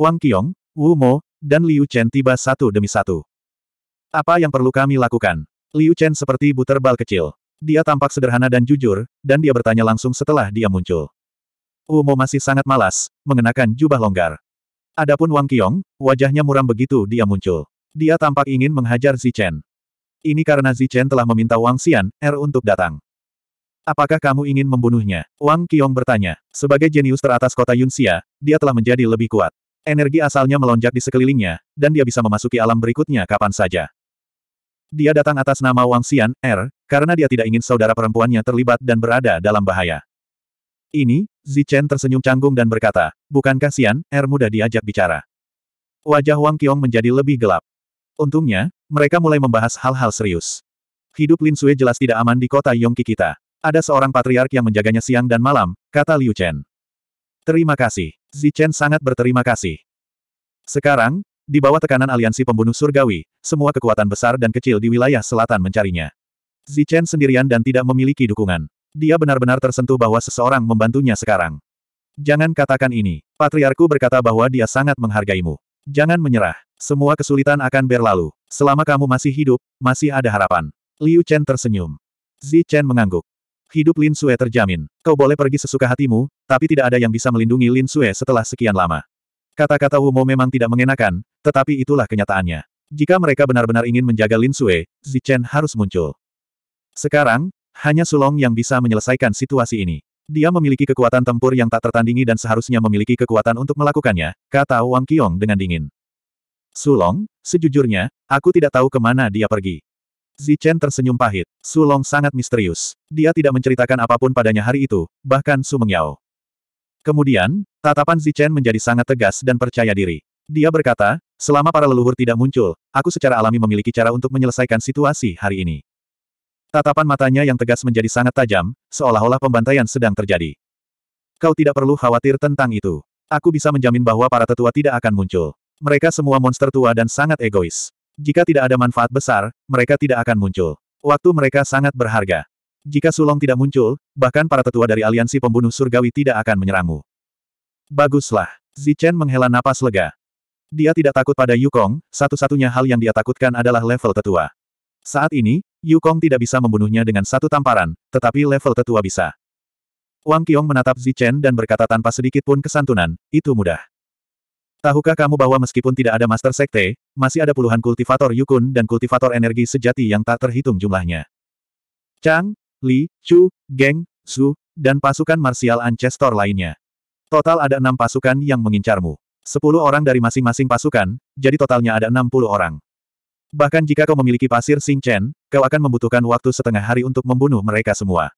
Wang Qiong, Wu Mo, dan Liu Chen tiba satu demi satu. Apa yang perlu kami lakukan? Liu Chen seperti buter bal kecil. Dia tampak sederhana dan jujur, dan dia bertanya langsung setelah dia muncul. Wu Mo masih sangat malas, mengenakan jubah longgar. Adapun Wang Qiong, wajahnya muram begitu dia muncul. Dia tampak ingin menghajar Zi Chen. Ini karena Zi Chen telah meminta Wang Xian, Er untuk datang. Apakah kamu ingin membunuhnya? Wang Qiong bertanya. Sebagai jenius teratas kota Yunxia, dia telah menjadi lebih kuat. Energi asalnya melonjak di sekelilingnya, dan dia bisa memasuki alam berikutnya kapan saja. Dia datang atas nama Wang Xian, R, er, karena dia tidak ingin saudara perempuannya terlibat dan berada dalam bahaya. Ini, Zichen tersenyum canggung dan berkata, bukankah Xian, R er mudah diajak bicara. Wajah Wang Qiong menjadi lebih gelap. Untungnya, mereka mulai membahas hal-hal serius. Hidup Lin Sui jelas tidak aman di kota Yongki kita. Ada seorang patriark yang menjaganya siang dan malam, kata Liu Chen. Terima kasih. Zichen sangat berterima kasih. Sekarang, di bawah tekanan aliansi pembunuh surgawi, semua kekuatan besar dan kecil di wilayah selatan mencarinya. Zichen sendirian dan tidak memiliki dukungan. Dia benar-benar tersentuh bahwa seseorang membantunya sekarang. Jangan katakan ini. Patriarku berkata bahwa dia sangat menghargaimu. Jangan menyerah. Semua kesulitan akan berlalu. Selama kamu masih hidup, masih ada harapan. Liu Chen tersenyum. Zichen mengangguk hidup Lin Sue terjamin. Kau boleh pergi sesuka hatimu, tapi tidak ada yang bisa melindungi Lin Sue setelah sekian lama. Kata-kata Mo memang tidak mengenakan, tetapi itulah kenyataannya. Jika mereka benar-benar ingin menjaga Lin Sue, Zichen harus muncul. Sekarang, hanya Sulong yang bisa menyelesaikan situasi ini. Dia memiliki kekuatan tempur yang tak tertandingi dan seharusnya memiliki kekuatan untuk melakukannya, kata Wang Qiong dengan dingin. Sulong, sejujurnya, aku tidak tahu kemana dia pergi. Zichen tersenyum pahit. Sulong sangat misterius. Dia tidak menceritakan apapun padanya hari itu, bahkan Su Mengyao. Kemudian, tatapan Zichen menjadi sangat tegas dan percaya diri. Dia berkata, selama para leluhur tidak muncul, aku secara alami memiliki cara untuk menyelesaikan situasi hari ini. Tatapan matanya yang tegas menjadi sangat tajam, seolah-olah pembantaian sedang terjadi. Kau tidak perlu khawatir tentang itu. Aku bisa menjamin bahwa para tetua tidak akan muncul. Mereka semua monster tua dan sangat egois. Jika tidak ada manfaat besar, mereka tidak akan muncul. Waktu mereka sangat berharga. Jika Sulong tidak muncul, bahkan para tetua dari aliansi pembunuh surgawi tidak akan menyerangmu. Baguslah. Zichen menghela napas lega. Dia tidak takut pada Yukong, satu-satunya hal yang dia takutkan adalah level tetua. Saat ini, Yukong tidak bisa membunuhnya dengan satu tamparan, tetapi level tetua bisa. Wang Qiong menatap Zichen dan berkata tanpa sedikit pun kesantunan, itu mudah. Tahukah kamu bahwa meskipun tidak ada Master Sekte, masih ada puluhan kultivator Yukun dan kultivator energi sejati yang tak terhitung jumlahnya. Chang, Li, Chu, Geng, Su, dan pasukan marsial Ancestor lainnya. Total ada enam pasukan yang mengincarmu. Sepuluh orang dari masing-masing pasukan, jadi totalnya ada enam puluh orang. Bahkan jika kau memiliki pasir Sing Chen, kau akan membutuhkan waktu setengah hari untuk membunuh mereka semua.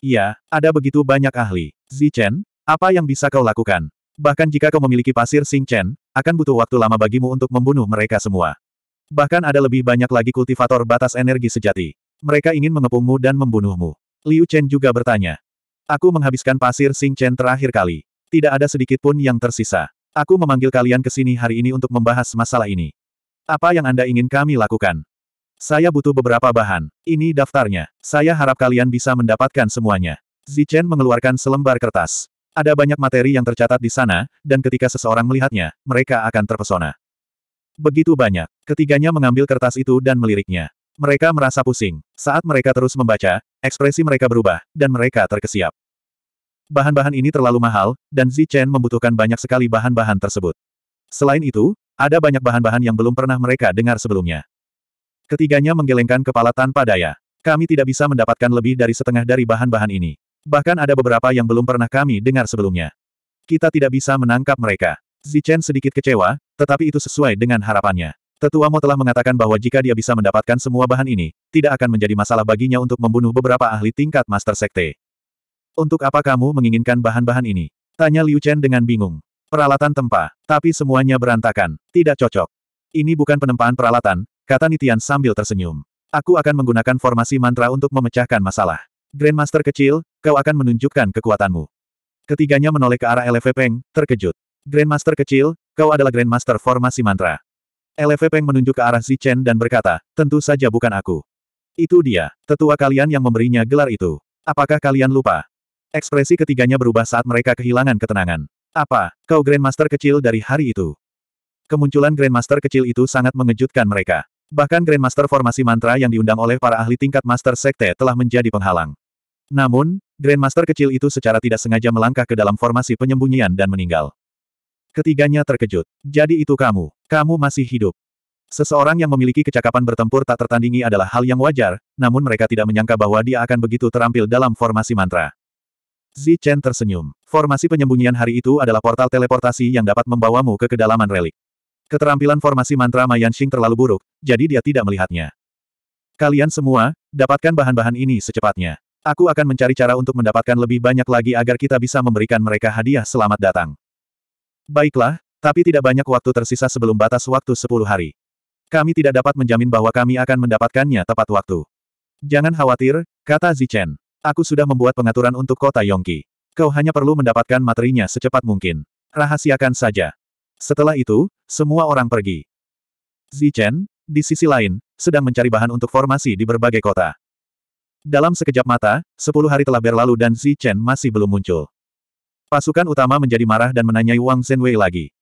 Iya, ada begitu banyak ahli. Zi Chen, apa yang bisa kau lakukan? Bahkan jika kau memiliki pasir Sing Chen, akan butuh waktu lama bagimu untuk membunuh mereka semua. Bahkan ada lebih banyak lagi kultivator batas energi sejati. Mereka ingin mengepungmu dan membunuhmu. Liu Chen juga bertanya. Aku menghabiskan pasir Sing Chen terakhir kali. Tidak ada sedikit pun yang tersisa. Aku memanggil kalian ke sini hari ini untuk membahas masalah ini. Apa yang Anda ingin kami lakukan? Saya butuh beberapa bahan. Ini daftarnya. Saya harap kalian bisa mendapatkan semuanya. Zichen mengeluarkan selembar kertas. Ada banyak materi yang tercatat di sana, dan ketika seseorang melihatnya, mereka akan terpesona. Begitu banyak. Ketiganya mengambil kertas itu dan meliriknya. Mereka merasa pusing. Saat mereka terus membaca, ekspresi mereka berubah, dan mereka terkesiap. Bahan-bahan ini terlalu mahal, dan Zi Chen membutuhkan banyak sekali bahan-bahan tersebut. Selain itu, ada banyak bahan-bahan yang belum pernah mereka dengar sebelumnya. Ketiganya menggelengkan kepala tanpa daya. Kami tidak bisa mendapatkan lebih dari setengah dari bahan-bahan ini. Bahkan ada beberapa yang belum pernah kami dengar sebelumnya. Kita tidak bisa menangkap mereka. Zichen sedikit kecewa, tetapi itu sesuai dengan harapannya. Tetua Mo telah mengatakan bahwa jika dia bisa mendapatkan semua bahan ini, tidak akan menjadi masalah baginya untuk membunuh beberapa ahli tingkat Master Sekte. Untuk apa kamu menginginkan bahan-bahan ini? Tanya Liu Chen dengan bingung. Peralatan tempa, tapi semuanya berantakan, tidak cocok. Ini bukan penempaan peralatan, kata Nitian sambil tersenyum. Aku akan menggunakan formasi mantra untuk memecahkan masalah. Grandmaster kecil, Kau akan menunjukkan kekuatanmu. Ketiganya menoleh ke arah LV Peng, terkejut. Grandmaster kecil, kau adalah Grandmaster formasi mantra. LV Peng menunjuk ke arah Zichen dan berkata, tentu saja bukan aku. Itu dia, tetua kalian yang memberinya gelar itu. Apakah kalian lupa? Ekspresi ketiganya berubah saat mereka kehilangan ketenangan. Apa, kau Grandmaster kecil dari hari itu? Kemunculan Grandmaster kecil itu sangat mengejutkan mereka. Bahkan Grandmaster formasi mantra yang diundang oleh para ahli tingkat Master Sekte telah menjadi penghalang. Namun, Grandmaster kecil itu secara tidak sengaja melangkah ke dalam formasi penyembunyian dan meninggal. Ketiganya terkejut. Jadi itu kamu. Kamu masih hidup. Seseorang yang memiliki kecakapan bertempur tak tertandingi adalah hal yang wajar, namun mereka tidak menyangka bahwa dia akan begitu terampil dalam formasi mantra. Zi Chen tersenyum. Formasi penyembunyian hari itu adalah portal teleportasi yang dapat membawamu ke kedalaman relik. Keterampilan formasi mantra Mayan Xing terlalu buruk, jadi dia tidak melihatnya. Kalian semua, dapatkan bahan-bahan ini secepatnya. Aku akan mencari cara untuk mendapatkan lebih banyak lagi agar kita bisa memberikan mereka hadiah selamat datang. Baiklah, tapi tidak banyak waktu tersisa sebelum batas waktu 10 hari. Kami tidak dapat menjamin bahwa kami akan mendapatkannya tepat waktu. Jangan khawatir, kata Zichen. Aku sudah membuat pengaturan untuk kota Yongki. Kau hanya perlu mendapatkan materinya secepat mungkin. Rahasiakan saja. Setelah itu, semua orang pergi. Zichen, di sisi lain, sedang mencari bahan untuk formasi di berbagai kota. Dalam sekejap mata, sepuluh hari telah berlalu dan Zi Chen masih belum muncul. Pasukan utama menjadi marah dan menanyai Wang Zhenwei lagi.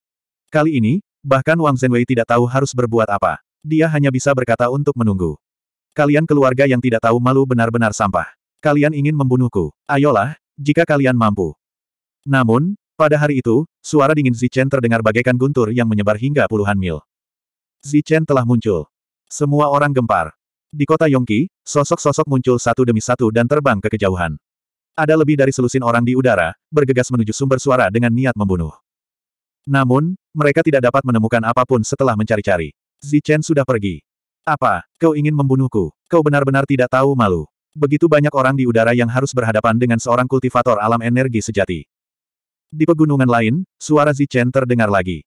Kali ini, bahkan Wang Zhenwei tidak tahu harus berbuat apa. Dia hanya bisa berkata untuk menunggu. Kalian keluarga yang tidak tahu malu benar-benar sampah. Kalian ingin membunuhku. Ayolah, jika kalian mampu. Namun, pada hari itu, suara dingin Chen terdengar bagaikan guntur yang menyebar hingga puluhan mil. Chen telah muncul. Semua orang gempar. Di kota Yongki, sosok-sosok muncul satu demi satu dan terbang ke kejauhan. Ada lebih dari selusin orang di udara, bergegas menuju sumber suara dengan niat membunuh. Namun, mereka tidak dapat menemukan apapun setelah mencari-cari. Zichen sudah pergi. Apa, kau ingin membunuhku? Kau benar-benar tidak tahu malu. Begitu banyak orang di udara yang harus berhadapan dengan seorang kultivator alam energi sejati. Di pegunungan lain, suara Zichen terdengar lagi.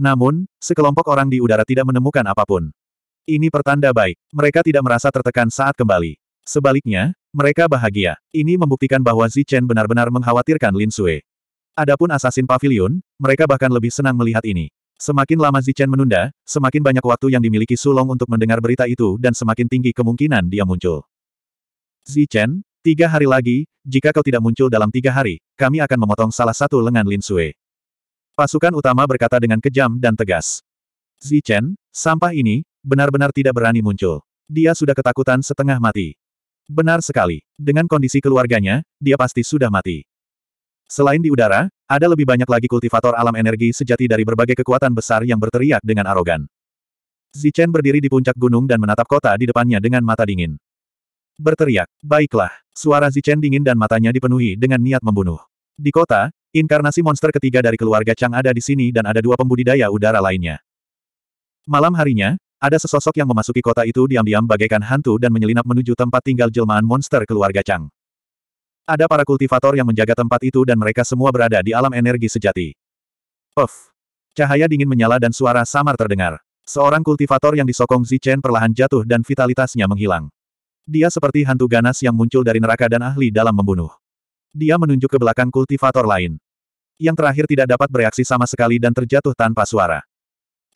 Namun, sekelompok orang di udara tidak menemukan apapun. Ini pertanda baik. Mereka tidak merasa tertekan saat kembali. Sebaliknya, mereka bahagia. Ini membuktikan bahwa Zichen benar-benar mengkhawatirkan Lin Sue. Adapun Assassin Pavilion, mereka bahkan lebih senang melihat ini. Semakin lama Zichen menunda, semakin banyak waktu yang dimiliki Sulong untuk mendengar berita itu dan semakin tinggi kemungkinan dia muncul. Zichen, tiga hari lagi, jika kau tidak muncul dalam tiga hari, kami akan memotong salah satu lengan Lin Sue. Pasukan utama berkata dengan kejam dan tegas. Zichen, sampah ini, benar-benar tidak berani muncul. Dia sudah ketakutan setengah mati. Benar sekali. Dengan kondisi keluarganya, dia pasti sudah mati. Selain di udara, ada lebih banyak lagi kultivator alam energi sejati dari berbagai kekuatan besar yang berteriak dengan arogan. Zichen berdiri di puncak gunung dan menatap kota di depannya dengan mata dingin. Berteriak, baiklah. Suara Zichen dingin dan matanya dipenuhi dengan niat membunuh. Di kota, inkarnasi monster ketiga dari keluarga Chang ada di sini dan ada dua pembudidaya udara lainnya. Malam harinya, ada sesosok yang memasuki kota itu diam-diam bagaikan hantu dan menyelinap menuju tempat tinggal jelmaan monster keluarga Chang. Ada para kultivator yang menjaga tempat itu dan mereka semua berada di alam energi sejati. Puff. Cahaya dingin menyala dan suara samar terdengar. Seorang kultivator yang disokong Zichen perlahan jatuh dan vitalitasnya menghilang. Dia seperti hantu ganas yang muncul dari neraka dan ahli dalam membunuh. Dia menunjuk ke belakang kultivator lain. Yang terakhir tidak dapat bereaksi sama sekali dan terjatuh tanpa suara.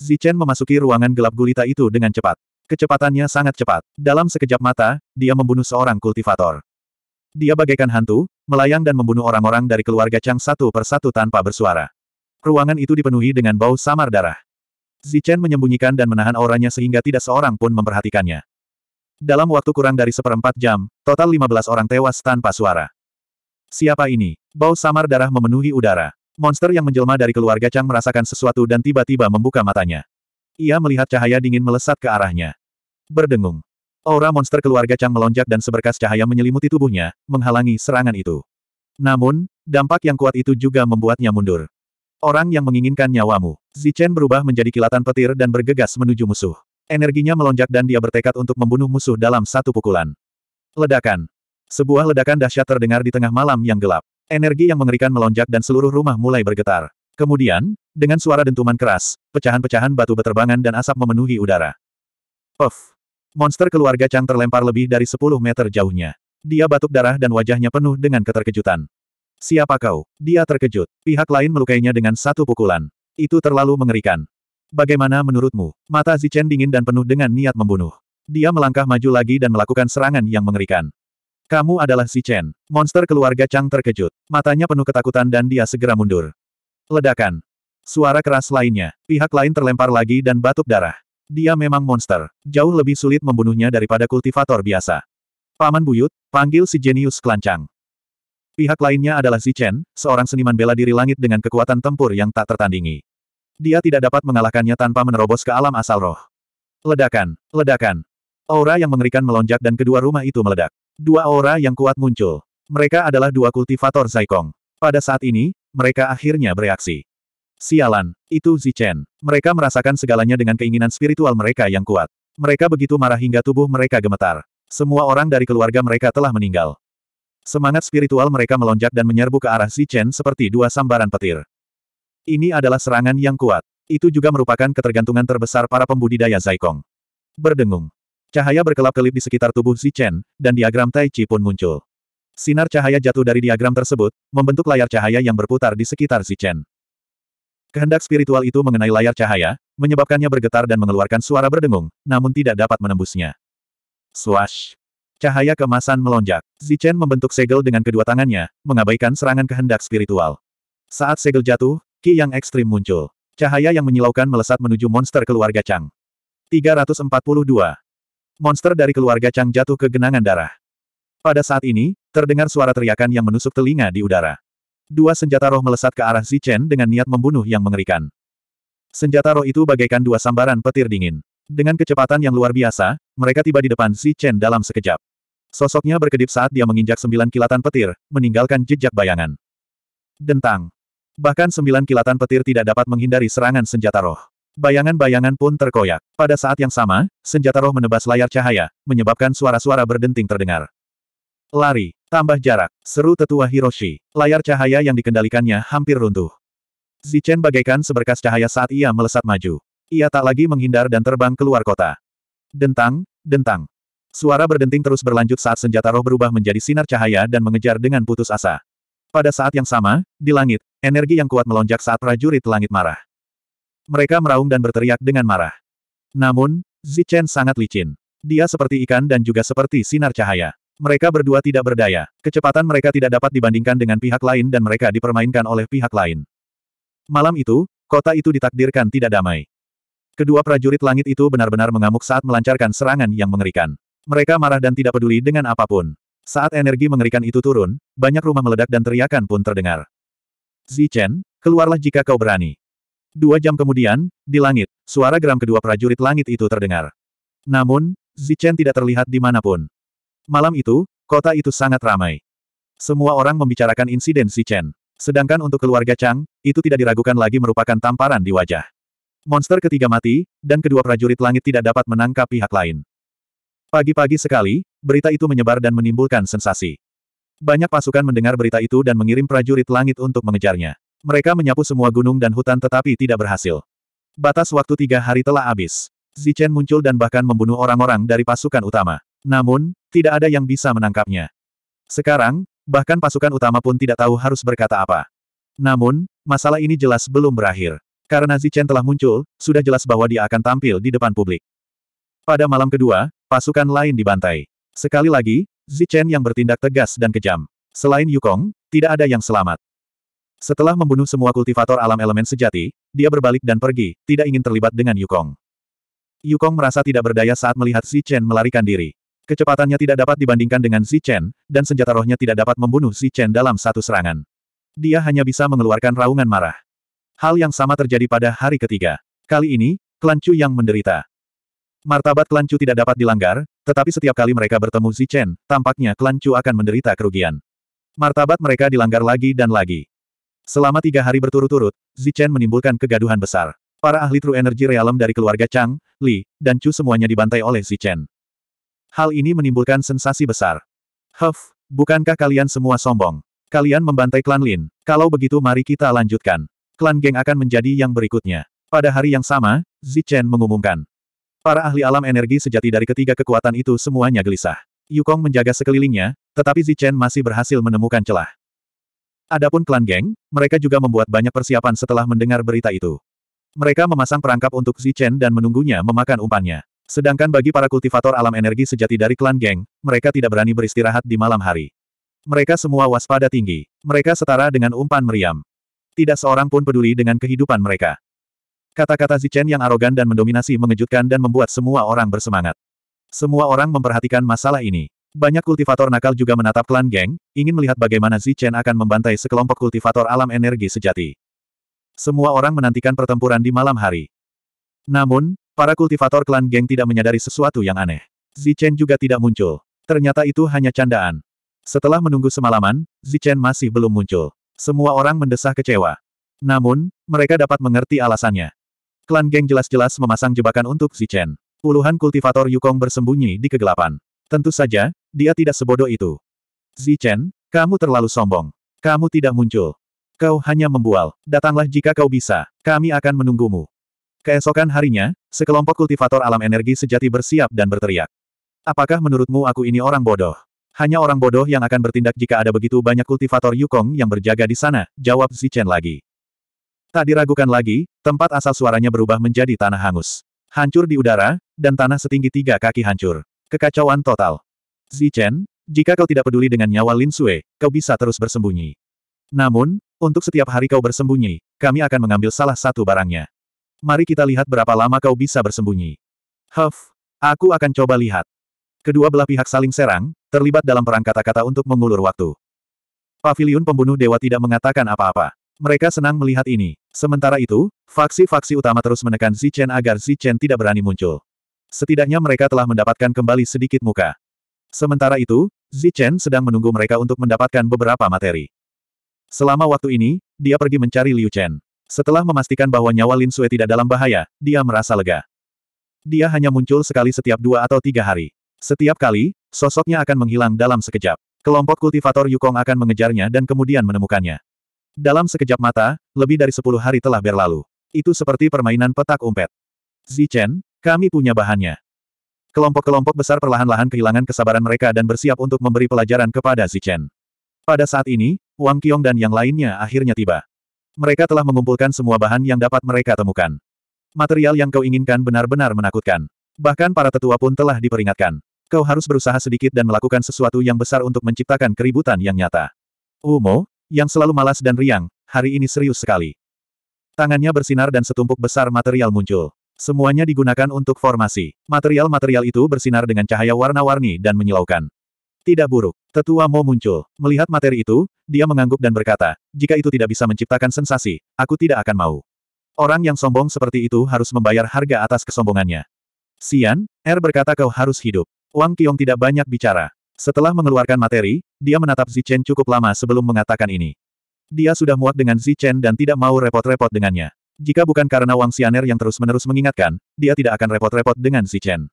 Zichen memasuki ruangan gelap gulita itu dengan cepat. Kecepatannya sangat cepat. Dalam sekejap mata, dia membunuh seorang kultivator. Dia bagaikan hantu, melayang dan membunuh orang-orang dari keluarga Chang satu persatu tanpa bersuara. Ruangan itu dipenuhi dengan bau samar darah. Zichen menyembunyikan dan menahan auranya sehingga tidak seorang pun memperhatikannya. Dalam waktu kurang dari seperempat jam, total 15 orang tewas tanpa suara. Siapa ini? Bau samar darah memenuhi udara. Monster yang menjelma dari keluarga Chang merasakan sesuatu dan tiba-tiba membuka matanya. Ia melihat cahaya dingin melesat ke arahnya. Berdengung. Aura monster keluarga Chang melonjak dan seberkas cahaya menyelimuti tubuhnya, menghalangi serangan itu. Namun, dampak yang kuat itu juga membuatnya mundur. Orang yang menginginkan nyawamu. Zichen berubah menjadi kilatan petir dan bergegas menuju musuh. Energinya melonjak dan dia bertekad untuk membunuh musuh dalam satu pukulan. Ledakan. Sebuah ledakan dahsyat terdengar di tengah malam yang gelap. Energi yang mengerikan melonjak dan seluruh rumah mulai bergetar. Kemudian, dengan suara dentuman keras, pecahan-pecahan batu beterbangan dan asap memenuhi udara. Of! Monster keluarga Chang terlempar lebih dari 10 meter jauhnya. Dia batuk darah dan wajahnya penuh dengan keterkejutan. Siapa kau? Dia terkejut. Pihak lain melukainya dengan satu pukulan. Itu terlalu mengerikan. Bagaimana menurutmu? Mata Zichen dingin dan penuh dengan niat membunuh. Dia melangkah maju lagi dan melakukan serangan yang mengerikan. Kamu adalah si Chen. Monster keluarga Chang terkejut. Matanya penuh ketakutan dan dia segera mundur. Ledakan. Suara keras lainnya. Pihak lain terlempar lagi dan batuk darah. Dia memang monster. Jauh lebih sulit membunuhnya daripada kultivator biasa. Paman Buyut, panggil si jenius kelancang. Pihak lainnya adalah si Chen, seorang seniman bela diri langit dengan kekuatan tempur yang tak tertandingi. Dia tidak dapat mengalahkannya tanpa menerobos ke alam asal roh. Ledakan, ledakan, Aura yang mengerikan melonjak dan kedua rumah itu meledak. Dua aura yang kuat muncul. Mereka adalah dua kultivator Zaikong. Pada saat ini, mereka akhirnya bereaksi. Sialan, itu Zichen. Mereka merasakan segalanya dengan keinginan spiritual mereka yang kuat. Mereka begitu marah hingga tubuh mereka gemetar. Semua orang dari keluarga mereka telah meninggal. Semangat spiritual mereka melonjak dan menyerbu ke arah Zichen seperti dua sambaran petir. Ini adalah serangan yang kuat. Itu juga merupakan ketergantungan terbesar para pembudidaya Zaikong. Berdengung. Cahaya berkelap-kelip di sekitar tubuh Zi Chen, dan diagram Tai Chi pun muncul. Sinar cahaya jatuh dari diagram tersebut, membentuk layar cahaya yang berputar di sekitar Zi Chen. Kehendak spiritual itu mengenai layar cahaya, menyebabkannya bergetar dan mengeluarkan suara berdengung, namun tidak dapat menembusnya. Swash! Cahaya kemasan melonjak. Chen membentuk segel dengan kedua tangannya, mengabaikan serangan kehendak spiritual. Saat segel jatuh, ki yang ekstrim muncul. Cahaya yang menyilaukan melesat menuju monster keluarga Chang. 342 monster dari keluarga Chang jatuh ke genangan darah. Pada saat ini, terdengar suara teriakan yang menusuk telinga di udara. Dua senjata roh melesat ke arah Zichen dengan niat membunuh yang mengerikan. Senjata roh itu bagaikan dua sambaran petir dingin. Dengan kecepatan yang luar biasa, mereka tiba di depan Zichen dalam sekejap. Sosoknya berkedip saat dia menginjak sembilan kilatan petir, meninggalkan jejak bayangan. Dentang. Bahkan sembilan kilatan petir tidak dapat menghindari serangan senjata roh. Bayangan-bayangan pun terkoyak. Pada saat yang sama, senjata roh menebas layar cahaya, menyebabkan suara-suara berdenting terdengar. Lari, tambah jarak, seru tetua Hiroshi. Layar cahaya yang dikendalikannya hampir runtuh. Zichen bagaikan seberkas cahaya saat ia melesat maju. Ia tak lagi menghindar dan terbang keluar kota. Dentang, dentang. Suara berdenting terus berlanjut saat senjata roh berubah menjadi sinar cahaya dan mengejar dengan putus asa. Pada saat yang sama, di langit, energi yang kuat melonjak saat prajurit langit marah. Mereka meraung dan berteriak dengan marah. Namun, Zichen sangat licin. Dia seperti ikan dan juga seperti sinar cahaya. Mereka berdua tidak berdaya. Kecepatan mereka tidak dapat dibandingkan dengan pihak lain dan mereka dipermainkan oleh pihak lain. Malam itu, kota itu ditakdirkan tidak damai. Kedua prajurit langit itu benar-benar mengamuk saat melancarkan serangan yang mengerikan. Mereka marah dan tidak peduli dengan apapun. Saat energi mengerikan itu turun, banyak rumah meledak dan teriakan pun terdengar. Zichen, keluarlah jika kau berani. Dua jam kemudian, di langit, suara geram kedua prajurit langit itu terdengar. Namun, Zichen tidak terlihat di dimanapun. Malam itu, kota itu sangat ramai. Semua orang membicarakan insiden Zichen. Sedangkan untuk keluarga Chang, itu tidak diragukan lagi merupakan tamparan di wajah. Monster ketiga mati, dan kedua prajurit langit tidak dapat menangkap pihak lain. Pagi-pagi sekali, berita itu menyebar dan menimbulkan sensasi. Banyak pasukan mendengar berita itu dan mengirim prajurit langit untuk mengejarnya. Mereka menyapu semua gunung dan hutan tetapi tidak berhasil. Batas waktu tiga hari telah habis. Zichen muncul dan bahkan membunuh orang-orang dari pasukan utama. Namun, tidak ada yang bisa menangkapnya. Sekarang, bahkan pasukan utama pun tidak tahu harus berkata apa. Namun, masalah ini jelas belum berakhir. Karena Zichen telah muncul, sudah jelas bahwa dia akan tampil di depan publik. Pada malam kedua, pasukan lain dibantai. Sekali lagi, Zichen yang bertindak tegas dan kejam. Selain Yukong, tidak ada yang selamat. Setelah membunuh semua kultivator alam elemen sejati, dia berbalik dan pergi, tidak ingin terlibat dengan Yukong. Yukong merasa tidak berdaya saat melihat Xi Chen melarikan diri. Kecepatannya tidak dapat dibandingkan dengan Xi Chen, dan senjata rohnya tidak dapat membunuh Xi Chen dalam satu serangan. Dia hanya bisa mengeluarkan raungan marah. Hal yang sama terjadi pada hari ketiga. Kali ini, klan Chu yang menderita. Martabat klan Chu tidak dapat dilanggar, tetapi setiap kali mereka bertemu Xi Chen, tampaknya klan Chu akan menderita kerugian. Martabat mereka dilanggar lagi dan lagi. Selama tiga hari berturut-turut, Zichen menimbulkan kegaduhan besar. Para ahli True Energy Realm dari keluarga Chang, Li, dan Chu semuanya dibantai oleh Zichen. Hal ini menimbulkan sensasi besar. Huff, bukankah kalian semua sombong? Kalian membantai klan Lin. Kalau begitu mari kita lanjutkan. Klan geng akan menjadi yang berikutnya. Pada hari yang sama, Zichen mengumumkan. Para ahli alam energi sejati dari ketiga kekuatan itu semuanya gelisah. Yukong menjaga sekelilingnya, tetapi Zichen masih berhasil menemukan celah. Adapun klan geng, mereka juga membuat banyak persiapan setelah mendengar berita itu. Mereka memasang perangkap untuk Zichen dan menunggunya memakan umpannya. Sedangkan bagi para kultivator alam energi sejati dari klan geng, mereka tidak berani beristirahat di malam hari. Mereka semua waspada tinggi. Mereka setara dengan umpan meriam. Tidak seorang pun peduli dengan kehidupan mereka. Kata-kata Zichen yang arogan dan mendominasi mengejutkan dan membuat semua orang bersemangat. Semua orang memperhatikan masalah ini. Banyak kultivator nakal juga menatap klan geng, ingin melihat bagaimana Zichen akan membantai sekelompok kultivator alam energi sejati. Semua orang menantikan pertempuran di malam hari. Namun, para kultivator klan geng tidak menyadari sesuatu yang aneh. Zichen juga tidak muncul. Ternyata itu hanya candaan. Setelah menunggu semalaman, Zichen masih belum muncul. Semua orang mendesah kecewa. Namun, mereka dapat mengerti alasannya. Klan geng jelas-jelas memasang jebakan untuk Zichen. Puluhan kultivator Yukong bersembunyi di kegelapan. Tentu saja, dia tidak sebodoh itu. Zichen, kamu terlalu sombong. Kamu tidak muncul. Kau hanya membual. Datanglah jika kau bisa. Kami akan menunggumu. Keesokan harinya, sekelompok kultivator alam energi sejati bersiap dan berteriak. Apakah menurutmu aku ini orang bodoh? Hanya orang bodoh yang akan bertindak jika ada begitu banyak kultivator Yukong yang berjaga di sana, jawab Zichen lagi. Tak diragukan lagi, tempat asal suaranya berubah menjadi tanah hangus. Hancur di udara, dan tanah setinggi tiga kaki hancur. Kekacauan total. Zichen, jika kau tidak peduli dengan nyawa Lin Sue, kau bisa terus bersembunyi. Namun, untuk setiap hari kau bersembunyi, kami akan mengambil salah satu barangnya. Mari kita lihat berapa lama kau bisa bersembunyi. Huff, aku akan coba lihat. Kedua belah pihak saling serang, terlibat dalam perang kata-kata untuk mengulur waktu. Paviliun pembunuh dewa tidak mengatakan apa-apa. Mereka senang melihat ini. Sementara itu, faksi-faksi utama terus menekan Zichen agar Zichen tidak berani muncul. Setidaknya mereka telah mendapatkan kembali sedikit muka. Sementara itu, Zichen sedang menunggu mereka untuk mendapatkan beberapa materi. Selama waktu ini, dia pergi mencari Liu Chen. Setelah memastikan bahwa nyawa Lin Sue tidak dalam bahaya, dia merasa lega. Dia hanya muncul sekali setiap dua atau tiga hari. Setiap kali, sosoknya akan menghilang dalam sekejap. Kelompok kultivator Yukong akan mengejarnya dan kemudian menemukannya. Dalam sekejap mata, lebih dari sepuluh hari telah berlalu. Itu seperti permainan petak umpet. Zichen, kami punya bahannya. Kelompok-kelompok besar perlahan-lahan kehilangan kesabaran mereka dan bersiap untuk memberi pelajaran kepada Zichen. Pada saat ini, Wang Qiong dan yang lainnya akhirnya tiba. Mereka telah mengumpulkan semua bahan yang dapat mereka temukan. Material yang kau inginkan benar-benar menakutkan. Bahkan para tetua pun telah diperingatkan. Kau harus berusaha sedikit dan melakukan sesuatu yang besar untuk menciptakan keributan yang nyata. Umo, yang selalu malas dan riang, hari ini serius sekali. Tangannya bersinar dan setumpuk besar material muncul. Semuanya digunakan untuk formasi. Material-material itu bersinar dengan cahaya warna-warni dan menyilaukan. Tidak buruk. Tetua Mo muncul. Melihat materi itu, dia mengangguk dan berkata, jika itu tidak bisa menciptakan sensasi, aku tidak akan mau. Orang yang sombong seperti itu harus membayar harga atas kesombongannya. Sian, Er berkata kau harus hidup. Wang Qiong tidak banyak bicara. Setelah mengeluarkan materi, dia menatap Zichen cukup lama sebelum mengatakan ini. Dia sudah muak dengan Zichen dan tidak mau repot-repot dengannya. Jika bukan karena Wang Xianer yang terus-menerus mengingatkan, dia tidak akan repot-repot dengan si Chen.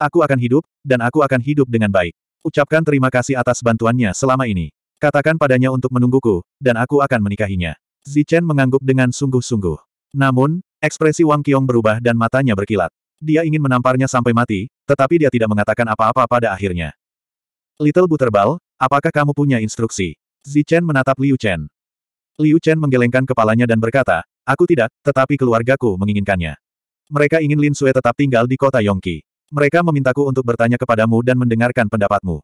Aku akan hidup, dan aku akan hidup dengan baik. Ucapkan terima kasih atas bantuannya selama ini. Katakan padanya untuk menungguku, dan aku akan menikahinya. Zichen mengangguk dengan sungguh-sungguh. Namun, ekspresi Wang Qiong berubah dan matanya berkilat. Dia ingin menamparnya sampai mati, tetapi dia tidak mengatakan apa-apa pada akhirnya. Little Butterball, apakah kamu punya instruksi? Zichen menatap Liu Chen. Liu Chen menggelengkan kepalanya dan berkata, Aku tidak, tetapi keluargaku menginginkannya. Mereka ingin Lin Sue tetap tinggal di kota Yongki. Mereka memintaku untuk bertanya kepadamu dan mendengarkan pendapatmu.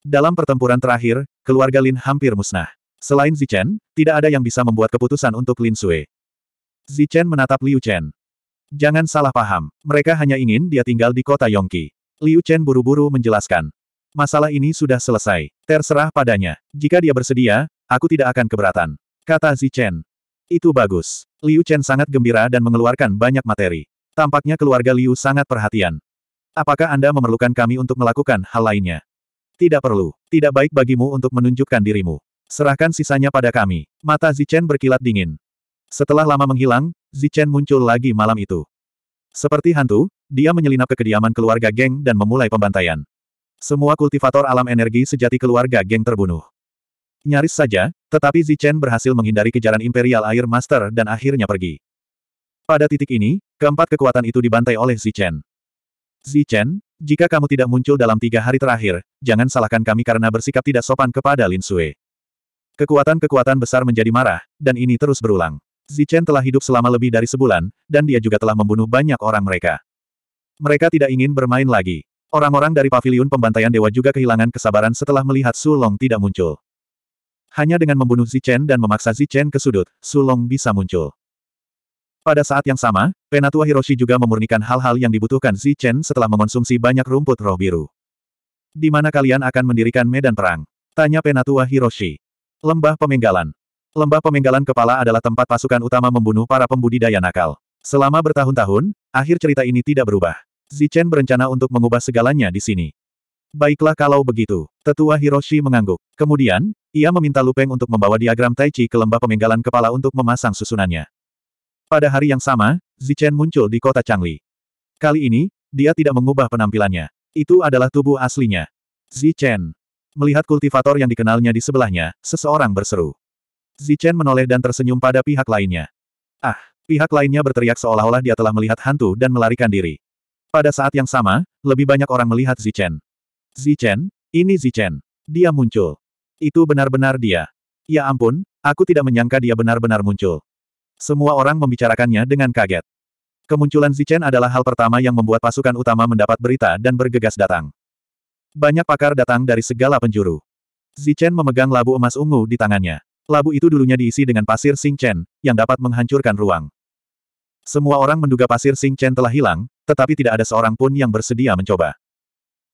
Dalam pertempuran terakhir, keluarga Lin hampir musnah. Selain Zichen, tidak ada yang bisa membuat keputusan untuk Lin Sue. Zichen menatap Liu Chen. Jangan salah paham, mereka hanya ingin dia tinggal di kota Yongki. Liu Chen buru-buru menjelaskan. Masalah ini sudah selesai. Terserah padanya. Jika dia bersedia, aku tidak akan keberatan. Kata Zichen. Itu bagus. Liu Chen sangat gembira dan mengeluarkan banyak materi. Tampaknya keluarga Liu sangat perhatian. Apakah Anda memerlukan kami untuk melakukan hal lainnya? Tidak perlu. Tidak baik bagimu untuk menunjukkan dirimu. Serahkan sisanya pada kami. Mata Zichen berkilat dingin. Setelah lama menghilang, Zichen muncul lagi malam itu. Seperti hantu, dia menyelinap ke kediaman keluarga geng dan memulai pembantaian. Semua kultivator alam energi sejati keluarga geng terbunuh. Nyaris saja, tetapi Zichen berhasil menghindari kejaran Imperial Air Master dan akhirnya pergi. Pada titik ini, keempat kekuatan itu dibantai oleh Zichen. Zichen, jika kamu tidak muncul dalam tiga hari terakhir, jangan salahkan kami karena bersikap tidak sopan kepada Lin Sui. Kekuatan-kekuatan besar menjadi marah, dan ini terus berulang. Zichen telah hidup selama lebih dari sebulan, dan dia juga telah membunuh banyak orang mereka. Mereka tidak ingin bermain lagi. Orang-orang dari paviliun pembantaian dewa juga kehilangan kesabaran setelah melihat Su tidak muncul. Hanya dengan membunuh Zichen dan memaksa Zichen ke sudut, Sulong bisa muncul. Pada saat yang sama, Penatua Hiroshi juga memurnikan hal-hal yang dibutuhkan Zichen setelah mengonsumsi banyak rumput roh biru. Di mana kalian akan mendirikan medan perang? Tanya Penatua Hiroshi. Lembah Pemenggalan. Lembah Pemenggalan Kepala adalah tempat pasukan utama membunuh para pembudidaya nakal. Selama bertahun-tahun, akhir cerita ini tidak berubah. Zichen berencana untuk mengubah segalanya di sini. Baiklah kalau begitu. Tetua Hiroshi mengangguk. Kemudian, ia meminta Lupeng untuk membawa diagram Tai Chi ke lembah pemenggalan kepala untuk memasang susunannya. Pada hari yang sama, Zichen muncul di kota Changli. Kali ini, dia tidak mengubah penampilannya. Itu adalah tubuh aslinya. Zichen. Melihat kultivator yang dikenalnya di sebelahnya, seseorang berseru. Zichen menoleh dan tersenyum pada pihak lainnya. Ah, pihak lainnya berteriak seolah-olah dia telah melihat hantu dan melarikan diri. Pada saat yang sama, lebih banyak orang melihat Zichen. Zichen, ini Zichen. Dia muncul. Itu benar-benar dia. Ya ampun, aku tidak menyangka dia benar-benar muncul. Semua orang membicarakannya dengan kaget. Kemunculan Zichen adalah hal pertama yang membuat pasukan utama mendapat berita dan bergegas datang. Banyak pakar datang dari segala penjuru. Zichen memegang labu emas ungu di tangannya. Labu itu dulunya diisi dengan pasir Singchen, yang dapat menghancurkan ruang. Semua orang menduga pasir Singchen telah hilang, tetapi tidak ada seorang pun yang bersedia mencoba.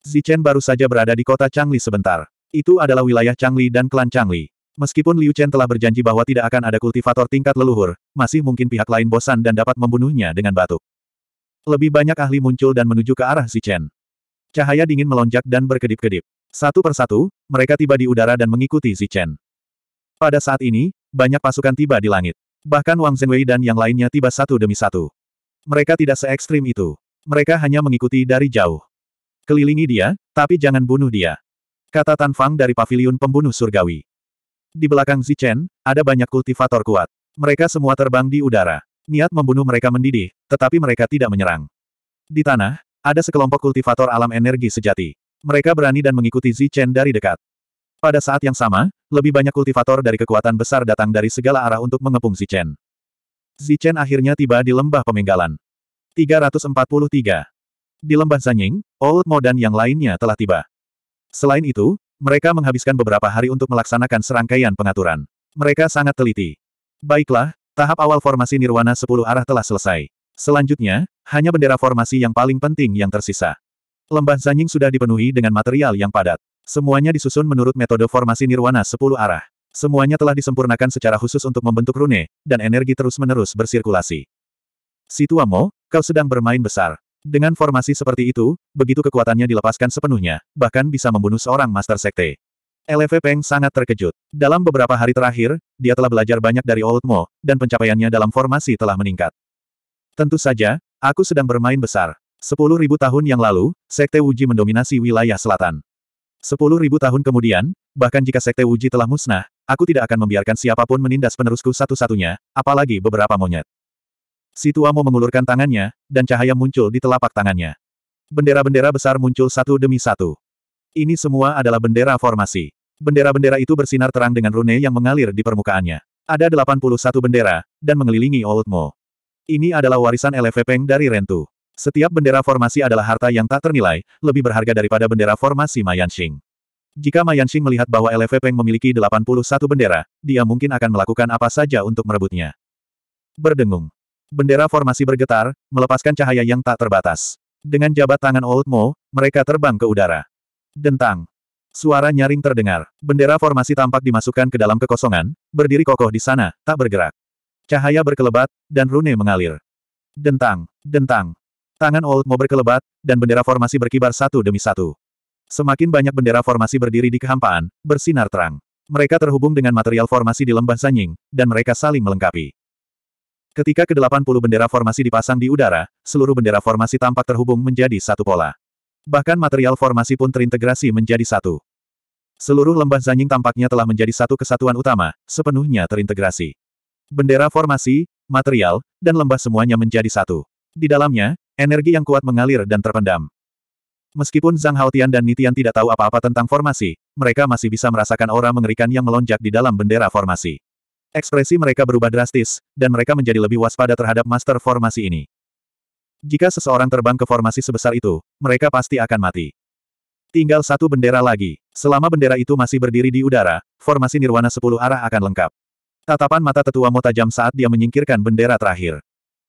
Zichen baru saja berada di kota Changli sebentar. Itu adalah wilayah Changli dan klan Changli. Meskipun Liu Chen telah berjanji bahwa tidak akan ada kultivator tingkat leluhur, masih mungkin pihak lain bosan dan dapat membunuhnya dengan batu. Lebih banyak ahli muncul dan menuju ke arah Zichen. Cahaya dingin melonjak dan berkedip-kedip. Satu persatu, mereka tiba di udara dan mengikuti Zichen. Pada saat ini, banyak pasukan tiba di langit. Bahkan Wang Zhenwei dan yang lainnya tiba satu demi satu. Mereka tidak se-ekstrim itu. Mereka hanya mengikuti dari jauh. Kelilingi dia, tapi jangan bunuh dia. Kata Tan Fang dari paviliun pembunuh surgawi. Di belakang Zichen, ada banyak kultivator kuat. Mereka semua terbang di udara. Niat membunuh mereka mendidih, tetapi mereka tidak menyerang. Di tanah, ada sekelompok kultivator alam energi sejati. Mereka berani dan mengikuti Zichen dari dekat. Pada saat yang sama, lebih banyak kultivator dari kekuatan besar datang dari segala arah untuk mengepung Zichen. Zichen akhirnya tiba di lembah pemenggalan. 343. Di lembah Zanying, Old Mo dan yang lainnya telah tiba. Selain itu, mereka menghabiskan beberapa hari untuk melaksanakan serangkaian pengaturan. Mereka sangat teliti. Baiklah, tahap awal formasi Nirwana 10 arah telah selesai. Selanjutnya, hanya bendera formasi yang paling penting yang tersisa. Lembah Zanying sudah dipenuhi dengan material yang padat. Semuanya disusun menurut metode formasi Nirwana 10 arah. Semuanya telah disempurnakan secara khusus untuk membentuk rune, dan energi terus-menerus bersirkulasi. Situamo, kau sedang bermain besar. Dengan formasi seperti itu, begitu kekuatannya dilepaskan sepenuhnya, bahkan bisa membunuh seorang Master Sekte. LV Peng sangat terkejut. Dalam beberapa hari terakhir, dia telah belajar banyak dari Old Mo, dan pencapaiannya dalam formasi telah meningkat. Tentu saja, aku sedang bermain besar. Sepuluh ribu tahun yang lalu, Sekte Wuji mendominasi wilayah selatan. Sepuluh ribu tahun kemudian, bahkan jika Sekte Wuji telah musnah, aku tidak akan membiarkan siapapun menindas penerusku satu-satunya, apalagi beberapa monyet. Si Tuamo mengulurkan tangannya, dan cahaya muncul di telapak tangannya. Bendera-bendera besar muncul satu demi satu. Ini semua adalah bendera formasi. Bendera-bendera itu bersinar terang dengan rune yang mengalir di permukaannya. Ada 81 bendera, dan mengelilingi Old Mo. Ini adalah warisan LV Peng dari Rentu. Setiap bendera formasi adalah harta yang tak ternilai, lebih berharga daripada bendera formasi Mayanxing. Jika Mayanxing melihat bahwa LV Peng memiliki 81 bendera, dia mungkin akan melakukan apa saja untuk merebutnya. Berdengung. Bendera formasi bergetar, melepaskan cahaya yang tak terbatas. Dengan jabat tangan Old Mo, mereka terbang ke udara. Dentang. Suara nyaring terdengar. Bendera formasi tampak dimasukkan ke dalam kekosongan, berdiri kokoh di sana, tak bergerak. Cahaya berkelebat, dan rune mengalir. Dentang. Dentang. Tangan Old Mo berkelebat, dan bendera formasi berkibar satu demi satu. Semakin banyak bendera formasi berdiri di kehampaan, bersinar terang. Mereka terhubung dengan material formasi di lembah Sanying, dan mereka saling melengkapi. Ketika ke-80 bendera formasi dipasang di udara, seluruh bendera formasi tampak terhubung menjadi satu pola. Bahkan material formasi pun terintegrasi menjadi satu. Seluruh lembah Zanying tampaknya telah menjadi satu kesatuan utama, sepenuhnya terintegrasi. Bendera formasi, material, dan lembah semuanya menjadi satu. Di dalamnya, energi yang kuat mengalir dan terpendam. Meskipun Zhang Haotian dan Nitian tidak tahu apa-apa tentang formasi, mereka masih bisa merasakan aura mengerikan yang melonjak di dalam bendera formasi. Ekspresi mereka berubah drastis, dan mereka menjadi lebih waspada terhadap master formasi ini. Jika seseorang terbang ke formasi sebesar itu, mereka pasti akan mati. Tinggal satu bendera lagi. Selama bendera itu masih berdiri di udara, formasi Nirwana sepuluh arah akan lengkap. Tatapan mata tetua Mo tajam saat dia menyingkirkan bendera terakhir.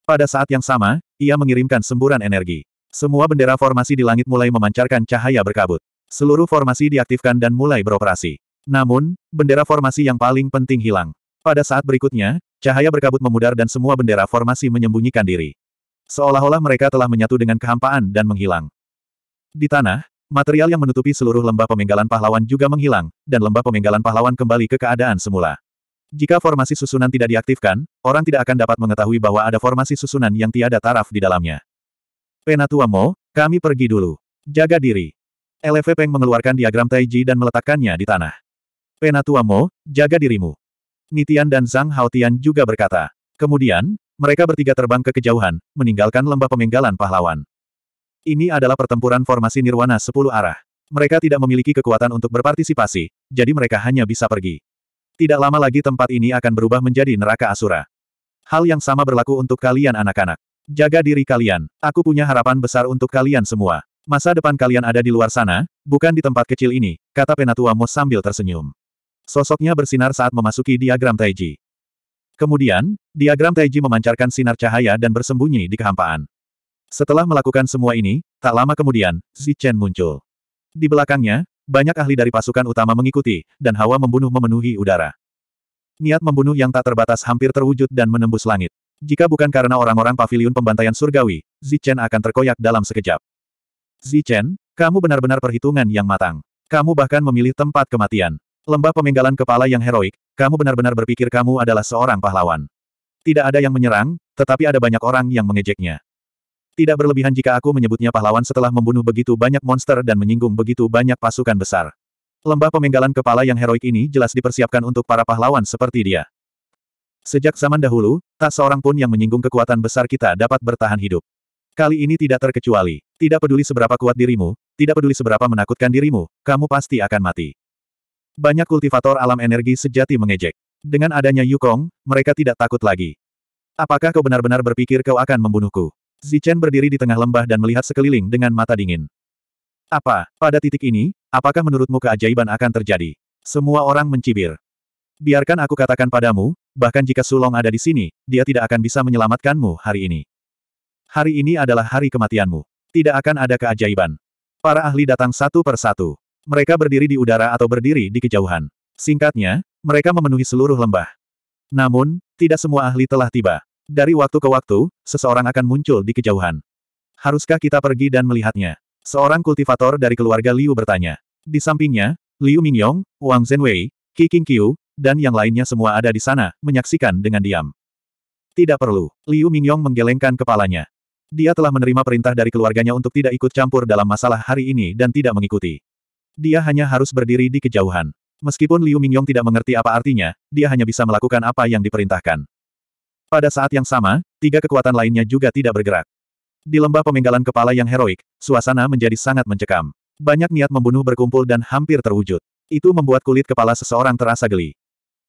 Pada saat yang sama, ia mengirimkan semburan energi. Semua bendera formasi di langit mulai memancarkan cahaya berkabut. Seluruh formasi diaktifkan dan mulai beroperasi. Namun, bendera formasi yang paling penting hilang. Pada saat berikutnya, cahaya berkabut memudar dan semua bendera formasi menyembunyikan diri. Seolah-olah mereka telah menyatu dengan kehampaan dan menghilang. Di tanah, material yang menutupi seluruh lembah pemenggalan pahlawan juga menghilang, dan lembah pemenggalan pahlawan kembali ke keadaan semula. Jika formasi susunan tidak diaktifkan, orang tidak akan dapat mengetahui bahwa ada formasi susunan yang tiada taraf di dalamnya. Penatua Mo, kami pergi dulu. Jaga diri. LV mengeluarkan diagram Taiji dan meletakkannya di tanah. Penatua Mo, jaga dirimu. Nitian dan Zhang Haotian juga berkata. Kemudian, mereka bertiga terbang ke kejauhan, meninggalkan lembah pemenggalan pahlawan. Ini adalah pertempuran formasi Nirwana 10 arah. Mereka tidak memiliki kekuatan untuk berpartisipasi, jadi mereka hanya bisa pergi. Tidak lama lagi tempat ini akan berubah menjadi neraka Asura. Hal yang sama berlaku untuk kalian anak-anak. Jaga diri kalian, aku punya harapan besar untuk kalian semua. Masa depan kalian ada di luar sana, bukan di tempat kecil ini, kata Penatua Mos sambil tersenyum. Sosoknya bersinar saat memasuki diagram Taiji. Kemudian, diagram Taiji memancarkan sinar cahaya dan bersembunyi di kehampaan. Setelah melakukan semua ini, tak lama kemudian, Zichen muncul. Di belakangnya, banyak ahli dari pasukan utama mengikuti, dan hawa membunuh memenuhi udara. Niat membunuh yang tak terbatas hampir terwujud dan menembus langit. Jika bukan karena orang-orang paviliun pembantaian surgawi, Zichen akan terkoyak dalam sekejap. Zichen, kamu benar-benar perhitungan yang matang. Kamu bahkan memilih tempat kematian. Lembah pemenggalan kepala yang heroik, kamu benar-benar berpikir kamu adalah seorang pahlawan. Tidak ada yang menyerang, tetapi ada banyak orang yang mengejeknya. Tidak berlebihan jika aku menyebutnya pahlawan setelah membunuh begitu banyak monster dan menyinggung begitu banyak pasukan besar. Lembah pemenggalan kepala yang heroik ini jelas dipersiapkan untuk para pahlawan seperti dia. Sejak zaman dahulu, tak seorang pun yang menyinggung kekuatan besar kita dapat bertahan hidup. Kali ini tidak terkecuali. Tidak peduli seberapa kuat dirimu, tidak peduli seberapa menakutkan dirimu, kamu pasti akan mati. Banyak kultivator alam energi sejati mengejek. Dengan adanya Yukong, mereka tidak takut lagi. Apakah kau benar-benar berpikir kau akan membunuhku? Zichen berdiri di tengah lembah dan melihat sekeliling dengan mata dingin. Apa, pada titik ini, apakah menurutmu keajaiban akan terjadi? Semua orang mencibir. Biarkan aku katakan padamu, bahkan jika Sulong ada di sini, dia tidak akan bisa menyelamatkanmu hari ini. Hari ini adalah hari kematianmu. Tidak akan ada keajaiban. Para ahli datang satu per satu. Mereka berdiri di udara atau berdiri di kejauhan. Singkatnya, mereka memenuhi seluruh lembah. Namun, tidak semua ahli telah tiba. Dari waktu ke waktu, seseorang akan muncul di kejauhan. Haruskah kita pergi dan melihatnya? Seorang kultivator dari keluarga Liu bertanya. Di sampingnya, Liu Mingyong, Wang Zhenwei, Qi Qingqiu, dan yang lainnya semua ada di sana, menyaksikan dengan diam. Tidak perlu. Liu Mingyong menggelengkan kepalanya. Dia telah menerima perintah dari keluarganya untuk tidak ikut campur dalam masalah hari ini dan tidak mengikuti. Dia hanya harus berdiri di kejauhan. Meskipun Liu Mingyong tidak mengerti apa artinya, dia hanya bisa melakukan apa yang diperintahkan. Pada saat yang sama, tiga kekuatan lainnya juga tidak bergerak. Di lembah pemenggalan kepala yang heroik, suasana menjadi sangat mencekam. Banyak niat membunuh berkumpul dan hampir terwujud. Itu membuat kulit kepala seseorang terasa geli.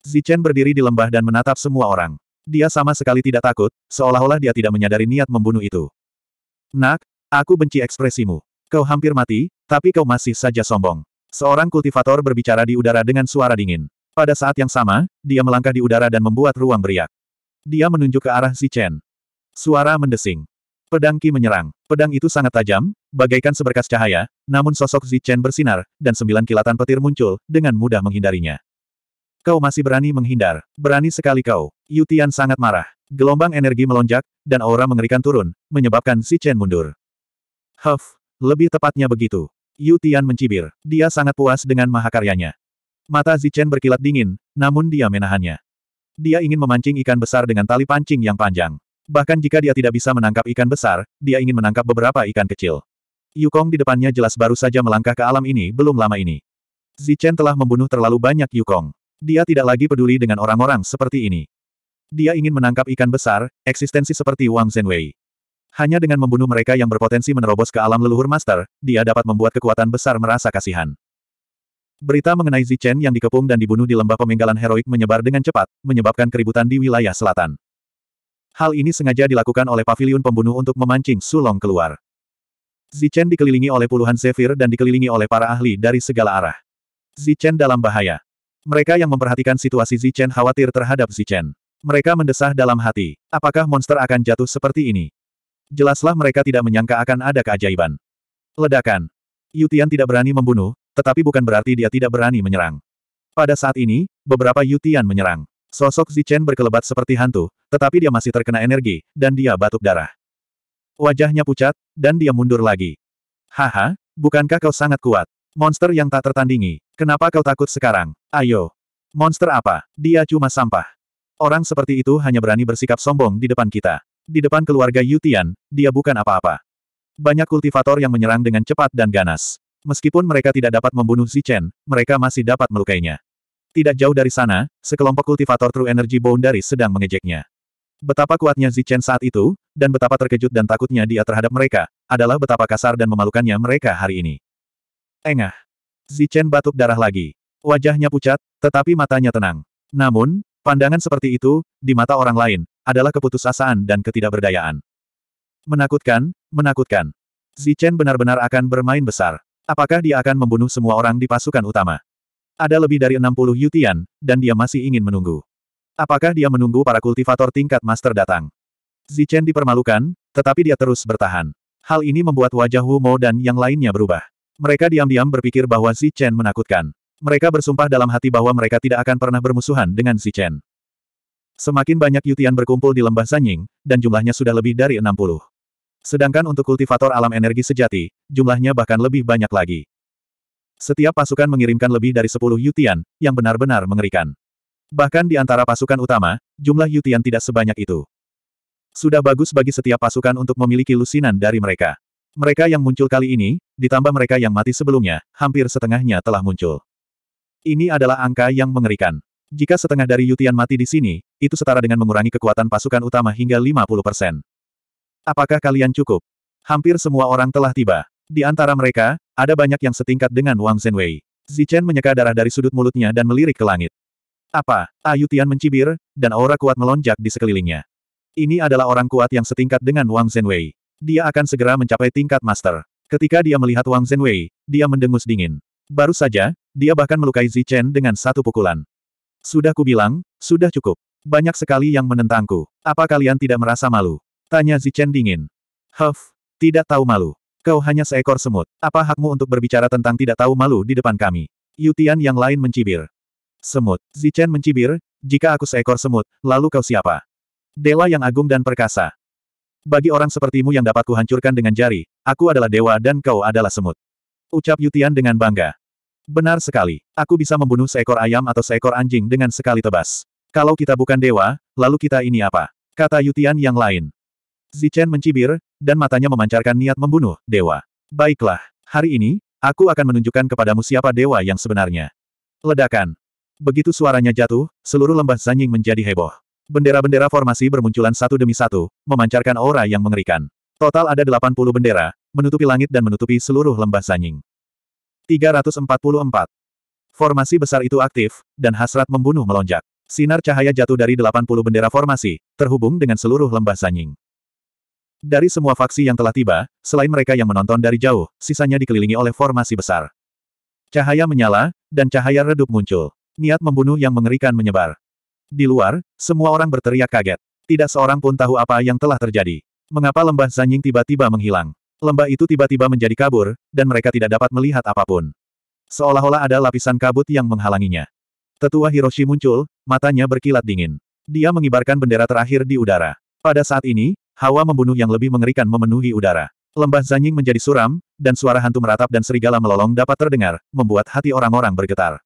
Zichen berdiri di lembah dan menatap semua orang. Dia sama sekali tidak takut, seolah-olah dia tidak menyadari niat membunuh itu. Nak, aku benci ekspresimu. Kau hampir mati, tapi kau masih saja sombong. Seorang kultivator berbicara di udara dengan suara dingin. Pada saat yang sama, dia melangkah di udara dan membuat ruang beriak. Dia menunjuk ke arah si Chen. Suara mendesing. Pedang Qi menyerang. Pedang itu sangat tajam, bagaikan seberkas cahaya, namun sosok Zichen Chen bersinar, dan sembilan kilatan petir muncul, dengan mudah menghindarinya. Kau masih berani menghindar. Berani sekali kau. Yutian sangat marah. Gelombang energi melonjak, dan aura mengerikan turun, menyebabkan si Chen mundur. Huff, lebih tepatnya begitu. Yu Tian mencibir. Dia sangat puas dengan mahakaryanya. Mata Zichen berkilat dingin, namun dia menahannya. Dia ingin memancing ikan besar dengan tali pancing yang panjang. Bahkan jika dia tidak bisa menangkap ikan besar, dia ingin menangkap beberapa ikan kecil. Yukong di depannya jelas baru saja melangkah ke alam ini belum lama ini. Zichen telah membunuh terlalu banyak Yukong. Dia tidak lagi peduli dengan orang-orang seperti ini. Dia ingin menangkap ikan besar, eksistensi seperti Wang Zhenwei. Hanya dengan membunuh mereka yang berpotensi menerobos ke alam leluhur master, dia dapat membuat kekuatan besar merasa kasihan. Berita mengenai Zichen yang dikepung dan dibunuh di lembah pemenggalan heroik menyebar dengan cepat, menyebabkan keributan di wilayah selatan. Hal ini sengaja dilakukan oleh pavilion pembunuh untuk memancing Sulong keluar. Zichen dikelilingi oleh puluhan zephyr dan dikelilingi oleh para ahli dari segala arah. Zichen dalam bahaya. Mereka yang memperhatikan situasi Zichen khawatir terhadap Zichen. Mereka mendesah dalam hati. Apakah monster akan jatuh seperti ini? jelaslah mereka tidak menyangka akan ada keajaiban. Ledakan. Yutian tidak berani membunuh, tetapi bukan berarti dia tidak berani menyerang. Pada saat ini, beberapa Yutian menyerang. Sosok Zichen berkelebat seperti hantu, tetapi dia masih terkena energi, dan dia batuk darah. Wajahnya pucat, dan dia mundur lagi. Haha, bukankah kau sangat kuat? Monster yang tak tertandingi. Kenapa kau takut sekarang? Ayo. Monster apa? Dia cuma sampah. Orang seperti itu hanya berani bersikap sombong di depan kita. Di depan keluarga Yutian, dia bukan apa-apa. Banyak kultivator yang menyerang dengan cepat dan ganas. Meskipun mereka tidak dapat membunuh Zichen, mereka masih dapat melukainya. Tidak jauh dari sana, sekelompok kultivator True Energy Boundary sedang mengejeknya. Betapa kuatnya Zichen saat itu, dan betapa terkejut dan takutnya dia terhadap mereka, adalah betapa kasar dan memalukannya mereka hari ini. Engah. Zichen batuk darah lagi. Wajahnya pucat, tetapi matanya tenang. Namun, pandangan seperti itu, di mata orang lain, adalah keputusasaan dan ketidakberdayaan. Menakutkan, menakutkan. Zichen benar-benar akan bermain besar. Apakah dia akan membunuh semua orang di pasukan utama? Ada lebih dari 60 Yutian, dan dia masih ingin menunggu. Apakah dia menunggu para kultivator tingkat master datang? Zichen dipermalukan, tetapi dia terus bertahan. Hal ini membuat wajah Wu Mo dan yang lainnya berubah. Mereka diam-diam berpikir bahwa Zichen menakutkan. Mereka bersumpah dalam hati bahwa mereka tidak akan pernah bermusuhan dengan Zichen. Semakin banyak Yutian berkumpul di lembah Sanying, dan jumlahnya sudah lebih dari 60. Sedangkan untuk kultivator alam energi sejati, jumlahnya bahkan lebih banyak lagi. Setiap pasukan mengirimkan lebih dari 10 Yutian, yang benar-benar mengerikan. Bahkan di antara pasukan utama, jumlah Yutian tidak sebanyak itu. Sudah bagus bagi setiap pasukan untuk memiliki lusinan dari mereka. Mereka yang muncul kali ini, ditambah mereka yang mati sebelumnya, hampir setengahnya telah muncul. Ini adalah angka yang mengerikan. Jika setengah dari Yutian mati di sini, itu setara dengan mengurangi kekuatan pasukan utama hingga 50%. Apakah kalian cukup? Hampir semua orang telah tiba. Di antara mereka, ada banyak yang setingkat dengan Wang Zhenwei. Zichen menyeka darah dari sudut mulutnya dan melirik ke langit. Apa? Ayutian ah, mencibir, dan aura kuat melonjak di sekelilingnya. Ini adalah orang kuat yang setingkat dengan Wang Zhenwei. Dia akan segera mencapai tingkat master. Ketika dia melihat Wang Zhenwei, dia mendengus dingin. Baru saja, dia bahkan melukai Zichen dengan satu pukulan. Sudah kubilang, sudah cukup. Banyak sekali yang menentangku. Apa kalian tidak merasa malu? Tanya Zichen dingin. Huff, tidak tahu malu. Kau hanya seekor semut. Apa hakmu untuk berbicara tentang tidak tahu malu di depan kami? Yutian yang lain mencibir. Semut. Zichen mencibir, jika aku seekor semut, lalu kau siapa? Dewa yang agung dan perkasa. Bagi orang sepertimu yang dapat kuhancurkan dengan jari, aku adalah dewa dan kau adalah semut. Ucap Yutian dengan bangga. Benar sekali. Aku bisa membunuh seekor ayam atau seekor anjing dengan sekali tebas. Kalau kita bukan dewa, lalu kita ini apa? Kata Yutian yang lain. Zichen mencibir, dan matanya memancarkan niat membunuh, dewa. Baiklah, hari ini, aku akan menunjukkan kepadamu siapa dewa yang sebenarnya. Ledakan. Begitu suaranya jatuh, seluruh lembah Zanying menjadi heboh. Bendera-bendera formasi bermunculan satu demi satu, memancarkan aura yang mengerikan. Total ada 80 bendera, menutupi langit dan menutupi seluruh lembah Zanying. 344. Formasi besar itu aktif, dan hasrat membunuh melonjak. Sinar cahaya jatuh dari 80 bendera formasi, terhubung dengan seluruh lembah Sanying. Dari semua faksi yang telah tiba, selain mereka yang menonton dari jauh, sisanya dikelilingi oleh formasi besar. Cahaya menyala, dan cahaya redup muncul. Niat membunuh yang mengerikan menyebar. Di luar, semua orang berteriak kaget. Tidak seorang pun tahu apa yang telah terjadi. Mengapa lembah Sanying tiba-tiba menghilang? Lembah itu tiba-tiba menjadi kabur, dan mereka tidak dapat melihat apapun. Seolah-olah ada lapisan kabut yang menghalanginya. Tetua Hiroshi muncul, matanya berkilat dingin. Dia mengibarkan bendera terakhir di udara. Pada saat ini, hawa membunuh yang lebih mengerikan memenuhi udara. Lembah Zanying menjadi suram, dan suara hantu meratap dan serigala melolong dapat terdengar, membuat hati orang-orang bergetar.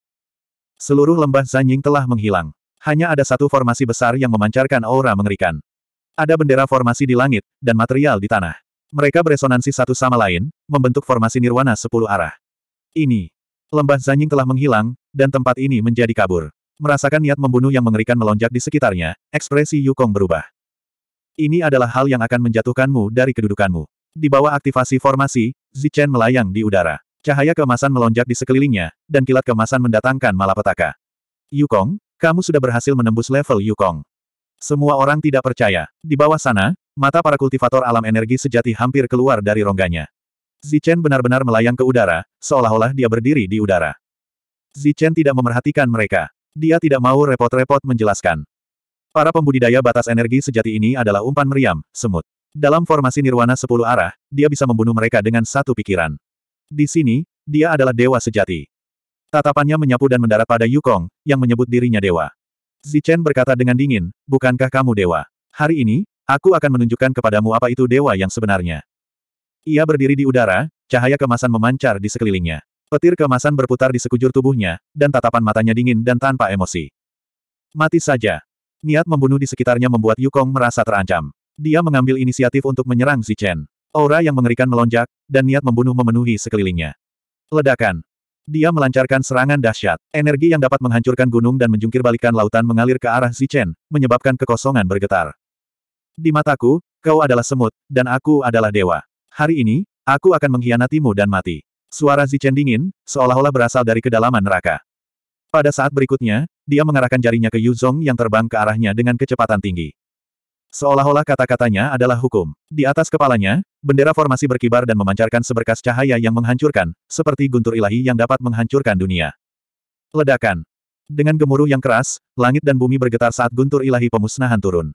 Seluruh lembah Zanying telah menghilang. Hanya ada satu formasi besar yang memancarkan aura mengerikan. Ada bendera formasi di langit, dan material di tanah. Mereka beresonansi satu sama lain, membentuk formasi nirwana sepuluh arah. Ini. Lembah Zanying telah menghilang, dan tempat ini menjadi kabur. Merasakan niat membunuh yang mengerikan melonjak di sekitarnya, ekspresi Yukong berubah. Ini adalah hal yang akan menjatuhkanmu dari kedudukanmu. Di bawah aktivasi formasi, Zichen melayang di udara. Cahaya kemasan melonjak di sekelilingnya, dan kilat kemasan mendatangkan malapetaka. Yukong, kamu sudah berhasil menembus level Yukong. Semua orang tidak percaya. Di bawah sana, mata para kultivator alam energi sejati hampir keluar dari rongganya. Zichen benar-benar melayang ke udara, seolah-olah dia berdiri di udara. Zichen tidak memerhatikan mereka. Dia tidak mau repot-repot menjelaskan. Para pembudidaya batas energi sejati ini adalah umpan meriam, semut. Dalam formasi nirwana sepuluh arah, dia bisa membunuh mereka dengan satu pikiran. Di sini, dia adalah dewa sejati. Tatapannya menyapu dan mendarat pada Yukong, yang menyebut dirinya dewa. Zichen berkata dengan dingin, bukankah kamu dewa? Hari ini, aku akan menunjukkan kepadamu apa itu dewa yang sebenarnya. Ia berdiri di udara, cahaya kemasan memancar di sekelilingnya. Petir kemasan berputar di sekujur tubuhnya, dan tatapan matanya dingin dan tanpa emosi. Mati saja. Niat membunuh di sekitarnya membuat Yukong merasa terancam. Dia mengambil inisiatif untuk menyerang Zichen. Aura yang mengerikan melonjak, dan niat membunuh memenuhi sekelilingnya. Ledakan. Dia melancarkan serangan dahsyat. Energi yang dapat menghancurkan gunung dan menjungkirbalikkan lautan mengalir ke arah Zichen, menyebabkan kekosongan bergetar. Di mataku, kau adalah semut, dan aku adalah dewa. Hari ini, aku akan mengkhianatimu dan mati. Suara Zichen dingin, seolah-olah berasal dari kedalaman neraka. Pada saat berikutnya, dia mengarahkan jarinya ke Yuzong yang terbang ke arahnya dengan kecepatan tinggi. Seolah-olah kata-katanya adalah hukum. Di atas kepalanya, Bendera formasi berkibar dan memancarkan seberkas cahaya yang menghancurkan, seperti guntur ilahi yang dapat menghancurkan dunia. Ledakan. Dengan gemuruh yang keras, langit dan bumi bergetar saat guntur ilahi pemusnahan turun.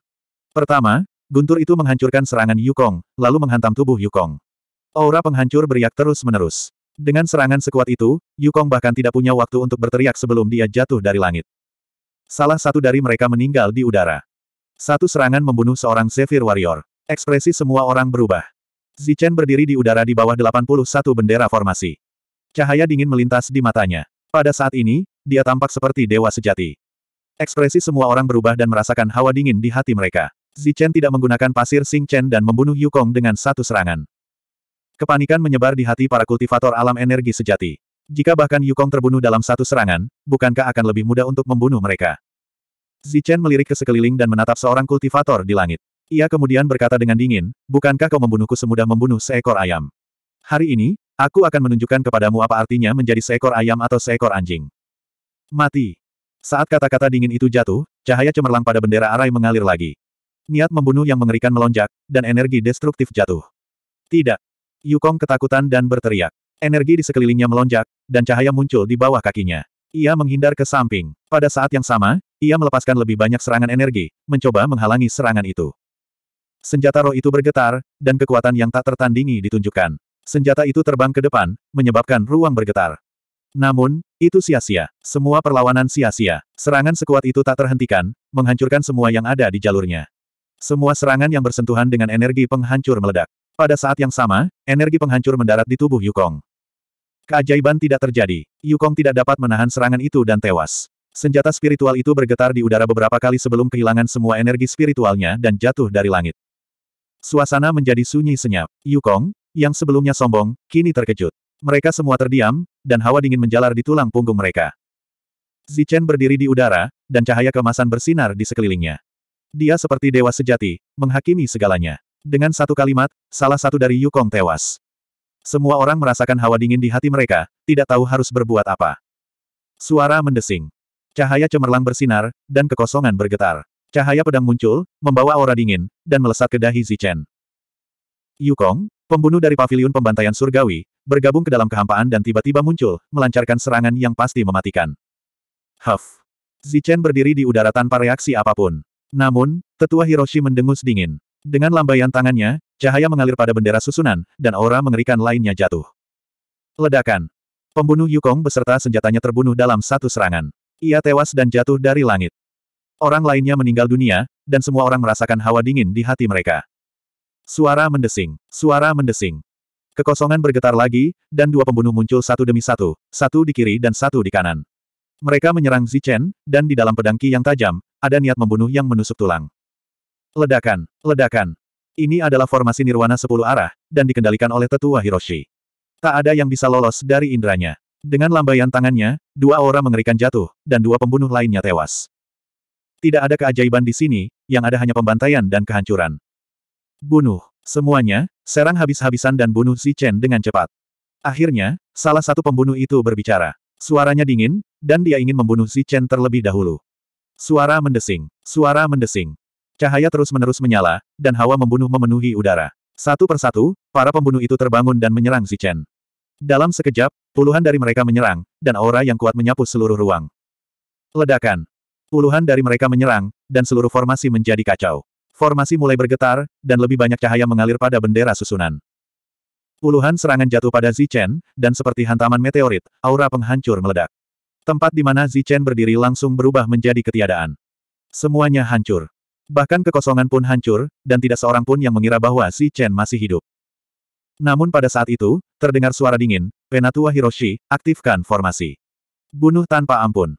Pertama, guntur itu menghancurkan serangan Yukong, lalu menghantam tubuh Yukong. Aura penghancur beriak terus-menerus. Dengan serangan sekuat itu, Yukong bahkan tidak punya waktu untuk berteriak sebelum dia jatuh dari langit. Salah satu dari mereka meninggal di udara. Satu serangan membunuh seorang Zephyr Warrior. Ekspresi semua orang berubah. Zichen berdiri di udara di bawah 81 bendera formasi. Cahaya dingin melintas di matanya. Pada saat ini, dia tampak seperti dewa sejati. Ekspresi semua orang berubah dan merasakan hawa dingin di hati mereka. Zichen tidak menggunakan pasir Sing Chen dan membunuh Yukong dengan satu serangan. Kepanikan menyebar di hati para kultivator alam energi sejati. Jika bahkan Yukong terbunuh dalam satu serangan, bukankah akan lebih mudah untuk membunuh mereka? Zichen melirik ke sekeliling dan menatap seorang kultivator di langit. Ia kemudian berkata dengan dingin, bukankah kau membunuhku semudah membunuh seekor ayam? Hari ini, aku akan menunjukkan kepadamu apa artinya menjadi seekor ayam atau seekor anjing. Mati. Saat kata-kata dingin itu jatuh, cahaya cemerlang pada bendera arai mengalir lagi. Niat membunuh yang mengerikan melonjak, dan energi destruktif jatuh. Tidak. Yukong ketakutan dan berteriak. Energi di sekelilingnya melonjak, dan cahaya muncul di bawah kakinya. Ia menghindar ke samping. Pada saat yang sama, ia melepaskan lebih banyak serangan energi, mencoba menghalangi serangan itu. Senjata roh itu bergetar, dan kekuatan yang tak tertandingi ditunjukkan. Senjata itu terbang ke depan, menyebabkan ruang bergetar. Namun, itu sia-sia. Semua perlawanan sia-sia. Serangan sekuat itu tak terhentikan, menghancurkan semua yang ada di jalurnya. Semua serangan yang bersentuhan dengan energi penghancur meledak. Pada saat yang sama, energi penghancur mendarat di tubuh Yukong. Keajaiban tidak terjadi. Yukong tidak dapat menahan serangan itu dan tewas. Senjata spiritual itu bergetar di udara beberapa kali sebelum kehilangan semua energi spiritualnya dan jatuh dari langit. Suasana menjadi sunyi senyap. Yukong, yang sebelumnya sombong, kini terkejut. Mereka semua terdiam, dan hawa dingin menjalar di tulang punggung mereka. Zichen berdiri di udara, dan cahaya kemasan bersinar di sekelilingnya. Dia seperti dewa sejati, menghakimi segalanya. Dengan satu kalimat, salah satu dari Yukong tewas. Semua orang merasakan hawa dingin di hati mereka, tidak tahu harus berbuat apa. Suara mendesing. Cahaya cemerlang bersinar, dan kekosongan bergetar. Cahaya pedang muncul, membawa aura dingin, dan melesat ke dahi Zichen. Yukong, pembunuh dari paviliun pembantaian surgawi, bergabung ke dalam kehampaan dan tiba-tiba muncul, melancarkan serangan yang pasti mematikan. Huff. Zichen berdiri di udara tanpa reaksi apapun. Namun, tetua Hiroshi mendengus dingin. Dengan lambaian tangannya, cahaya mengalir pada bendera susunan, dan aura mengerikan lainnya jatuh. Ledakan. Pembunuh Yukong beserta senjatanya terbunuh dalam satu serangan. Ia tewas dan jatuh dari langit. Orang lainnya meninggal dunia, dan semua orang merasakan hawa dingin di hati mereka. Suara mendesing, suara mendesing. Kekosongan bergetar lagi, dan dua pembunuh muncul satu demi satu, satu di kiri dan satu di kanan. Mereka menyerang Zichen, dan di dalam pedangki yang tajam, ada niat membunuh yang menusuk tulang. Ledakan, ledakan. Ini adalah formasi nirwana sepuluh arah, dan dikendalikan oleh tetua Hiroshi. Tak ada yang bisa lolos dari indranya. Dengan lambaian tangannya, dua aura mengerikan jatuh, dan dua pembunuh lainnya tewas. Tidak ada keajaiban di sini, yang ada hanya pembantaian dan kehancuran. Bunuh. Semuanya, serang habis-habisan dan bunuh Si Chen dengan cepat. Akhirnya, salah satu pembunuh itu berbicara. Suaranya dingin, dan dia ingin membunuh Si Chen terlebih dahulu. Suara mendesing. Suara mendesing. Cahaya terus-menerus menyala, dan hawa membunuh memenuhi udara. Satu persatu, para pembunuh itu terbangun dan menyerang Si Chen. Dalam sekejap, puluhan dari mereka menyerang, dan aura yang kuat menyapu seluruh ruang. Ledakan. Puluhan dari mereka menyerang, dan seluruh formasi menjadi kacau. Formasi mulai bergetar, dan lebih banyak cahaya mengalir pada bendera susunan. Puluhan serangan jatuh pada Zichen, dan seperti hantaman meteorit, aura penghancur meledak. Tempat di mana Zichen berdiri langsung berubah menjadi ketiadaan. Semuanya hancur. Bahkan kekosongan pun hancur, dan tidak seorang pun yang mengira bahwa Zichen masih hidup. Namun pada saat itu, terdengar suara dingin, Penatua Hiroshi, aktifkan formasi. Bunuh tanpa ampun.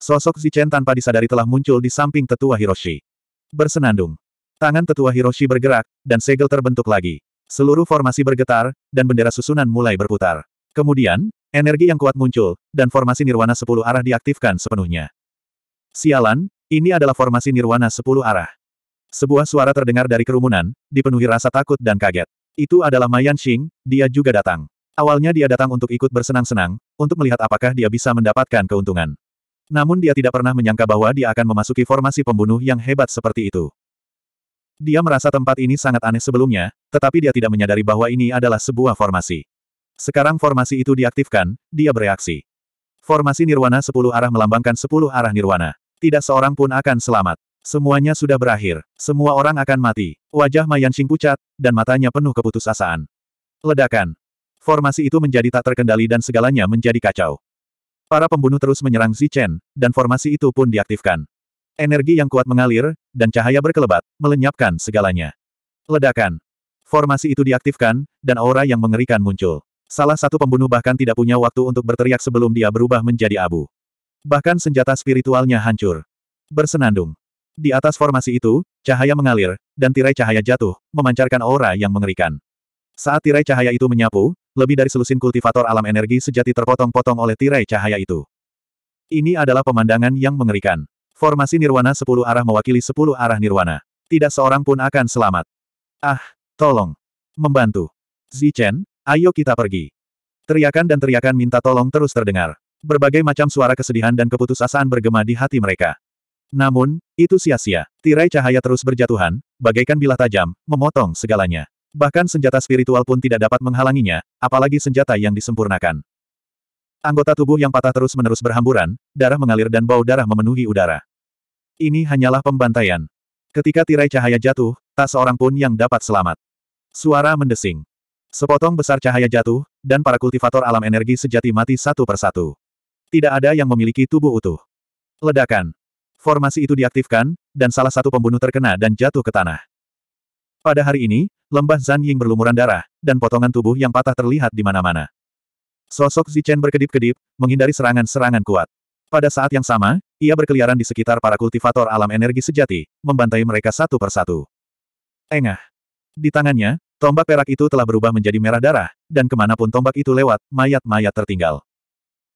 Sosok Zichen tanpa disadari telah muncul di samping tetua Hiroshi. Bersenandung. Tangan tetua Hiroshi bergerak, dan segel terbentuk lagi. Seluruh formasi bergetar, dan bendera susunan mulai berputar. Kemudian, energi yang kuat muncul, dan formasi nirwana sepuluh arah diaktifkan sepenuhnya. Sialan, ini adalah formasi nirwana sepuluh arah. Sebuah suara terdengar dari kerumunan, dipenuhi rasa takut dan kaget. Itu adalah Mayan Xing, dia juga datang. Awalnya dia datang untuk ikut bersenang-senang, untuk melihat apakah dia bisa mendapatkan keuntungan. Namun dia tidak pernah menyangka bahwa dia akan memasuki formasi pembunuh yang hebat seperti itu. Dia merasa tempat ini sangat aneh sebelumnya, tetapi dia tidak menyadari bahwa ini adalah sebuah formasi. Sekarang formasi itu diaktifkan, dia bereaksi. Formasi nirwana sepuluh arah melambangkan sepuluh arah nirwana. Tidak seorang pun akan selamat. Semuanya sudah berakhir. Semua orang akan mati. Wajah Mayan Xing pucat, dan matanya penuh keputusasaan. Ledakan. Formasi itu menjadi tak terkendali dan segalanya menjadi kacau. Para pembunuh terus menyerang Zichen, dan formasi itu pun diaktifkan. Energi yang kuat mengalir, dan cahaya berkelebat, melenyapkan segalanya. Ledakan. Formasi itu diaktifkan, dan aura yang mengerikan muncul. Salah satu pembunuh bahkan tidak punya waktu untuk berteriak sebelum dia berubah menjadi abu. Bahkan senjata spiritualnya hancur. Bersenandung. Di atas formasi itu, cahaya mengalir, dan tirai cahaya jatuh, memancarkan aura yang mengerikan. Saat tirai cahaya itu menyapu, lebih dari selusin kultivator alam energi sejati terpotong-potong oleh tirai cahaya itu. Ini adalah pemandangan yang mengerikan. Formasi nirwana sepuluh arah mewakili sepuluh arah nirwana. Tidak seorang pun akan selamat. Ah, tolong. Membantu. Zichen, ayo kita pergi. Teriakan dan teriakan minta tolong terus terdengar. Berbagai macam suara kesedihan dan keputusasaan bergema di hati mereka. Namun, itu sia-sia. Tirai cahaya terus berjatuhan, bagaikan bilah tajam, memotong segalanya. Bahkan senjata spiritual pun tidak dapat menghalanginya, apalagi senjata yang disempurnakan. Anggota tubuh yang patah terus-menerus berhamburan, darah mengalir dan bau darah memenuhi udara. Ini hanyalah pembantaian. Ketika tirai cahaya jatuh, tak seorang pun yang dapat selamat. Suara mendesing. Sepotong besar cahaya jatuh, dan para kultivator alam energi sejati mati satu persatu. Tidak ada yang memiliki tubuh utuh. Ledakan. Formasi itu diaktifkan, dan salah satu pembunuh terkena dan jatuh ke tanah. Pada hari ini, lembah Zan Ying berlumuran darah, dan potongan tubuh yang patah terlihat di mana-mana. Sosok Zichen berkedip-kedip, menghindari serangan-serangan kuat. Pada saat yang sama, ia berkeliaran di sekitar para kultivator alam energi sejati, membantai mereka satu persatu. Engah. Di tangannya, tombak perak itu telah berubah menjadi merah darah, dan kemanapun tombak itu lewat, mayat-mayat tertinggal.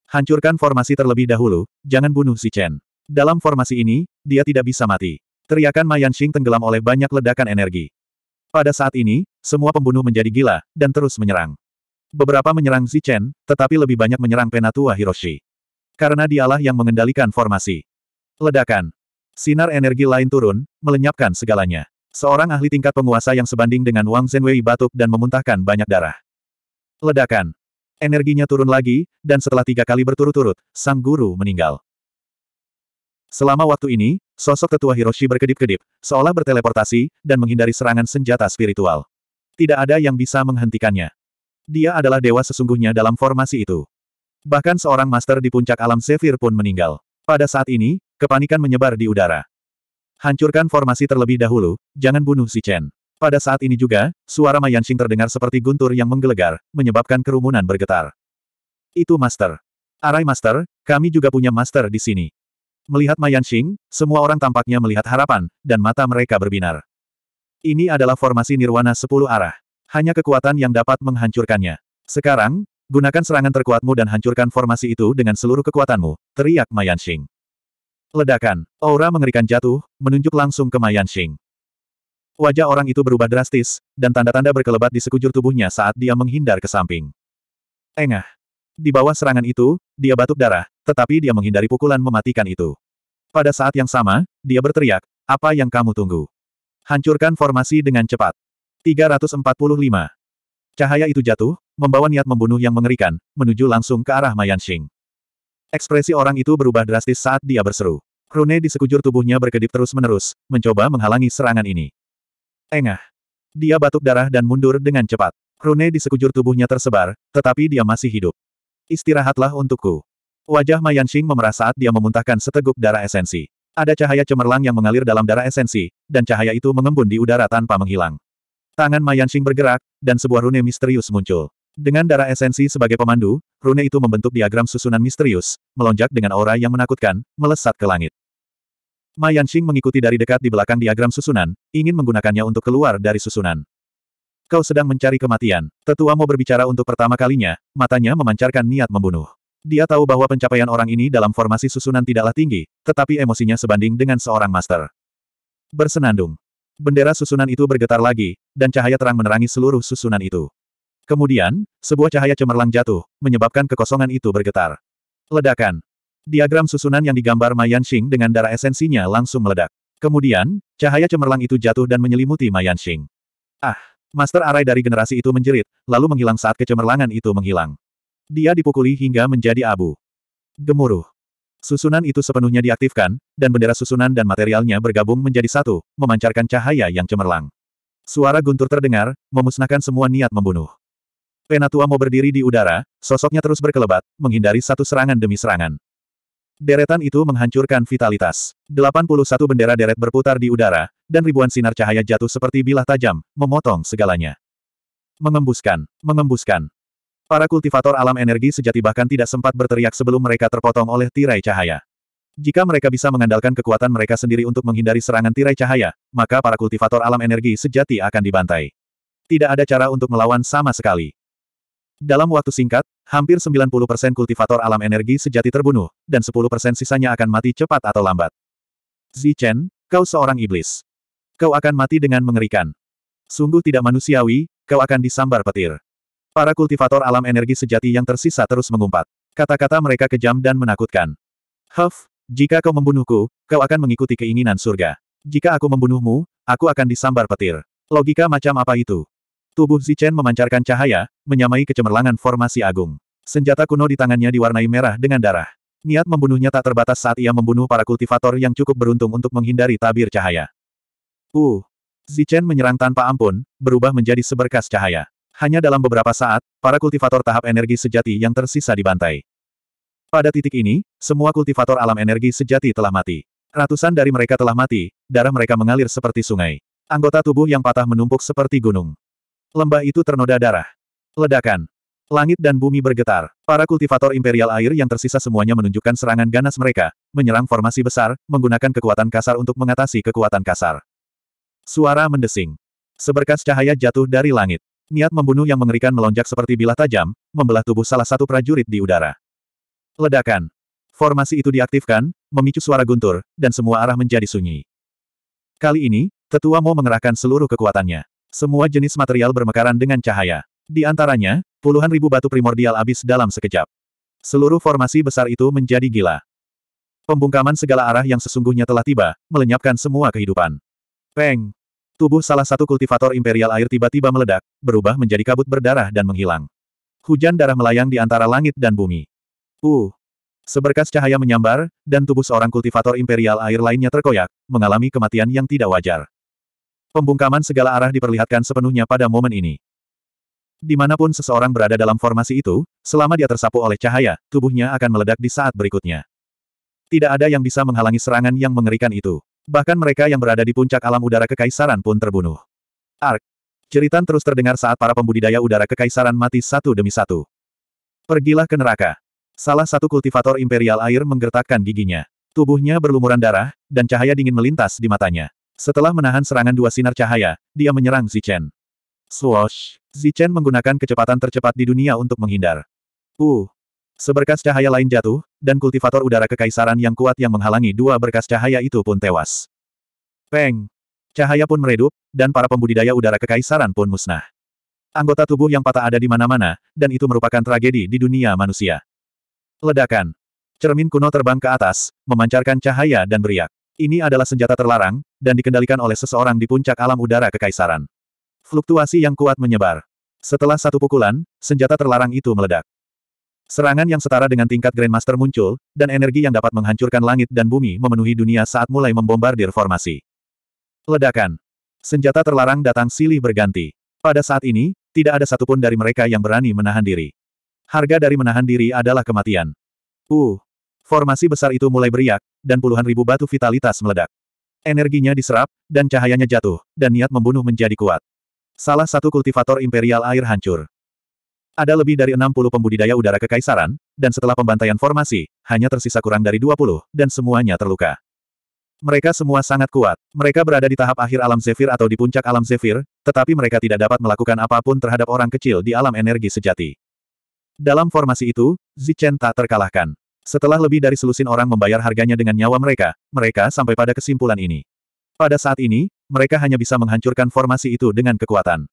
Hancurkan formasi terlebih dahulu, jangan bunuh si Chen. Dalam formasi ini, dia tidak bisa mati. Teriakan Mayan Xing tenggelam oleh banyak ledakan energi. Pada saat ini, semua pembunuh menjadi gila, dan terus menyerang. Beberapa menyerang Zichen, tetapi lebih banyak menyerang Penatua Hiroshi. Karena dialah yang mengendalikan formasi. Ledakan. Sinar energi lain turun, melenyapkan segalanya. Seorang ahli tingkat penguasa yang sebanding dengan Wang Zhenwei batuk dan memuntahkan banyak darah. Ledakan. Energinya turun lagi, dan setelah tiga kali berturut-turut, sang guru meninggal. Selama waktu ini, Sosok tetua Hiroshi berkedip-kedip, seolah berteleportasi, dan menghindari serangan senjata spiritual. Tidak ada yang bisa menghentikannya. Dia adalah dewa sesungguhnya dalam formasi itu. Bahkan seorang master di puncak alam sefir pun meninggal. Pada saat ini, kepanikan menyebar di udara. Hancurkan formasi terlebih dahulu, jangan bunuh si Chen. Pada saat ini juga, suara Mayanshing terdengar seperti guntur yang menggelegar, menyebabkan kerumunan bergetar. Itu Master. Arai Master, kami juga punya Master di sini. Melihat Mayan Xing, semua orang tampaknya melihat harapan, dan mata mereka berbinar. Ini adalah formasi nirwana sepuluh arah. Hanya kekuatan yang dapat menghancurkannya. Sekarang, gunakan serangan terkuatmu dan hancurkan formasi itu dengan seluruh kekuatanmu, teriak Mayan Xing. Ledakan, aura mengerikan jatuh, menunjuk langsung ke Mayan Xing. Wajah orang itu berubah drastis, dan tanda-tanda berkelebat di sekujur tubuhnya saat dia menghindar ke samping. Engah. Di bawah serangan itu, dia batuk darah, tetapi dia menghindari pukulan mematikan itu. Pada saat yang sama, dia berteriak, apa yang kamu tunggu? Hancurkan formasi dengan cepat. 345. Cahaya itu jatuh, membawa niat membunuh yang mengerikan, menuju langsung ke arah Mayan Xing. Ekspresi orang itu berubah drastis saat dia berseru. Rune di sekujur tubuhnya berkedip terus-menerus, mencoba menghalangi serangan ini. Engah. Dia batuk darah dan mundur dengan cepat. Rune di sekujur tubuhnya tersebar, tetapi dia masih hidup. Istirahatlah untukku. Wajah Mayan Xing memerah saat dia memuntahkan seteguk darah esensi. Ada cahaya cemerlang yang mengalir dalam darah esensi, dan cahaya itu mengembun di udara tanpa menghilang. Tangan Mayan Xing bergerak, dan sebuah rune misterius muncul. Dengan darah esensi sebagai pemandu, rune itu membentuk diagram susunan misterius, melonjak dengan aura yang menakutkan, melesat ke langit. Mayan Xing mengikuti dari dekat di belakang diagram susunan, ingin menggunakannya untuk keluar dari susunan. Kau sedang mencari kematian. Tetua mau berbicara untuk pertama kalinya, matanya memancarkan niat membunuh. Dia tahu bahwa pencapaian orang ini dalam formasi susunan tidaklah tinggi, tetapi emosinya sebanding dengan seorang master. Bersenandung. Bendera susunan itu bergetar lagi, dan cahaya terang menerangi seluruh susunan itu. Kemudian, sebuah cahaya cemerlang jatuh, menyebabkan kekosongan itu bergetar. Ledakan. Diagram susunan yang digambar Mayan Xing dengan darah esensinya langsung meledak. Kemudian, cahaya cemerlang itu jatuh dan menyelimuti Mayan Xing. Ah! Master Arai dari generasi itu menjerit, lalu menghilang saat kecemerlangan itu menghilang. Dia dipukuli hingga menjadi abu. Gemuruh. Susunan itu sepenuhnya diaktifkan, dan bendera susunan dan materialnya bergabung menjadi satu, memancarkan cahaya yang cemerlang. Suara guntur terdengar, memusnahkan semua niat membunuh. Penatua mau berdiri di udara, sosoknya terus berkelebat, menghindari satu serangan demi serangan. Deretan itu menghancurkan vitalitas. 81 bendera deret berputar di udara, dan ribuan sinar cahaya jatuh seperti bilah tajam, memotong segalanya. Mengembuskan, mengembuskan. Para kultivator alam energi sejati bahkan tidak sempat berteriak sebelum mereka terpotong oleh tirai cahaya. Jika mereka bisa mengandalkan kekuatan mereka sendiri untuk menghindari serangan tirai cahaya, maka para kultivator alam energi sejati akan dibantai. Tidak ada cara untuk melawan sama sekali. Dalam waktu singkat, hampir 90% kultivator alam energi sejati terbunuh, dan 10% sisanya akan mati cepat atau lambat. Zichen, kau seorang iblis. Kau akan mati dengan mengerikan. Sungguh tidak manusiawi, kau akan disambar petir. Para kultivator alam energi sejati yang tersisa terus mengumpat. Kata-kata mereka kejam dan menakutkan. Huff, jika kau membunuhku, kau akan mengikuti keinginan surga. Jika aku membunuhmu, aku akan disambar petir. Logika macam apa itu? Tubuh Zichen memancarkan cahaya, menyamai kecemerlangan formasi agung. Senjata kuno di tangannya diwarnai merah dengan darah. Niat membunuhnya tak terbatas saat ia membunuh para kultivator yang cukup beruntung untuk menghindari tabir cahaya. Uh! Zichen menyerang tanpa ampun, berubah menjadi seberkas cahaya. Hanya dalam beberapa saat, para kultivator tahap energi sejati yang tersisa dibantai. Pada titik ini, semua kultivator alam energi sejati telah mati. Ratusan dari mereka telah mati, darah mereka mengalir seperti sungai. Anggota tubuh yang patah menumpuk seperti gunung. Lembah itu ternoda darah. Ledakan. Langit dan bumi bergetar. Para kultivator imperial air yang tersisa semuanya menunjukkan serangan ganas mereka, menyerang formasi besar, menggunakan kekuatan kasar untuk mengatasi kekuatan kasar. Suara mendesing. Seberkas cahaya jatuh dari langit. Niat membunuh yang mengerikan melonjak seperti bilah tajam, membelah tubuh salah satu prajurit di udara. Ledakan. Formasi itu diaktifkan, memicu suara guntur, dan semua arah menjadi sunyi. Kali ini, tetua Mo mengerahkan seluruh kekuatannya. Semua jenis material bermekaran dengan cahaya. Di antaranya, puluhan ribu batu primordial abis dalam sekejap. Seluruh formasi besar itu menjadi gila. Pembungkaman segala arah yang sesungguhnya telah tiba, melenyapkan semua kehidupan. Peng! Tubuh salah satu kultivator imperial air tiba-tiba meledak, berubah menjadi kabut berdarah dan menghilang. Hujan darah melayang di antara langit dan bumi. Uh! Seberkas cahaya menyambar, dan tubuh seorang kultivator imperial air lainnya terkoyak, mengalami kematian yang tidak wajar. Pembungkaman segala arah diperlihatkan sepenuhnya pada momen ini. Dimanapun seseorang berada dalam formasi itu, selama dia tersapu oleh cahaya, tubuhnya akan meledak di saat berikutnya. Tidak ada yang bisa menghalangi serangan yang mengerikan itu. Bahkan mereka yang berada di puncak alam udara kekaisaran pun terbunuh. Ark. Ceritan terus terdengar saat para pembudidaya udara kekaisaran mati satu demi satu. Pergilah ke neraka. Salah satu kultivator imperial air menggertakkan giginya. Tubuhnya berlumuran darah, dan cahaya dingin melintas di matanya. Setelah menahan serangan dua sinar cahaya, dia menyerang Zichen. Swoosh! Zichen menggunakan kecepatan tercepat di dunia untuk menghindar. Uh, Seberkas cahaya lain jatuh, dan kultivator udara kekaisaran yang kuat yang menghalangi dua berkas cahaya itu pun tewas. Peng! Cahaya pun meredup, dan para pembudidaya udara kekaisaran pun musnah. Anggota tubuh yang patah ada di mana-mana, dan itu merupakan tragedi di dunia manusia. Ledakan. Cermin kuno terbang ke atas, memancarkan cahaya dan beriak. Ini adalah senjata terlarang, dan dikendalikan oleh seseorang di puncak alam udara kekaisaran. Fluktuasi yang kuat menyebar. Setelah satu pukulan, senjata terlarang itu meledak. Serangan yang setara dengan tingkat Grandmaster muncul, dan energi yang dapat menghancurkan langit dan bumi memenuhi dunia saat mulai membombardir formasi. Ledakan. Senjata terlarang datang silih berganti. Pada saat ini, tidak ada satupun dari mereka yang berani menahan diri. Harga dari menahan diri adalah kematian. Uh, Formasi besar itu mulai beriak, dan puluhan ribu batu vitalitas meledak. Energinya diserap, dan cahayanya jatuh, dan niat membunuh menjadi kuat. Salah satu kultivator imperial air hancur. Ada lebih dari 60 pembudidaya udara kekaisaran, dan setelah pembantaian formasi, hanya tersisa kurang dari 20, dan semuanya terluka. Mereka semua sangat kuat. Mereka berada di tahap akhir alam zefir atau di puncak alam zefir, tetapi mereka tidak dapat melakukan apapun terhadap orang kecil di alam energi sejati. Dalam formasi itu, Zichen tak terkalahkan. Setelah lebih dari selusin orang membayar harganya dengan nyawa mereka, mereka sampai pada kesimpulan ini. Pada saat ini, mereka hanya bisa menghancurkan formasi itu dengan kekuatan.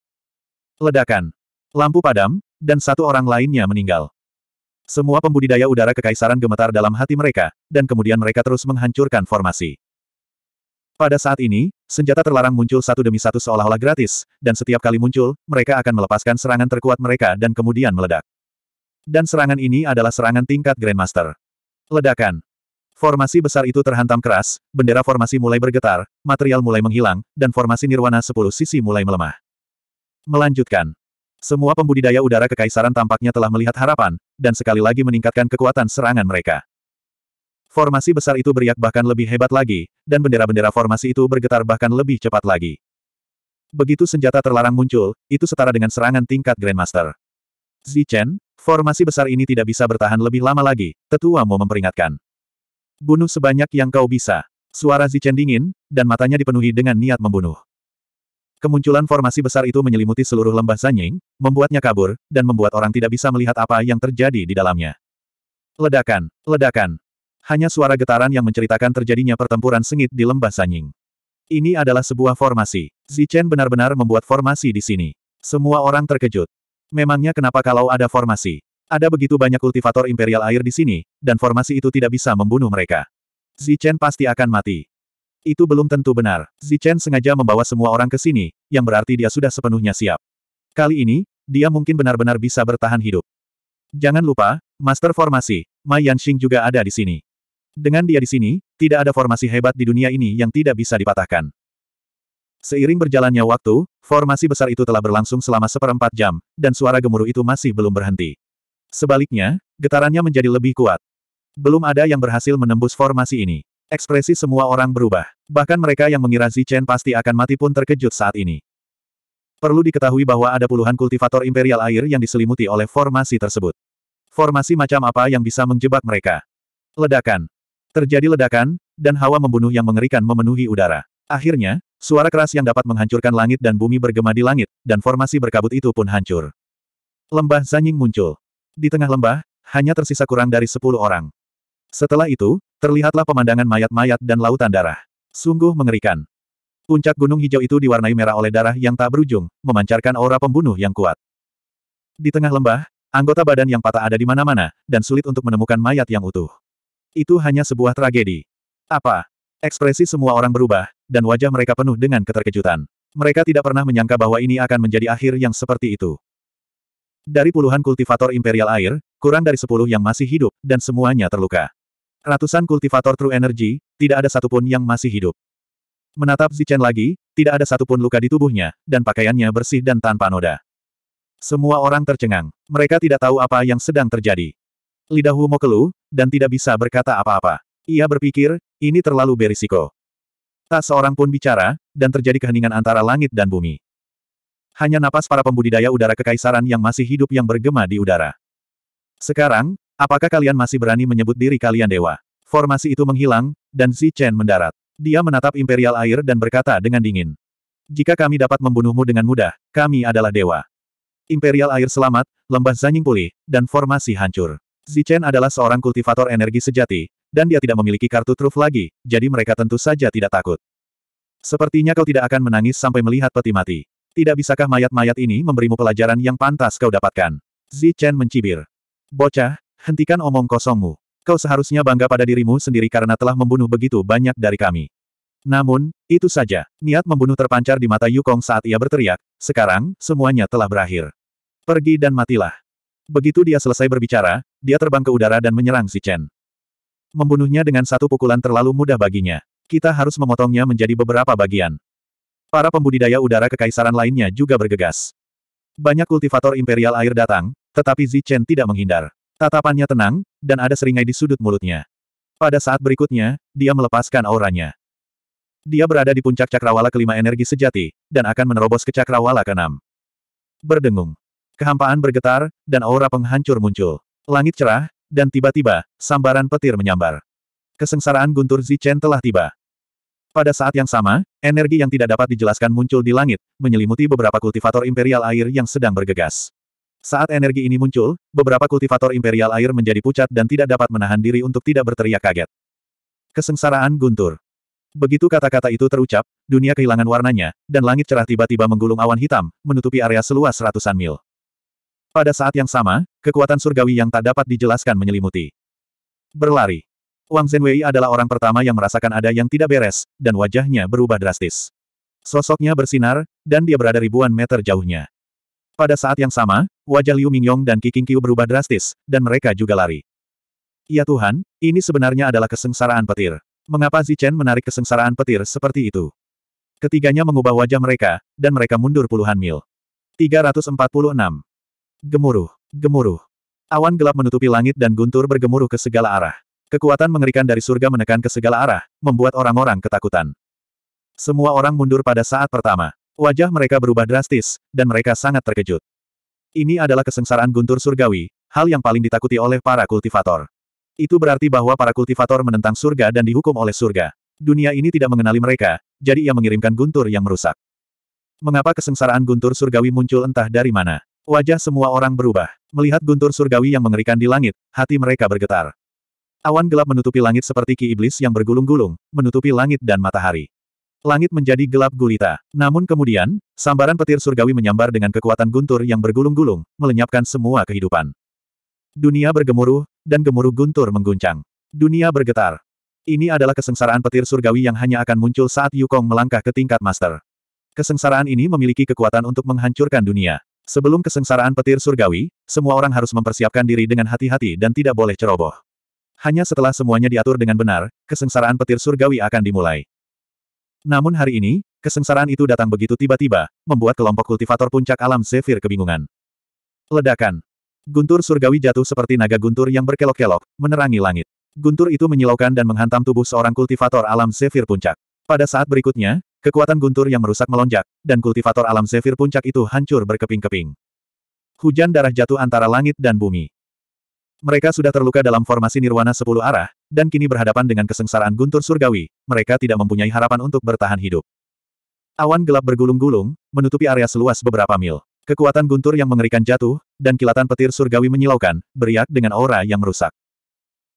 Ledakan. Lampu padam, dan satu orang lainnya meninggal. Semua pembudidaya udara kekaisaran gemetar dalam hati mereka, dan kemudian mereka terus menghancurkan formasi. Pada saat ini, senjata terlarang muncul satu demi satu seolah-olah gratis, dan setiap kali muncul, mereka akan melepaskan serangan terkuat mereka dan kemudian meledak. Dan serangan ini adalah serangan tingkat Grandmaster. Ledakan. Formasi besar itu terhantam keras, bendera formasi mulai bergetar, material mulai menghilang, dan formasi Nirwana sepuluh sisi mulai melemah. Melanjutkan. Semua pembudidaya udara kekaisaran tampaknya telah melihat harapan, dan sekali lagi meningkatkan kekuatan serangan mereka. Formasi besar itu beriak bahkan lebih hebat lagi, dan bendera-bendera formasi itu bergetar bahkan lebih cepat lagi. Begitu senjata terlarang muncul, itu setara dengan serangan tingkat Grandmaster. Zichen, formasi besar ini tidak bisa bertahan lebih lama lagi, tetua mau memperingatkan. Bunuh sebanyak yang kau bisa. Suara Zichen dingin, dan matanya dipenuhi dengan niat membunuh. Kemunculan formasi besar itu menyelimuti seluruh lembah Zanying, membuatnya kabur, dan membuat orang tidak bisa melihat apa yang terjadi di dalamnya. Ledakan, ledakan. Hanya suara getaran yang menceritakan terjadinya pertempuran sengit di lembah Zanying. Ini adalah sebuah formasi. Zichen benar-benar membuat formasi di sini. Semua orang terkejut. Memangnya kenapa kalau ada formasi? Ada begitu banyak kultivator imperial air di sini, dan formasi itu tidak bisa membunuh mereka. Zichen pasti akan mati. Itu belum tentu benar. Zichen sengaja membawa semua orang ke sini, yang berarti dia sudah sepenuhnya siap. Kali ini, dia mungkin benar-benar bisa bertahan hidup. Jangan lupa, Master Formasi, Ma Yanxing juga ada di sini. Dengan dia di sini, tidak ada formasi hebat di dunia ini yang tidak bisa dipatahkan. Seiring berjalannya waktu, formasi besar itu telah berlangsung selama seperempat jam, dan suara gemuruh itu masih belum berhenti. Sebaliknya, getarannya menjadi lebih kuat. Belum ada yang berhasil menembus formasi ini. Ekspresi semua orang berubah. Bahkan mereka yang mengira Zichen pasti akan mati pun terkejut saat ini. Perlu diketahui bahwa ada puluhan kultivator imperial air yang diselimuti oleh formasi tersebut. Formasi macam apa yang bisa menjebak mereka? Ledakan. Terjadi ledakan, dan hawa membunuh yang mengerikan memenuhi udara. Akhirnya, suara keras yang dapat menghancurkan langit dan bumi bergema di langit, dan formasi berkabut itu pun hancur. Lembah Zanying muncul. Di tengah lembah, hanya tersisa kurang dari sepuluh orang. Setelah itu, terlihatlah pemandangan mayat-mayat dan lautan darah. Sungguh mengerikan. Puncak gunung hijau itu diwarnai merah oleh darah yang tak berujung, memancarkan aura pembunuh yang kuat. Di tengah lembah, anggota badan yang patah ada di mana-mana, dan sulit untuk menemukan mayat yang utuh. Itu hanya sebuah tragedi. Apa? Ekspresi semua orang berubah, dan wajah mereka penuh dengan keterkejutan. Mereka tidak pernah menyangka bahwa ini akan menjadi akhir yang seperti itu. Dari puluhan kultivator imperial air, kurang dari sepuluh yang masih hidup, dan semuanya terluka. Ratusan kultivator True Energy, tidak ada satupun yang masih hidup. Menatap Zichen lagi, tidak ada satupun luka di tubuhnya, dan pakaiannya bersih dan tanpa noda. Semua orang tercengang. Mereka tidak tahu apa yang sedang terjadi. Lidah Wu keluh, dan tidak bisa berkata apa-apa. Ia berpikir, ini terlalu berisiko. Tak seorang pun bicara, dan terjadi keheningan antara langit dan bumi. Hanya napas para pembudidaya udara kekaisaran yang masih hidup yang bergema di udara. Sekarang, Apakah kalian masih berani menyebut diri kalian dewa? Formasi itu menghilang, dan Xi Chen mendarat. Dia menatap Imperial Air dan berkata dengan dingin. Jika kami dapat membunuhmu dengan mudah, kami adalah dewa. Imperial Air selamat, lembah Zanying pulih, dan formasi hancur. Chen adalah seorang kultivator energi sejati, dan dia tidak memiliki kartu truf lagi, jadi mereka tentu saja tidak takut. Sepertinya kau tidak akan menangis sampai melihat peti mati. Tidak bisakah mayat-mayat ini memberimu pelajaran yang pantas kau dapatkan? Zi Chen mencibir. Bocah, Hentikan omong kosongmu. Kau seharusnya bangga pada dirimu sendiri karena telah membunuh begitu banyak dari kami. Namun, itu saja, niat membunuh terpancar di mata Yukong saat ia berteriak, sekarang, semuanya telah berakhir. Pergi dan matilah. Begitu dia selesai berbicara, dia terbang ke udara dan menyerang si Chen. Membunuhnya dengan satu pukulan terlalu mudah baginya. Kita harus memotongnya menjadi beberapa bagian. Para pembudidaya udara kekaisaran lainnya juga bergegas. Banyak kultivator imperial air datang, tetapi Zichen tidak menghindar. Tatapannya tenang, dan ada seringai di sudut mulutnya. Pada saat berikutnya, dia melepaskan auranya. Dia berada di puncak cakrawala kelima energi sejati, dan akan menerobos ke cakrawala keenam. Berdengung. Kehampaan bergetar, dan aura penghancur muncul. Langit cerah, dan tiba-tiba, sambaran petir menyambar. Kesengsaraan guntur Zichen telah tiba. Pada saat yang sama, energi yang tidak dapat dijelaskan muncul di langit, menyelimuti beberapa kultivator imperial air yang sedang bergegas. Saat energi ini muncul, beberapa kultivator imperial air menjadi pucat dan tidak dapat menahan diri untuk tidak berteriak kaget. Kesengsaraan guntur. Begitu kata-kata itu terucap, dunia kehilangan warnanya, dan langit cerah tiba-tiba menggulung awan hitam, menutupi area seluas ratusan mil. Pada saat yang sama, kekuatan surgawi yang tak dapat dijelaskan menyelimuti. Berlari. Wang Zhenwei adalah orang pertama yang merasakan ada yang tidak beres, dan wajahnya berubah drastis. Sosoknya bersinar, dan dia berada ribuan meter jauhnya. Pada saat yang sama, wajah Liu Mingyong dan Qi Qingqiu berubah drastis, dan mereka juga lari. Ya Tuhan, ini sebenarnya adalah kesengsaraan petir. Mengapa Zichen menarik kesengsaraan petir seperti itu? Ketiganya mengubah wajah mereka, dan mereka mundur puluhan mil. 346. Gemuruh, gemuruh. Awan gelap menutupi langit dan guntur bergemuruh ke segala arah. Kekuatan mengerikan dari surga menekan ke segala arah, membuat orang-orang ketakutan. Semua orang mundur pada saat pertama. Wajah mereka berubah drastis, dan mereka sangat terkejut. Ini adalah kesengsaraan guntur surgawi, hal yang paling ditakuti oleh para kultivator. Itu berarti bahwa para kultivator menentang surga dan dihukum oleh surga. Dunia ini tidak mengenali mereka, jadi ia mengirimkan guntur yang merusak. Mengapa kesengsaraan guntur surgawi muncul entah dari mana? Wajah semua orang berubah. Melihat guntur surgawi yang mengerikan di langit, hati mereka bergetar. Awan gelap menutupi langit seperti ki iblis yang bergulung-gulung, menutupi langit dan matahari. Langit menjadi gelap gulita. Namun kemudian, sambaran petir surgawi menyambar dengan kekuatan guntur yang bergulung-gulung, melenyapkan semua kehidupan. Dunia bergemuruh, dan gemuruh guntur mengguncang. Dunia bergetar. Ini adalah kesengsaraan petir surgawi yang hanya akan muncul saat Yukong melangkah ke tingkat master. Kesengsaraan ini memiliki kekuatan untuk menghancurkan dunia. Sebelum kesengsaraan petir surgawi, semua orang harus mempersiapkan diri dengan hati-hati dan tidak boleh ceroboh. Hanya setelah semuanya diatur dengan benar, kesengsaraan petir surgawi akan dimulai. Namun hari ini, kesengsaraan itu datang begitu tiba-tiba, membuat kelompok kultivator puncak alam Zephyr kebingungan. Ledakan. Guntur surgawi jatuh seperti naga guntur yang berkelok-kelok, menerangi langit. Guntur itu menyilaukan dan menghantam tubuh seorang kultivator alam Zephyr puncak. Pada saat berikutnya, kekuatan guntur yang merusak melonjak, dan kultivator alam Zephyr puncak itu hancur berkeping-keping. Hujan darah jatuh antara langit dan bumi. Mereka sudah terluka dalam formasi nirwana sepuluh arah, dan kini berhadapan dengan kesengsaraan guntur surgawi, mereka tidak mempunyai harapan untuk bertahan hidup. Awan gelap bergulung-gulung, menutupi area seluas beberapa mil. Kekuatan guntur yang mengerikan jatuh, dan kilatan petir surgawi menyilaukan, beriak dengan aura yang merusak.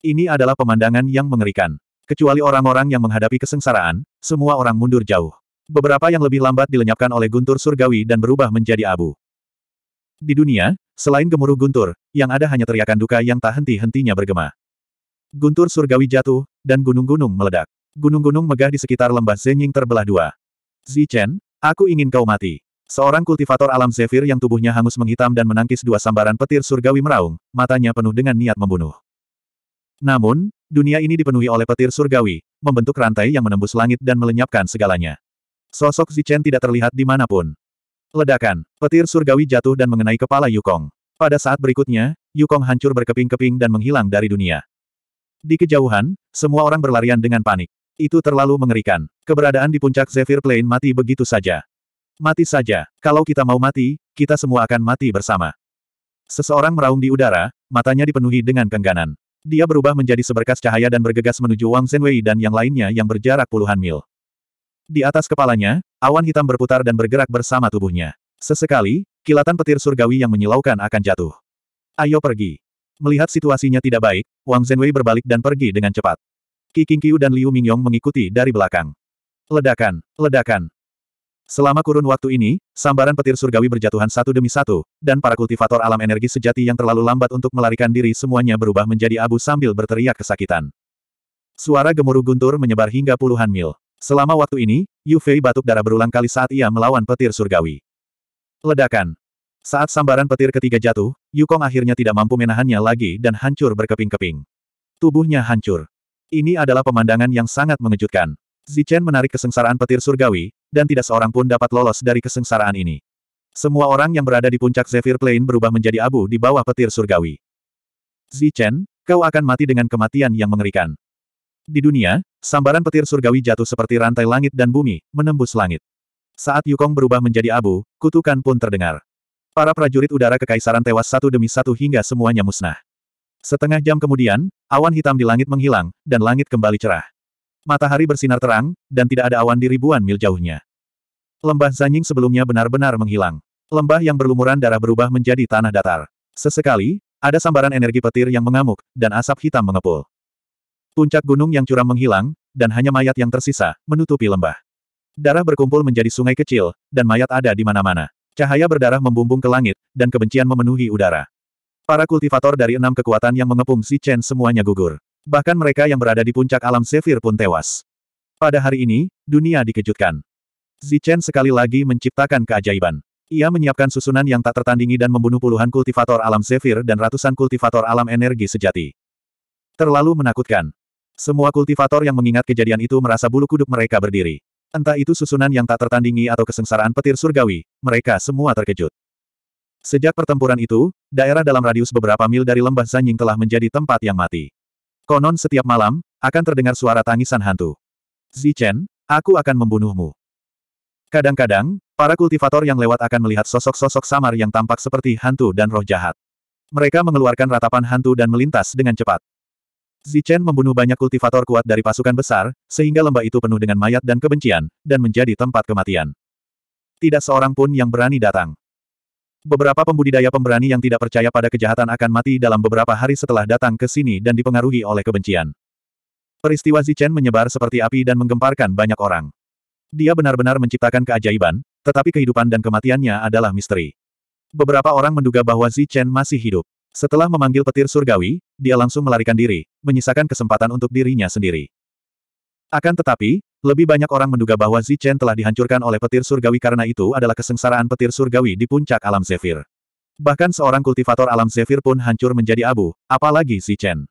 Ini adalah pemandangan yang mengerikan. Kecuali orang-orang yang menghadapi kesengsaraan, semua orang mundur jauh. Beberapa yang lebih lambat dilenyapkan oleh guntur surgawi dan berubah menjadi abu. Di dunia, Selain gemuruh guntur, yang ada hanya teriakan duka yang tak henti-hentinya bergema. Guntur surgawi jatuh, dan gunung-gunung meledak. Gunung-gunung megah di sekitar lembah Zenying terbelah dua. Zichen, aku ingin kau mati. Seorang kultivator alam Zephyr yang tubuhnya hangus menghitam dan menangkis dua sambaran petir surgawi meraung, matanya penuh dengan niat membunuh. Namun, dunia ini dipenuhi oleh petir surgawi, membentuk rantai yang menembus langit dan melenyapkan segalanya. Sosok Zichen tidak terlihat di manapun. Ledakan. Petir surgawi jatuh dan mengenai kepala Yukong. Pada saat berikutnya, Yukong hancur berkeping-keping dan menghilang dari dunia. Di kejauhan, semua orang berlarian dengan panik. Itu terlalu mengerikan. Keberadaan di puncak Zephyr Plain mati begitu saja. Mati saja. Kalau kita mau mati, kita semua akan mati bersama. Seseorang meraung di udara, matanya dipenuhi dengan kengganan. Dia berubah menjadi seberkas cahaya dan bergegas menuju Wang Zhenwei dan yang lainnya yang berjarak puluhan mil. Di atas kepalanya, awan hitam berputar dan bergerak bersama tubuhnya. Sesekali, kilatan petir surgawi yang menyilaukan akan jatuh. Ayo pergi. Melihat situasinya tidak baik, Wang Zhenwei berbalik dan pergi dengan cepat. Qi Qingqiu dan Liu Mingyong mengikuti dari belakang. Ledakan, ledakan. Selama kurun waktu ini, sambaran petir surgawi berjatuhan satu demi satu, dan para kultivator alam energi sejati yang terlalu lambat untuk melarikan diri semuanya berubah menjadi abu sambil berteriak kesakitan. Suara gemuruh guntur menyebar hingga puluhan mil. Selama waktu ini, Yu Fei batuk darah berulang kali saat ia melawan petir surgawi. Ledakan. Saat sambaran petir ketiga jatuh, Yukong akhirnya tidak mampu menahannya lagi dan hancur berkeping-keping. Tubuhnya hancur. Ini adalah pemandangan yang sangat mengejutkan. Zichen menarik kesengsaraan petir surgawi, dan tidak seorang pun dapat lolos dari kesengsaraan ini. Semua orang yang berada di puncak Zephyr Plain berubah menjadi abu di bawah petir surgawi. Zichen, kau akan mati dengan kematian yang mengerikan. Di dunia, sambaran petir surgawi jatuh seperti rantai langit dan bumi, menembus langit. Saat Yukong berubah menjadi abu, kutukan pun terdengar. Para prajurit udara kekaisaran tewas satu demi satu hingga semuanya musnah. Setengah jam kemudian, awan hitam di langit menghilang, dan langit kembali cerah. Matahari bersinar terang, dan tidak ada awan di ribuan mil jauhnya. Lembah Zanying sebelumnya benar-benar menghilang. Lembah yang berlumuran darah berubah menjadi tanah datar. Sesekali, ada sambaran energi petir yang mengamuk, dan asap hitam mengepul. Puncak gunung yang curam menghilang, dan hanya mayat yang tersisa, menutupi lembah. Darah berkumpul menjadi sungai kecil, dan mayat ada di mana-mana. Cahaya berdarah membumbung ke langit, dan kebencian memenuhi udara. Para kultivator dari enam kekuatan yang mengepung si Chen semuanya gugur. Bahkan mereka yang berada di puncak alam Sefir pun tewas. Pada hari ini, dunia dikejutkan. Chen sekali lagi menciptakan keajaiban. Ia menyiapkan susunan yang tak tertandingi dan membunuh puluhan kultivator alam Sefir dan ratusan kultivator alam energi sejati. Terlalu menakutkan. Semua kultivator yang mengingat kejadian itu merasa bulu kuduk mereka berdiri. Entah itu susunan yang tak tertandingi atau kesengsaraan petir surgawi, mereka semua terkejut. Sejak pertempuran itu, daerah dalam radius beberapa mil dari lembah Zanying telah menjadi tempat yang mati. Konon setiap malam, akan terdengar suara tangisan hantu. Zichen, aku akan membunuhmu. Kadang-kadang, para kultivator yang lewat akan melihat sosok-sosok samar yang tampak seperti hantu dan roh jahat. Mereka mengeluarkan ratapan hantu dan melintas dengan cepat. Zichen membunuh banyak kultivator kuat dari pasukan besar, sehingga lembah itu penuh dengan mayat dan kebencian, dan menjadi tempat kematian. Tidak seorang pun yang berani datang. Beberapa pembudidaya pemberani yang tidak percaya pada kejahatan akan mati dalam beberapa hari setelah datang ke sini dan dipengaruhi oleh kebencian. Peristiwa Zichen menyebar seperti api dan menggemparkan banyak orang. Dia benar-benar menciptakan keajaiban, tetapi kehidupan dan kematiannya adalah misteri. Beberapa orang menduga bahwa Zichen masih hidup. Setelah memanggil petir surgawi, dia langsung melarikan diri, menyisakan kesempatan untuk dirinya sendiri. Akan tetapi, lebih banyak orang menduga bahwa Zichen telah dihancurkan oleh petir surgawi karena itu adalah kesengsaraan petir surgawi di puncak alam Zephyr. Bahkan seorang kultivator alam Zephyr pun hancur menjadi abu, apalagi Zichen.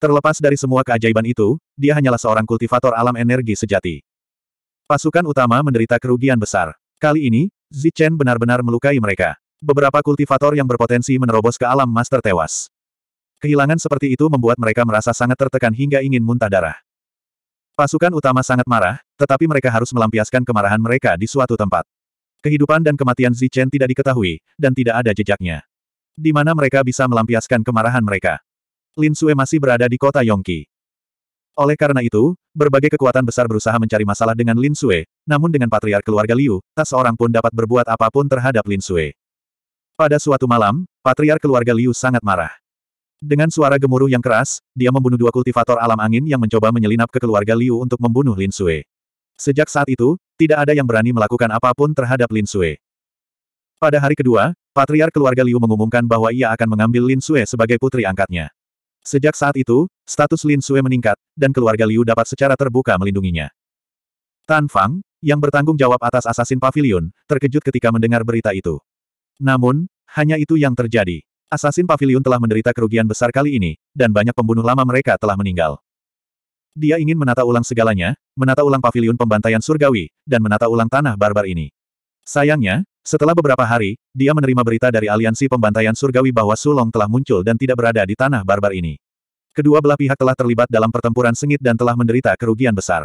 Terlepas dari semua keajaiban itu, dia hanyalah seorang kultivator alam energi sejati. Pasukan utama menderita kerugian besar. Kali ini, Zichen benar-benar melukai mereka beberapa kultivator yang berpotensi menerobos ke alam master tewas. Kehilangan seperti itu membuat mereka merasa sangat tertekan hingga ingin muntah darah. Pasukan utama sangat marah, tetapi mereka harus melampiaskan kemarahan mereka di suatu tempat. Kehidupan dan kematian Zichen tidak diketahui, dan tidak ada jejaknya. Di mana mereka bisa melampiaskan kemarahan mereka. Lin Sue masih berada di kota Yongki. Oleh karena itu, berbagai kekuatan besar berusaha mencari masalah dengan Lin Sue, namun dengan patriark keluarga Liu, tak seorang pun dapat berbuat apapun terhadap Lin Sue. Pada suatu malam, patriar keluarga Liu sangat marah. Dengan suara gemuruh yang keras, dia membunuh dua kultivator alam angin yang mencoba menyelinap ke keluarga Liu untuk membunuh Lin Sui. Sejak saat itu, tidak ada yang berani melakukan apapun terhadap Lin Sui. Pada hari kedua, patriar keluarga Liu mengumumkan bahwa ia akan mengambil Lin Sui sebagai putri angkatnya. Sejak saat itu, status Lin Sui meningkat, dan keluarga Liu dapat secara terbuka melindunginya. Tan Fang, yang bertanggung jawab atas Assassin Pavilion, terkejut ketika mendengar berita itu. Namun, hanya itu yang terjadi. Assassin Pavilion telah menderita kerugian besar kali ini, dan banyak pembunuh lama mereka telah meninggal. Dia ingin menata ulang segalanya, menata ulang pavilion pembantaian surgawi, dan menata ulang tanah barbar ini. Sayangnya, setelah beberapa hari, dia menerima berita dari aliansi pembantaian surgawi bahwa Sulong telah muncul dan tidak berada di tanah barbar ini. Kedua belah pihak telah terlibat dalam pertempuran sengit dan telah menderita kerugian besar.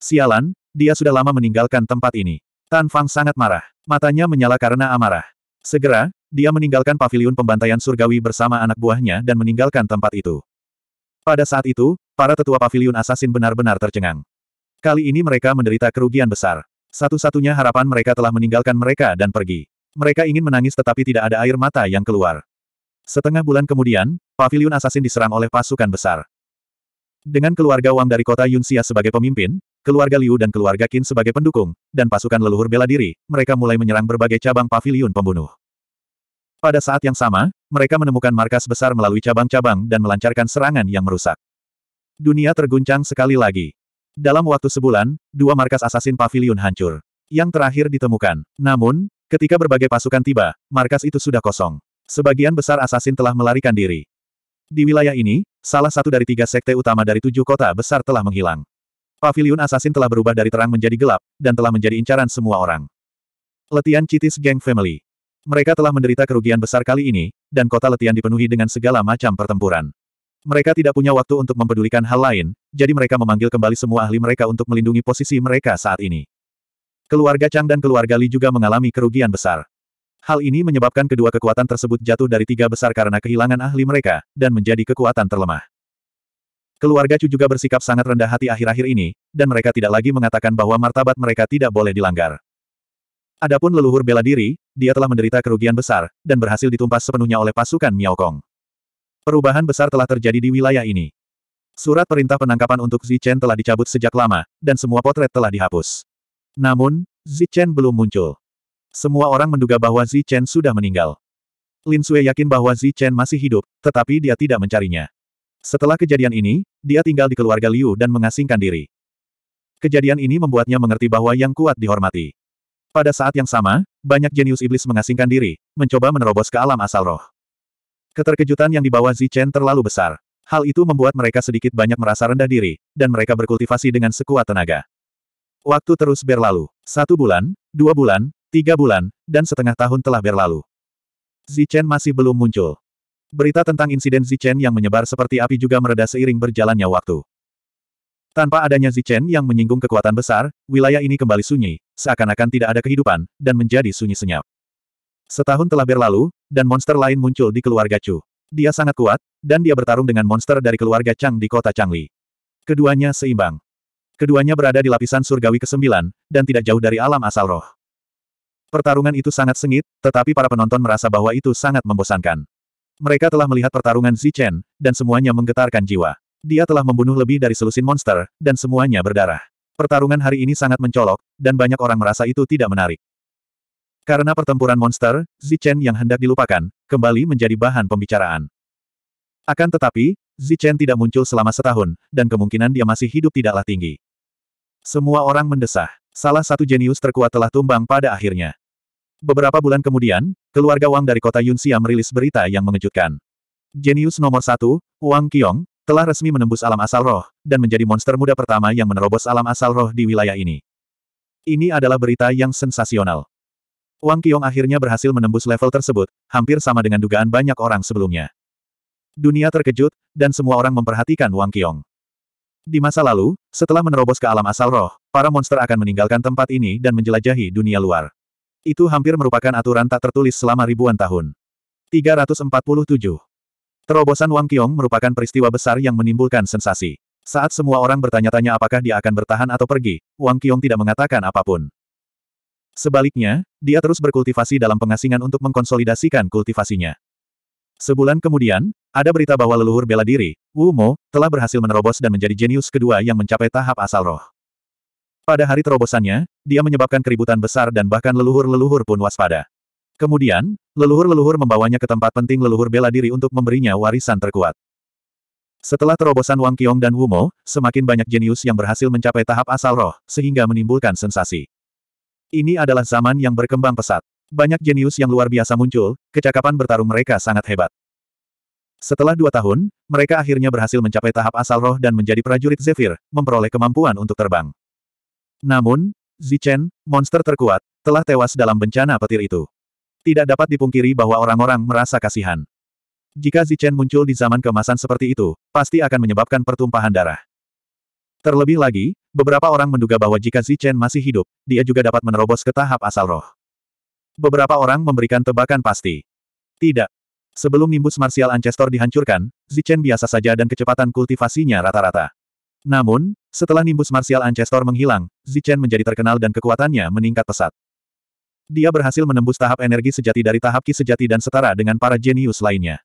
Sialan, dia sudah lama meninggalkan tempat ini. Tan Fang sangat marah. Matanya menyala karena amarah. Segera, dia meninggalkan paviliun pembantaian surgawi bersama anak buahnya dan meninggalkan tempat itu. Pada saat itu, para tetua paviliun asasin benar-benar tercengang. Kali ini mereka menderita kerugian besar. Satu-satunya harapan mereka telah meninggalkan mereka dan pergi. Mereka ingin menangis tetapi tidak ada air mata yang keluar. Setengah bulan kemudian, paviliun asasin diserang oleh pasukan besar. Dengan keluarga Wang dari kota Yunxia sebagai pemimpin, keluarga Liu dan keluarga Qin sebagai pendukung, dan pasukan leluhur bela diri, mereka mulai menyerang berbagai cabang Pavilion pembunuh. Pada saat yang sama, mereka menemukan markas besar melalui cabang-cabang dan melancarkan serangan yang merusak. Dunia terguncang sekali lagi. Dalam waktu sebulan, dua markas asasin Pavilion hancur. Yang terakhir ditemukan. Namun, ketika berbagai pasukan tiba, markas itu sudah kosong. Sebagian besar asasin telah melarikan diri. Di wilayah ini, salah satu dari tiga sekte utama dari tujuh kota besar telah menghilang. Paviliun Assassin telah berubah dari terang menjadi gelap, dan telah menjadi incaran semua orang. Letian Citis Gang Family. Mereka telah menderita kerugian besar kali ini, dan kota Letian dipenuhi dengan segala macam pertempuran. Mereka tidak punya waktu untuk mempedulikan hal lain, jadi mereka memanggil kembali semua ahli mereka untuk melindungi posisi mereka saat ini. Keluarga Chang dan keluarga Li juga mengalami kerugian besar. Hal ini menyebabkan kedua kekuatan tersebut jatuh dari tiga besar karena kehilangan ahli mereka, dan menjadi kekuatan terlemah. Keluarga Chu juga bersikap sangat rendah hati akhir-akhir ini, dan mereka tidak lagi mengatakan bahwa martabat mereka tidak boleh dilanggar. Adapun leluhur bela diri, dia telah menderita kerugian besar, dan berhasil ditumpas sepenuhnya oleh pasukan Miao Kong. Perubahan besar telah terjadi di wilayah ini. Surat perintah penangkapan untuk Zichen telah dicabut sejak lama, dan semua potret telah dihapus. Namun, Zichen belum muncul. Semua orang menduga bahwa Zichen sudah meninggal. Lin Sui yakin bahwa Zichen masih hidup, tetapi dia tidak mencarinya. Setelah kejadian ini, dia tinggal di keluarga Liu dan mengasingkan diri. Kejadian ini membuatnya mengerti bahwa yang kuat dihormati. Pada saat yang sama, banyak jenius iblis mengasingkan diri, mencoba menerobos ke alam asal roh. Keterkejutan yang dibawa Zichen terlalu besar. Hal itu membuat mereka sedikit banyak merasa rendah diri, dan mereka berkultivasi dengan sekuat tenaga. Waktu terus berlalu. Satu bulan, dua bulan, tiga bulan, dan setengah tahun telah berlalu. Zichen masih belum muncul. Berita tentang insiden Zichen yang menyebar seperti api juga mereda seiring berjalannya waktu. Tanpa adanya Zichen yang menyinggung kekuatan besar, wilayah ini kembali sunyi, seakan-akan tidak ada kehidupan, dan menjadi sunyi senyap. Setahun telah berlalu, dan monster lain muncul di keluarga Chu. Dia sangat kuat, dan dia bertarung dengan monster dari keluarga Chang di kota Changli. Keduanya seimbang. Keduanya berada di lapisan surgawi ke-9, dan tidak jauh dari alam asal roh. Pertarungan itu sangat sengit, tetapi para penonton merasa bahwa itu sangat membosankan. Mereka telah melihat pertarungan Zichen, dan semuanya menggetarkan jiwa. Dia telah membunuh lebih dari selusin monster, dan semuanya berdarah. Pertarungan hari ini sangat mencolok, dan banyak orang merasa itu tidak menarik. Karena pertempuran monster, Zichen yang hendak dilupakan, kembali menjadi bahan pembicaraan. Akan tetapi, Zichen tidak muncul selama setahun, dan kemungkinan dia masih hidup tidaklah tinggi. Semua orang mendesah. Salah satu jenius terkuat telah tumbang pada akhirnya. Beberapa bulan kemudian, keluarga Wang dari kota Yunxia merilis berita yang mengejutkan. Jenius nomor satu, Wang Qiong, telah resmi menembus alam asal roh, dan menjadi monster muda pertama yang menerobos alam asal roh di wilayah ini. Ini adalah berita yang sensasional. Wang Qiong akhirnya berhasil menembus level tersebut, hampir sama dengan dugaan banyak orang sebelumnya. Dunia terkejut, dan semua orang memperhatikan Wang Qiong. Di masa lalu, setelah menerobos ke alam asal roh, para monster akan meninggalkan tempat ini dan menjelajahi dunia luar. Itu hampir merupakan aturan tak tertulis selama ribuan tahun. 347. Terobosan Wang Qiong merupakan peristiwa besar yang menimbulkan sensasi. Saat semua orang bertanya-tanya apakah dia akan bertahan atau pergi, Wang Qiong tidak mengatakan apapun. Sebaliknya, dia terus berkultivasi dalam pengasingan untuk mengkonsolidasikan kultivasinya. Sebulan kemudian, ada berita bahwa leluhur bela diri, Wu Mo, telah berhasil menerobos dan menjadi jenius kedua yang mencapai tahap asal roh. Pada hari terobosannya, dia menyebabkan keributan besar dan bahkan leluhur-leluhur pun waspada. Kemudian, leluhur-leluhur membawanya ke tempat penting leluhur bela diri untuk memberinya warisan terkuat. Setelah terobosan Wang Qiong dan Wumo, semakin banyak jenius yang berhasil mencapai tahap asal roh, sehingga menimbulkan sensasi. Ini adalah zaman yang berkembang pesat. Banyak jenius yang luar biasa muncul, kecakapan bertarung mereka sangat hebat. Setelah dua tahun, mereka akhirnya berhasil mencapai tahap asal roh dan menjadi prajurit Zephyr, memperoleh kemampuan untuk terbang. Namun, Zichen, monster terkuat, telah tewas dalam bencana petir itu. Tidak dapat dipungkiri bahwa orang-orang merasa kasihan. Jika Zichen muncul di zaman kemasan seperti itu, pasti akan menyebabkan pertumpahan darah. Terlebih lagi, beberapa orang menduga bahwa jika Zichen masih hidup, dia juga dapat menerobos ke tahap asal roh. Beberapa orang memberikan tebakan pasti. Tidak. Sebelum nimbus Martial Ancestor dihancurkan, Zichen biasa saja dan kecepatan kultivasinya rata-rata. Namun, setelah nimbus Martial Ancestor menghilang, Zichen menjadi terkenal dan kekuatannya meningkat pesat. Dia berhasil menembus tahap energi sejati dari tahap ki sejati dan setara dengan para jenius lainnya.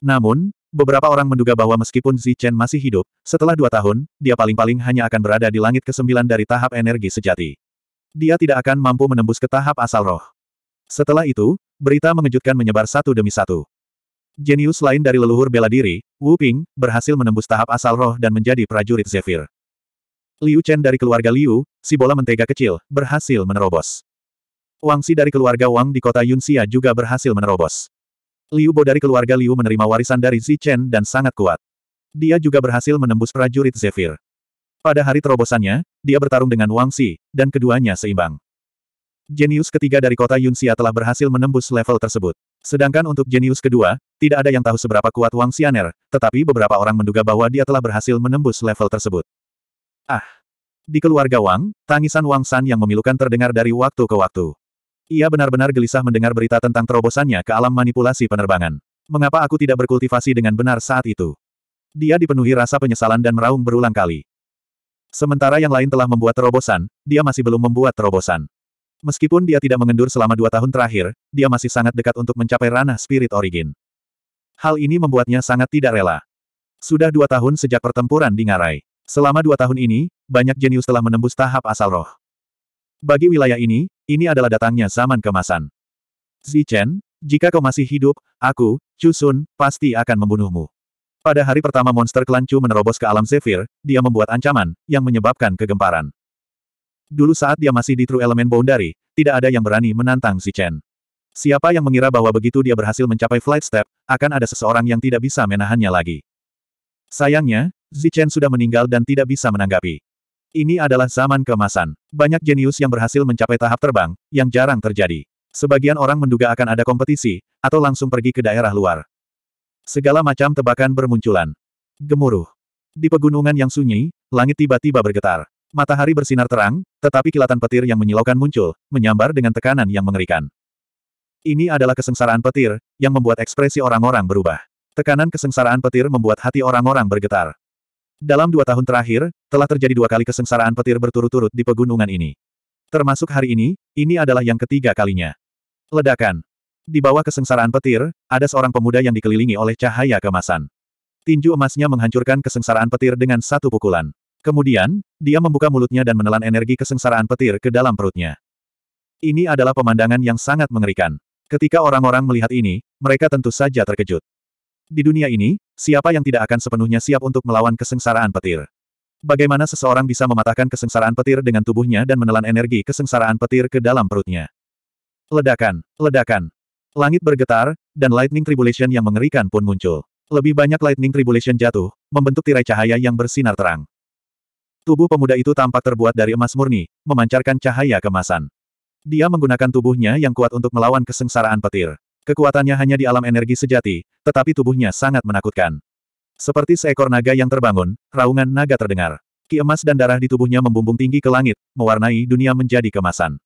Namun, beberapa orang menduga bahwa meskipun Zichen masih hidup, setelah dua tahun, dia paling-paling hanya akan berada di langit ke-9 dari tahap energi sejati. Dia tidak akan mampu menembus ke tahap asal roh. Setelah itu, berita mengejutkan menyebar satu demi satu. Jenius lain dari leluhur bela diri, Wu Ping, berhasil menembus tahap asal roh dan menjadi prajurit Zephyr. Liu Chen dari keluarga Liu, si bola mentega kecil, berhasil menerobos. Wang Si dari keluarga Wang di kota Yunxia juga berhasil menerobos. Liu Bo dari keluarga Liu menerima warisan dari Zi Chen dan sangat kuat. Dia juga berhasil menembus prajurit Zephyr. Pada hari terobosannya, dia bertarung dengan Wang Si, dan keduanya seimbang. Jenius ketiga dari kota Yunxia telah berhasil menembus level tersebut. Sedangkan untuk jenius kedua, tidak ada yang tahu seberapa kuat Wang Xianer, tetapi beberapa orang menduga bahwa dia telah berhasil menembus level tersebut. Ah! Di keluarga Wang, tangisan Wang San yang memilukan terdengar dari waktu ke waktu. Ia benar-benar gelisah mendengar berita tentang terobosannya ke alam manipulasi penerbangan. Mengapa aku tidak berkultivasi dengan benar saat itu? Dia dipenuhi rasa penyesalan dan meraung berulang kali. Sementara yang lain telah membuat terobosan, dia masih belum membuat terobosan. Meskipun dia tidak mengendur selama dua tahun terakhir, dia masih sangat dekat untuk mencapai ranah spirit origin. Hal ini membuatnya sangat tidak rela. Sudah dua tahun sejak pertempuran di Ngarai. Selama dua tahun ini, banyak jenius telah menembus tahap asal roh. Bagi wilayah ini, ini adalah datangnya zaman kemasan. Zichen, jika kau masih hidup, aku, Chusun, pasti akan membunuhmu. Pada hari pertama monster kelancu menerobos ke alam Zephyr, dia membuat ancaman, yang menyebabkan kegemparan. Dulu saat dia masih di True Element Boundary, tidak ada yang berani menantang Zichen. Siapa yang mengira bahwa begitu dia berhasil mencapai flight step, akan ada seseorang yang tidak bisa menahannya lagi. Sayangnya, Zichen sudah meninggal dan tidak bisa menanggapi. Ini adalah zaman kemasan. Banyak jenius yang berhasil mencapai tahap terbang, yang jarang terjadi. Sebagian orang menduga akan ada kompetisi, atau langsung pergi ke daerah luar. Segala macam tebakan bermunculan. Gemuruh. Di pegunungan yang sunyi, langit tiba-tiba bergetar. Matahari bersinar terang, tetapi kilatan petir yang menyilaukan muncul, menyambar dengan tekanan yang mengerikan. Ini adalah kesengsaraan petir, yang membuat ekspresi orang-orang berubah. Tekanan kesengsaraan petir membuat hati orang-orang bergetar. Dalam dua tahun terakhir, telah terjadi dua kali kesengsaraan petir berturut-turut di pegunungan ini. Termasuk hari ini, ini adalah yang ketiga kalinya. Ledakan. Di bawah kesengsaraan petir, ada seorang pemuda yang dikelilingi oleh cahaya kemasan. Tinju emasnya menghancurkan kesengsaraan petir dengan satu pukulan. Kemudian, dia membuka mulutnya dan menelan energi kesengsaraan petir ke dalam perutnya. Ini adalah pemandangan yang sangat mengerikan. Ketika orang-orang melihat ini, mereka tentu saja terkejut. Di dunia ini, siapa yang tidak akan sepenuhnya siap untuk melawan kesengsaraan petir? Bagaimana seseorang bisa mematahkan kesengsaraan petir dengan tubuhnya dan menelan energi kesengsaraan petir ke dalam perutnya? Ledakan, ledakan. Langit bergetar, dan lightning tribulation yang mengerikan pun muncul. Lebih banyak lightning tribulation jatuh, membentuk tirai cahaya yang bersinar terang. Tubuh pemuda itu tampak terbuat dari emas murni, memancarkan cahaya kemasan. Dia menggunakan tubuhnya yang kuat untuk melawan kesengsaraan petir. Kekuatannya hanya di alam energi sejati, tetapi tubuhnya sangat menakutkan. Seperti seekor naga yang terbangun, raungan naga terdengar. Ki emas dan darah di tubuhnya membumbung tinggi ke langit, mewarnai dunia menjadi kemasan.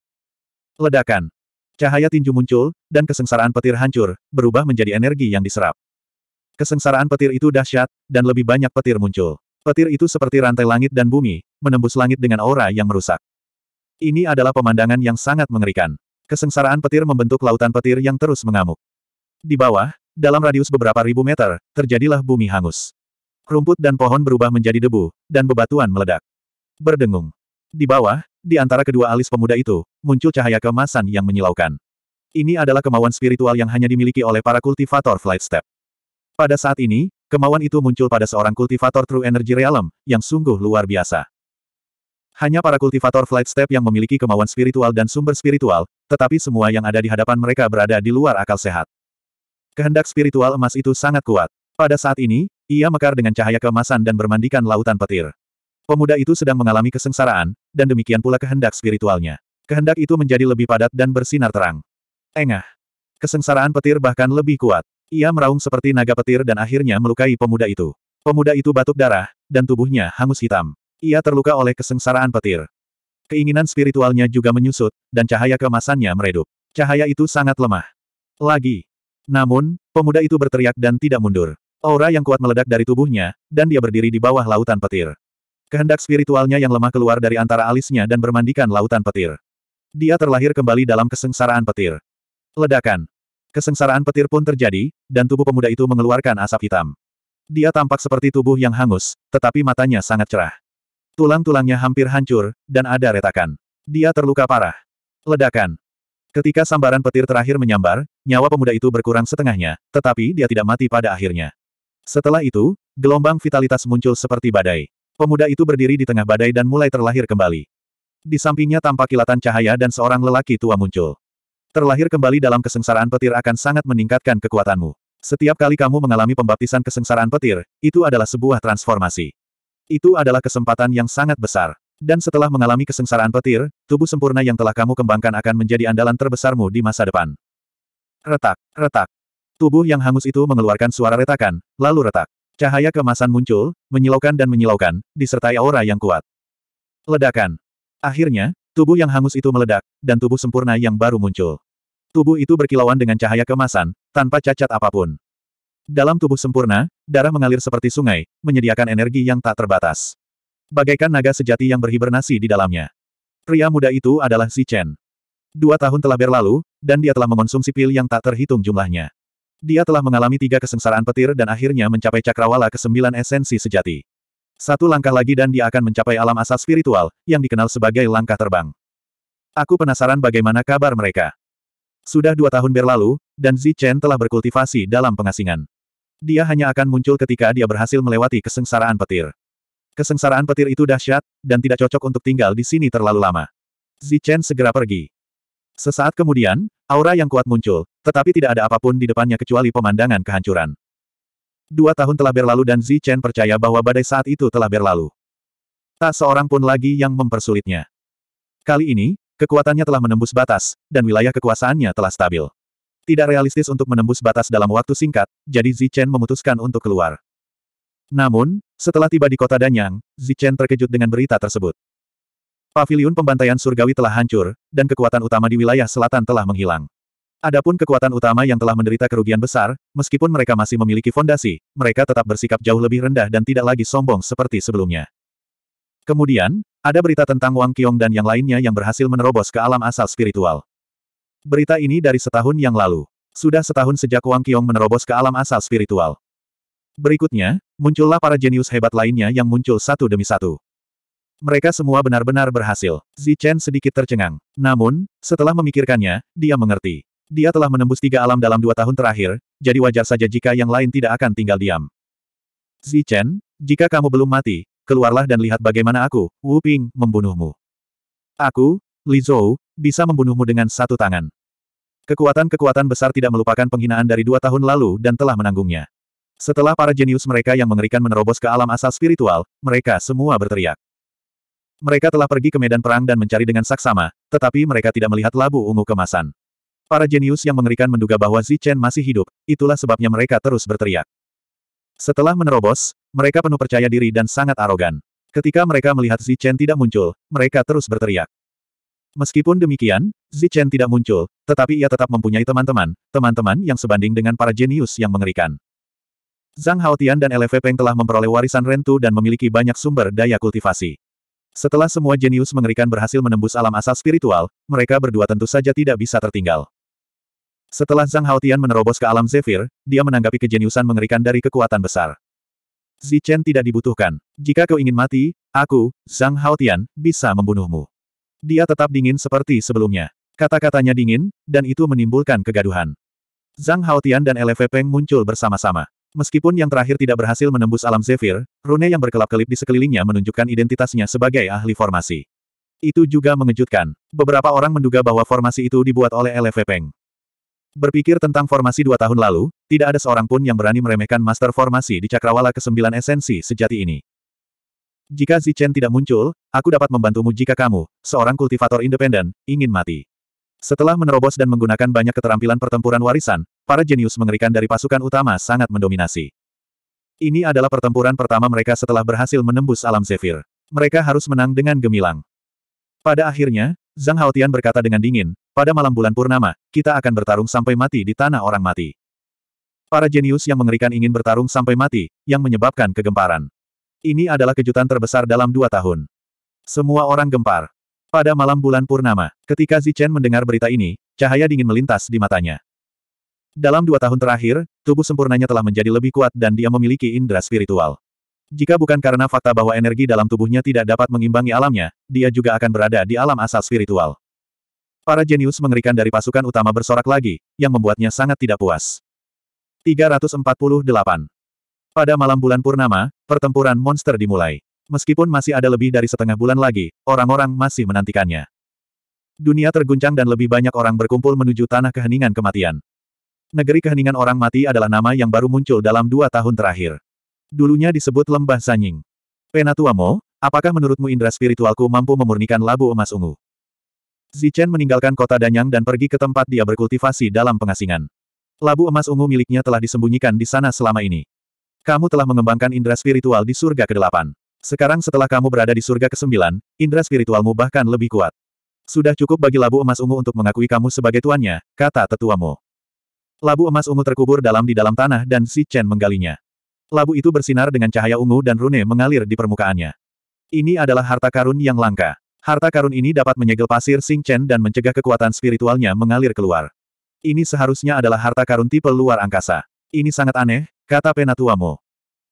Ledakan. Cahaya tinju muncul, dan kesengsaraan petir hancur, berubah menjadi energi yang diserap. Kesengsaraan petir itu dahsyat, dan lebih banyak petir muncul. Petir itu seperti rantai langit dan bumi, menembus langit dengan aura yang merusak. Ini adalah pemandangan yang sangat mengerikan. Kesengsaraan petir membentuk lautan petir yang terus mengamuk. Di bawah, dalam radius beberapa ribu meter, terjadilah bumi hangus. Rumput dan pohon berubah menjadi debu, dan bebatuan meledak. Berdengung. Di bawah, di antara kedua alis pemuda itu, muncul cahaya kemasan yang menyilaukan. Ini adalah kemauan spiritual yang hanya dimiliki oleh para kultivator flight step. Pada saat ini, Kemauan itu muncul pada seorang kultivator True Energy Realm, yang sungguh luar biasa. Hanya para kultivator Flight Step yang memiliki kemauan spiritual dan sumber spiritual, tetapi semua yang ada di hadapan mereka berada di luar akal sehat. Kehendak spiritual emas itu sangat kuat. Pada saat ini, ia mekar dengan cahaya keemasan dan bermandikan lautan petir. Pemuda itu sedang mengalami kesengsaraan, dan demikian pula kehendak spiritualnya. Kehendak itu menjadi lebih padat dan bersinar terang. Engah. Kesengsaraan petir bahkan lebih kuat. Ia meraung seperti naga petir dan akhirnya melukai pemuda itu. Pemuda itu batuk darah, dan tubuhnya hangus hitam. Ia terluka oleh kesengsaraan petir. Keinginan spiritualnya juga menyusut, dan cahaya kemasannya meredup. Cahaya itu sangat lemah. Lagi. Namun, pemuda itu berteriak dan tidak mundur. Aura yang kuat meledak dari tubuhnya, dan dia berdiri di bawah lautan petir. Kehendak spiritualnya yang lemah keluar dari antara alisnya dan bermandikan lautan petir. Dia terlahir kembali dalam kesengsaraan petir. Ledakan. Kesengsaraan petir pun terjadi, dan tubuh pemuda itu mengeluarkan asap hitam. Dia tampak seperti tubuh yang hangus, tetapi matanya sangat cerah. Tulang-tulangnya hampir hancur, dan ada retakan. Dia terluka parah. Ledakan. Ketika sambaran petir terakhir menyambar, nyawa pemuda itu berkurang setengahnya, tetapi dia tidak mati pada akhirnya. Setelah itu, gelombang vitalitas muncul seperti badai. Pemuda itu berdiri di tengah badai dan mulai terlahir kembali. Di sampingnya tampak kilatan cahaya dan seorang lelaki tua muncul. Terlahir kembali dalam kesengsaraan petir akan sangat meningkatkan kekuatanmu. Setiap kali kamu mengalami pembaptisan kesengsaraan petir, itu adalah sebuah transformasi. Itu adalah kesempatan yang sangat besar. Dan setelah mengalami kesengsaraan petir, tubuh sempurna yang telah kamu kembangkan akan menjadi andalan terbesarmu di masa depan. Retak, retak. Tubuh yang hangus itu mengeluarkan suara retakan, lalu retak. Cahaya kemasan muncul, menyilaukan dan menyilaukan, disertai aura yang kuat. Ledakan. Akhirnya, Tubuh yang hangus itu meledak, dan tubuh sempurna yang baru muncul. Tubuh itu berkilauan dengan cahaya kemasan, tanpa cacat apapun. Dalam tubuh sempurna, darah mengalir seperti sungai, menyediakan energi yang tak terbatas. Bagaikan naga sejati yang berhibernasi di dalamnya. Pria muda itu adalah Si Chen. Dua tahun telah berlalu, dan dia telah mengonsumsi pil yang tak terhitung jumlahnya. Dia telah mengalami tiga kesengsaraan petir dan akhirnya mencapai cakrawala ke-9 esensi sejati. Satu langkah lagi dan dia akan mencapai alam asal spiritual, yang dikenal sebagai langkah terbang. Aku penasaran bagaimana kabar mereka. Sudah dua tahun berlalu, dan Zi Chen telah berkultivasi dalam pengasingan. Dia hanya akan muncul ketika dia berhasil melewati kesengsaraan petir. Kesengsaraan petir itu dahsyat, dan tidak cocok untuk tinggal di sini terlalu lama. Zi Chen segera pergi. Sesaat kemudian, aura yang kuat muncul, tetapi tidak ada apapun di depannya kecuali pemandangan kehancuran. Dua tahun telah berlalu dan Zi Chen percaya bahwa badai saat itu telah berlalu. Tak seorang pun lagi yang mempersulitnya. Kali ini, kekuatannya telah menembus batas, dan wilayah kekuasaannya telah stabil. Tidak realistis untuk menembus batas dalam waktu singkat, jadi Zi Chen memutuskan untuk keluar. Namun, setelah tiba di kota Danyang, Zi Chen terkejut dengan berita tersebut. Paviliun pembantaian surgawi telah hancur, dan kekuatan utama di wilayah selatan telah menghilang. Adapun kekuatan utama yang telah menderita kerugian besar, meskipun mereka masih memiliki fondasi, mereka tetap bersikap jauh lebih rendah dan tidak lagi sombong seperti sebelumnya. Kemudian, ada berita tentang Wang Qiong dan yang lainnya yang berhasil menerobos ke alam asal spiritual. Berita ini dari setahun yang lalu. Sudah setahun sejak Wang Qiong menerobos ke alam asal spiritual. Berikutnya, muncullah para jenius hebat lainnya yang muncul satu demi satu. Mereka semua benar-benar berhasil. Zichen sedikit tercengang. Namun, setelah memikirkannya, dia mengerti. Dia telah menembus tiga alam dalam dua tahun terakhir, jadi wajar saja jika yang lain tidak akan tinggal diam. Zichen, jika kamu belum mati, keluarlah dan lihat bagaimana aku, Wu Ping, membunuhmu. Aku, Li Zhou, bisa membunuhmu dengan satu tangan. Kekuatan-kekuatan besar tidak melupakan penghinaan dari dua tahun lalu dan telah menanggungnya. Setelah para jenius mereka yang mengerikan menerobos ke alam asal spiritual, mereka semua berteriak. Mereka telah pergi ke medan perang dan mencari dengan saksama, tetapi mereka tidak melihat labu ungu kemasan. Para jenius yang mengerikan menduga bahwa Zichen masih hidup, itulah sebabnya mereka terus berteriak. Setelah menerobos, mereka penuh percaya diri dan sangat arogan. Ketika mereka melihat Zichen tidak muncul, mereka terus berteriak. Meskipun demikian, Zichen tidak muncul, tetapi ia tetap mempunyai teman-teman, teman-teman yang sebanding dengan para jenius yang mengerikan. Zhang Haotian dan Lefe Peng telah memperoleh warisan Rentu dan memiliki banyak sumber daya kultivasi. Setelah semua jenius mengerikan berhasil menembus alam asal spiritual, mereka berdua tentu saja tidak bisa tertinggal. Setelah Zhang Haotian menerobos ke alam Zephyr, dia menanggapi kejeniusan mengerikan dari kekuatan besar. Zichen tidak dibutuhkan. Jika kau ingin mati, aku, Zhang Haotian, bisa membunuhmu. Dia tetap dingin seperti sebelumnya. Kata-katanya dingin, dan itu menimbulkan kegaduhan. Zhang Haotian dan LV Peng muncul bersama-sama. Meskipun yang terakhir tidak berhasil menembus alam Zephyr, rune yang berkelap-kelip di sekelilingnya menunjukkan identitasnya sebagai ahli formasi. Itu juga mengejutkan. Beberapa orang menduga bahwa formasi itu dibuat oleh LV Peng. Berpikir tentang formasi dua tahun lalu, tidak ada seorang pun yang berani meremehkan master formasi di Cakrawala ke-9 esensi sejati ini. Jika Zichen tidak muncul, aku dapat membantumu jika kamu, seorang kultivator independen, ingin mati. Setelah menerobos dan menggunakan banyak keterampilan pertempuran warisan, para jenius mengerikan dari pasukan utama sangat mendominasi. Ini adalah pertempuran pertama mereka setelah berhasil menembus alam Zephyr. Mereka harus menang dengan gemilang. Pada akhirnya, Zhang Haotian berkata dengan dingin, pada malam bulan purnama, kita akan bertarung sampai mati di tanah orang mati. Para jenius yang mengerikan ingin bertarung sampai mati, yang menyebabkan kegemparan. Ini adalah kejutan terbesar dalam dua tahun. Semua orang gempar. Pada malam bulan purnama, ketika Zichen mendengar berita ini, cahaya dingin melintas di matanya. Dalam dua tahun terakhir, tubuh sempurnanya telah menjadi lebih kuat dan dia memiliki indera spiritual. Jika bukan karena fakta bahwa energi dalam tubuhnya tidak dapat mengimbangi alamnya, dia juga akan berada di alam asal spiritual. Para jenius mengerikan dari pasukan utama bersorak lagi, yang membuatnya sangat tidak puas. 348. Pada malam bulan purnama, pertempuran monster dimulai. Meskipun masih ada lebih dari setengah bulan lagi, orang-orang masih menantikannya. Dunia terguncang dan lebih banyak orang berkumpul menuju tanah keheningan kematian. Negeri keheningan orang mati adalah nama yang baru muncul dalam dua tahun terakhir. Dulunya disebut Lembah Sanying. Penatuamo, apakah menurutmu indera spiritualku mampu memurnikan labu emas ungu? Zichen meninggalkan kota Danyang dan pergi ke tempat dia berkultivasi dalam pengasingan. Labu emas ungu miliknya telah disembunyikan di sana selama ini. Kamu telah mengembangkan indera spiritual di surga ke-8. Sekarang setelah kamu berada di surga ke-9, indera spiritualmu bahkan lebih kuat. Sudah cukup bagi labu emas ungu untuk mengakui kamu sebagai tuannya, kata tetuamu. Labu emas ungu terkubur dalam di dalam tanah dan Zichen menggalinya. Labu itu bersinar dengan cahaya ungu dan rune mengalir di permukaannya. Ini adalah harta karun yang langka. Harta karun ini dapat menyegel pasir Sing Chen dan mencegah kekuatan spiritualnya mengalir keluar. Ini seharusnya adalah harta karun tipe luar angkasa. Ini sangat aneh, kata Penatuamo.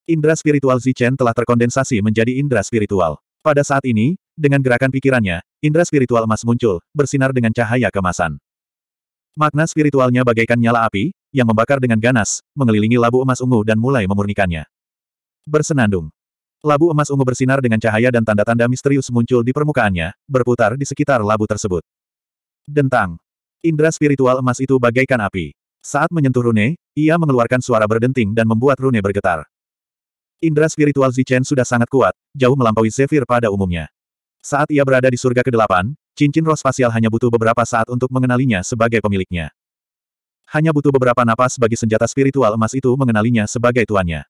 Indra spiritual Zichen telah terkondensasi menjadi indra spiritual. Pada saat ini, dengan gerakan pikirannya, indra spiritual emas muncul, bersinar dengan cahaya kemasan. Makna spiritualnya bagaikan nyala api, yang membakar dengan ganas, mengelilingi labu emas ungu dan mulai memurnikannya. Bersenandung. Labu emas ungu bersinar dengan cahaya dan tanda-tanda misterius muncul di permukaannya, berputar di sekitar labu tersebut. Dentang. Indra spiritual emas itu bagaikan api. Saat menyentuh Rune, ia mengeluarkan suara berdenting dan membuat Rune bergetar. Indra spiritual Zichen sudah sangat kuat, jauh melampaui Zephyr pada umumnya. Saat ia berada di surga ke-8, cincin roh spasial hanya butuh beberapa saat untuk mengenalinya sebagai pemiliknya. Hanya butuh beberapa napas bagi senjata spiritual emas itu mengenalinya sebagai tuannya.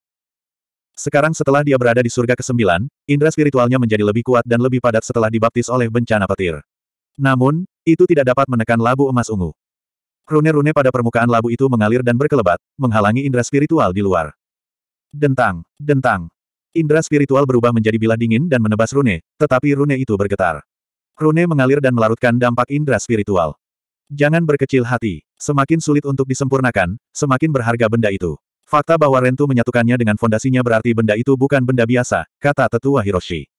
Sekarang setelah dia berada di surga ke-9, indera spiritualnya menjadi lebih kuat dan lebih padat setelah dibaptis oleh bencana petir. Namun, itu tidak dapat menekan labu emas ungu. Rune-rune pada permukaan labu itu mengalir dan berkelebat, menghalangi indera spiritual di luar. Dentang, dentang. Indra spiritual berubah menjadi bilah dingin dan menebas rune, tetapi rune itu bergetar. Rune mengalir dan melarutkan dampak indera spiritual. Jangan berkecil hati. Semakin sulit untuk disempurnakan, semakin berharga benda itu. Fakta bahwa Rentu menyatukannya dengan fondasinya berarti benda itu bukan benda biasa, kata tetua Hiroshi.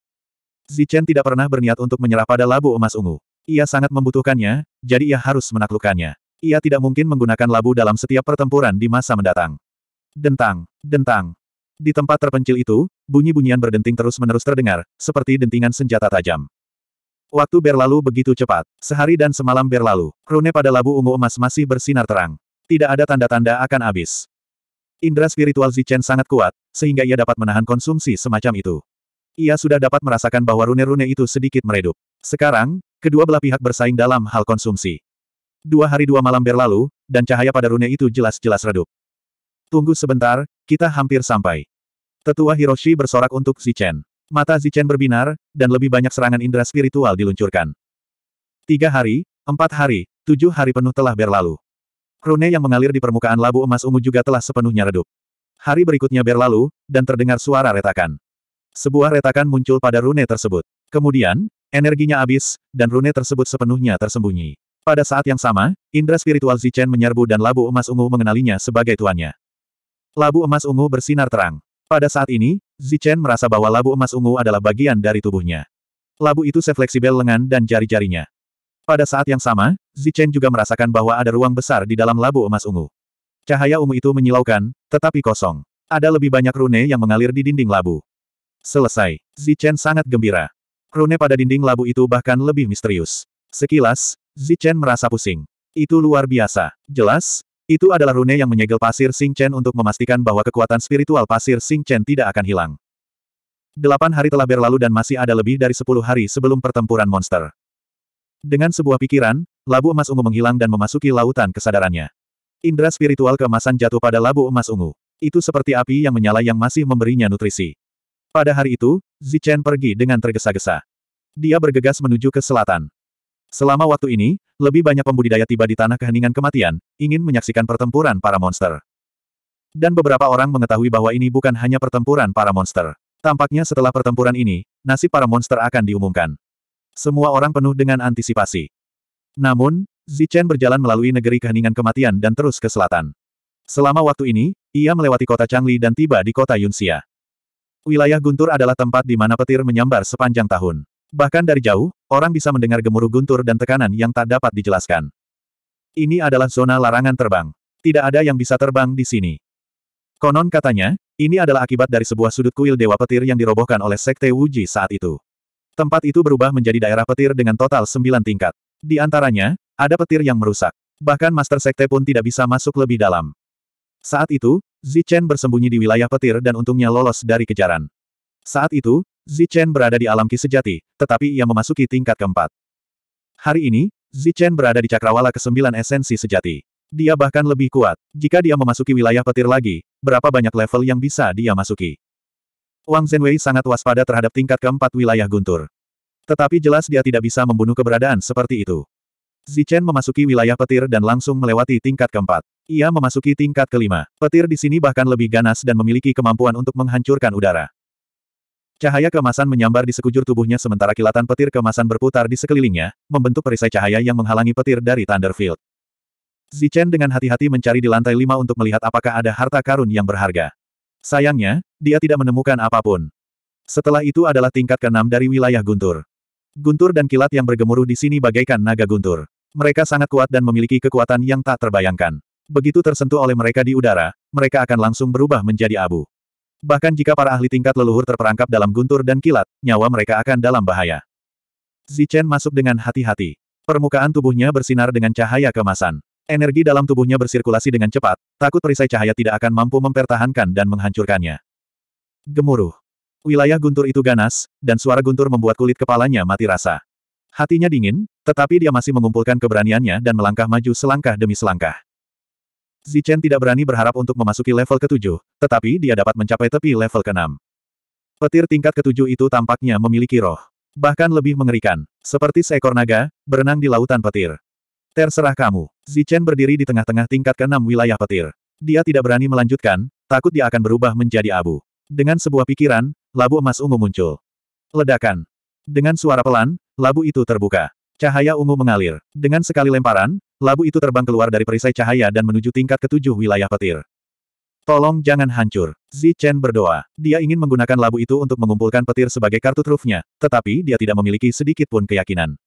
Zichen tidak pernah berniat untuk menyerah pada labu emas ungu. Ia sangat membutuhkannya, jadi ia harus menaklukkannya. Ia tidak mungkin menggunakan labu dalam setiap pertempuran di masa mendatang. Dentang, dentang. Di tempat terpencil itu, bunyi-bunyian berdenting terus-menerus terdengar, seperti dentingan senjata tajam. Waktu berlalu begitu cepat. Sehari dan semalam berlalu. Rune pada labu ungu emas masih bersinar terang. Tidak ada tanda-tanda akan habis. Indra spiritual Zichen sangat kuat, sehingga ia dapat menahan konsumsi semacam itu. Ia sudah dapat merasakan bahwa rune-rune itu sedikit meredup. Sekarang, kedua belah pihak bersaing dalam hal konsumsi. Dua hari dua malam berlalu, dan cahaya pada rune itu jelas-jelas redup. Tunggu sebentar, kita hampir sampai. Tetua Hiroshi bersorak untuk Zichen. Mata Zichen berbinar, dan lebih banyak serangan indra spiritual diluncurkan. Tiga hari, empat hari, tujuh hari penuh telah berlalu. Rune yang mengalir di permukaan labu emas ungu juga telah sepenuhnya redup. Hari berikutnya berlalu, dan terdengar suara retakan. Sebuah retakan muncul pada rune tersebut. Kemudian, energinya habis, dan rune tersebut sepenuhnya tersembunyi. Pada saat yang sama, indra spiritual Zichen menyerbu dan labu emas ungu mengenalinya sebagai tuannya. Labu emas ungu bersinar terang. Pada saat ini, Zichen merasa bahwa labu emas ungu adalah bagian dari tubuhnya. Labu itu sefleksibel lengan dan jari-jarinya. Pada saat yang sama, Zichen juga merasakan bahwa ada ruang besar di dalam labu emas ungu. Cahaya ungu itu menyilaukan, tetapi kosong. Ada lebih banyak rune yang mengalir di dinding labu. Selesai. Zichen sangat gembira. Rune pada dinding labu itu bahkan lebih misterius. Sekilas, Zichen merasa pusing. Itu luar biasa. Jelas, itu adalah rune yang menyegel pasir Sing Chen untuk memastikan bahwa kekuatan spiritual pasir Sing Chen tidak akan hilang. Delapan hari telah berlalu dan masih ada lebih dari sepuluh hari sebelum pertempuran monster. Dengan sebuah pikiran, labu emas ungu menghilang dan memasuki lautan kesadarannya. Indra spiritual keemasan jatuh pada labu emas ungu. Itu seperti api yang menyala yang masih memberinya nutrisi. Pada hari itu, Zichen pergi dengan tergesa-gesa. Dia bergegas menuju ke selatan. Selama waktu ini, lebih banyak pembudidaya tiba di tanah keheningan kematian, ingin menyaksikan pertempuran para monster. Dan beberapa orang mengetahui bahwa ini bukan hanya pertempuran para monster. Tampaknya setelah pertempuran ini, nasib para monster akan diumumkan. Semua orang penuh dengan antisipasi. Namun, Zichen berjalan melalui negeri keheningan kematian dan terus ke selatan. Selama waktu ini, ia melewati kota Changli dan tiba di kota Yunxia. Wilayah Guntur adalah tempat di mana petir menyambar sepanjang tahun. Bahkan dari jauh, orang bisa mendengar gemuruh guntur dan tekanan yang tak dapat dijelaskan. Ini adalah zona larangan terbang. Tidak ada yang bisa terbang di sini. Konon katanya, ini adalah akibat dari sebuah sudut kuil Dewa Petir yang dirobohkan oleh Sekte Wuji saat itu. Tempat itu berubah menjadi daerah petir dengan total sembilan tingkat. Di antaranya, ada petir yang merusak. Bahkan Master Sekte pun tidak bisa masuk lebih dalam. Saat itu, Zichen bersembunyi di wilayah petir dan untungnya lolos dari kejaran. Saat itu, Zichen berada di alam ki sejati, tetapi ia memasuki tingkat keempat. Hari ini, Zichen berada di cakrawala kesembilan esensi sejati. Dia bahkan lebih kuat. Jika dia memasuki wilayah petir lagi, berapa banyak level yang bisa dia masuki? Wang Zhenwei sangat waspada terhadap tingkat keempat wilayah guntur. Tetapi jelas dia tidak bisa membunuh keberadaan seperti itu. Zichen memasuki wilayah petir dan langsung melewati tingkat keempat. Ia memasuki tingkat kelima. Petir di sini bahkan lebih ganas dan memiliki kemampuan untuk menghancurkan udara. Cahaya kemasan menyambar di sekujur tubuhnya sementara kilatan petir kemasan berputar di sekelilingnya, membentuk perisai cahaya yang menghalangi petir dari Thunderfield. Zichen dengan hati-hati mencari di lantai lima untuk melihat apakah ada harta karun yang berharga. Sayangnya, dia tidak menemukan apapun. Setelah itu adalah tingkat keenam dari wilayah Guntur. Guntur dan kilat yang bergemuruh di sini bagaikan naga Guntur. Mereka sangat kuat dan memiliki kekuatan yang tak terbayangkan. Begitu tersentuh oleh mereka di udara, mereka akan langsung berubah menjadi abu. Bahkan jika para ahli tingkat leluhur terperangkap dalam guntur dan kilat, nyawa mereka akan dalam bahaya. Zichen masuk dengan hati-hati. Permukaan tubuhnya bersinar dengan cahaya kemasan. Energi dalam tubuhnya bersirkulasi dengan cepat, takut perisai cahaya tidak akan mampu mempertahankan dan menghancurkannya. Gemuruh. Wilayah guntur itu ganas, dan suara guntur membuat kulit kepalanya mati rasa. Hatinya dingin, tetapi dia masih mengumpulkan keberaniannya dan melangkah maju selangkah demi selangkah. Zichen tidak berani berharap untuk memasuki level ketujuh, tetapi dia dapat mencapai tepi level keenam. Petir tingkat ketujuh itu tampaknya memiliki roh. Bahkan lebih mengerikan, seperti seekor naga, berenang di lautan petir. Terserah kamu. Zichen berdiri di tengah-tengah tingkat keenam wilayah petir. Dia tidak berani melanjutkan, takut dia akan berubah menjadi abu. Dengan sebuah pikiran, labu emas ungu muncul. Ledakan. Dengan suara pelan, labu itu terbuka. Cahaya ungu mengalir. Dengan sekali lemparan, labu itu terbang keluar dari perisai cahaya dan menuju tingkat ketujuh wilayah petir. Tolong jangan hancur. Zichen berdoa. Dia ingin menggunakan labu itu untuk mengumpulkan petir sebagai kartu trufnya, tetapi dia tidak memiliki sedikit pun keyakinan.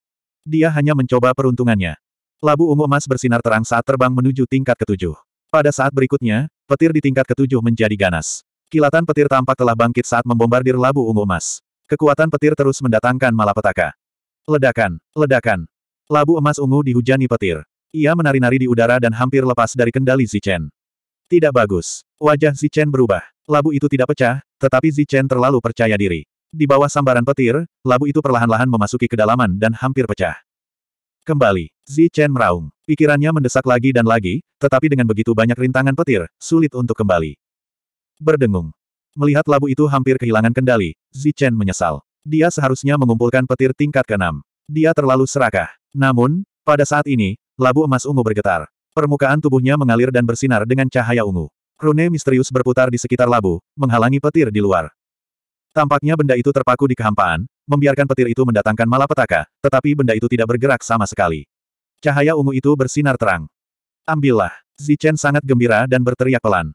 Dia hanya mencoba peruntungannya. Labu ungu emas bersinar terang saat terbang menuju tingkat ketujuh. Pada saat berikutnya, petir di tingkat ketujuh menjadi ganas. Kilatan petir tampak telah bangkit saat membombardir labu ungu emas. Kekuatan petir terus mendatangkan malapetaka. Ledakan, ledakan. Labu emas ungu dihujani petir. Ia menari-nari di udara dan hampir lepas dari kendali Zichen. Tidak bagus. Wajah Zichen berubah. Labu itu tidak pecah, tetapi Zichen terlalu percaya diri. Di bawah sambaran petir, labu itu perlahan-lahan memasuki kedalaman dan hampir pecah. Kembali, Zi Chen meraung. Pikirannya mendesak lagi dan lagi, tetapi dengan begitu banyak rintangan petir, sulit untuk kembali. Berdengung. Melihat labu itu hampir kehilangan kendali, Zi Chen menyesal. Dia seharusnya mengumpulkan petir tingkat keenam. Dia terlalu serakah. Namun, pada saat ini, labu emas ungu bergetar. Permukaan tubuhnya mengalir dan bersinar dengan cahaya ungu. Rune misterius berputar di sekitar labu, menghalangi petir di luar. Tampaknya benda itu terpaku di kehampaan, membiarkan petir itu mendatangkan malapetaka, tetapi benda itu tidak bergerak sama sekali. Cahaya ungu itu bersinar terang. Ambillah. Zichen sangat gembira dan berteriak pelan.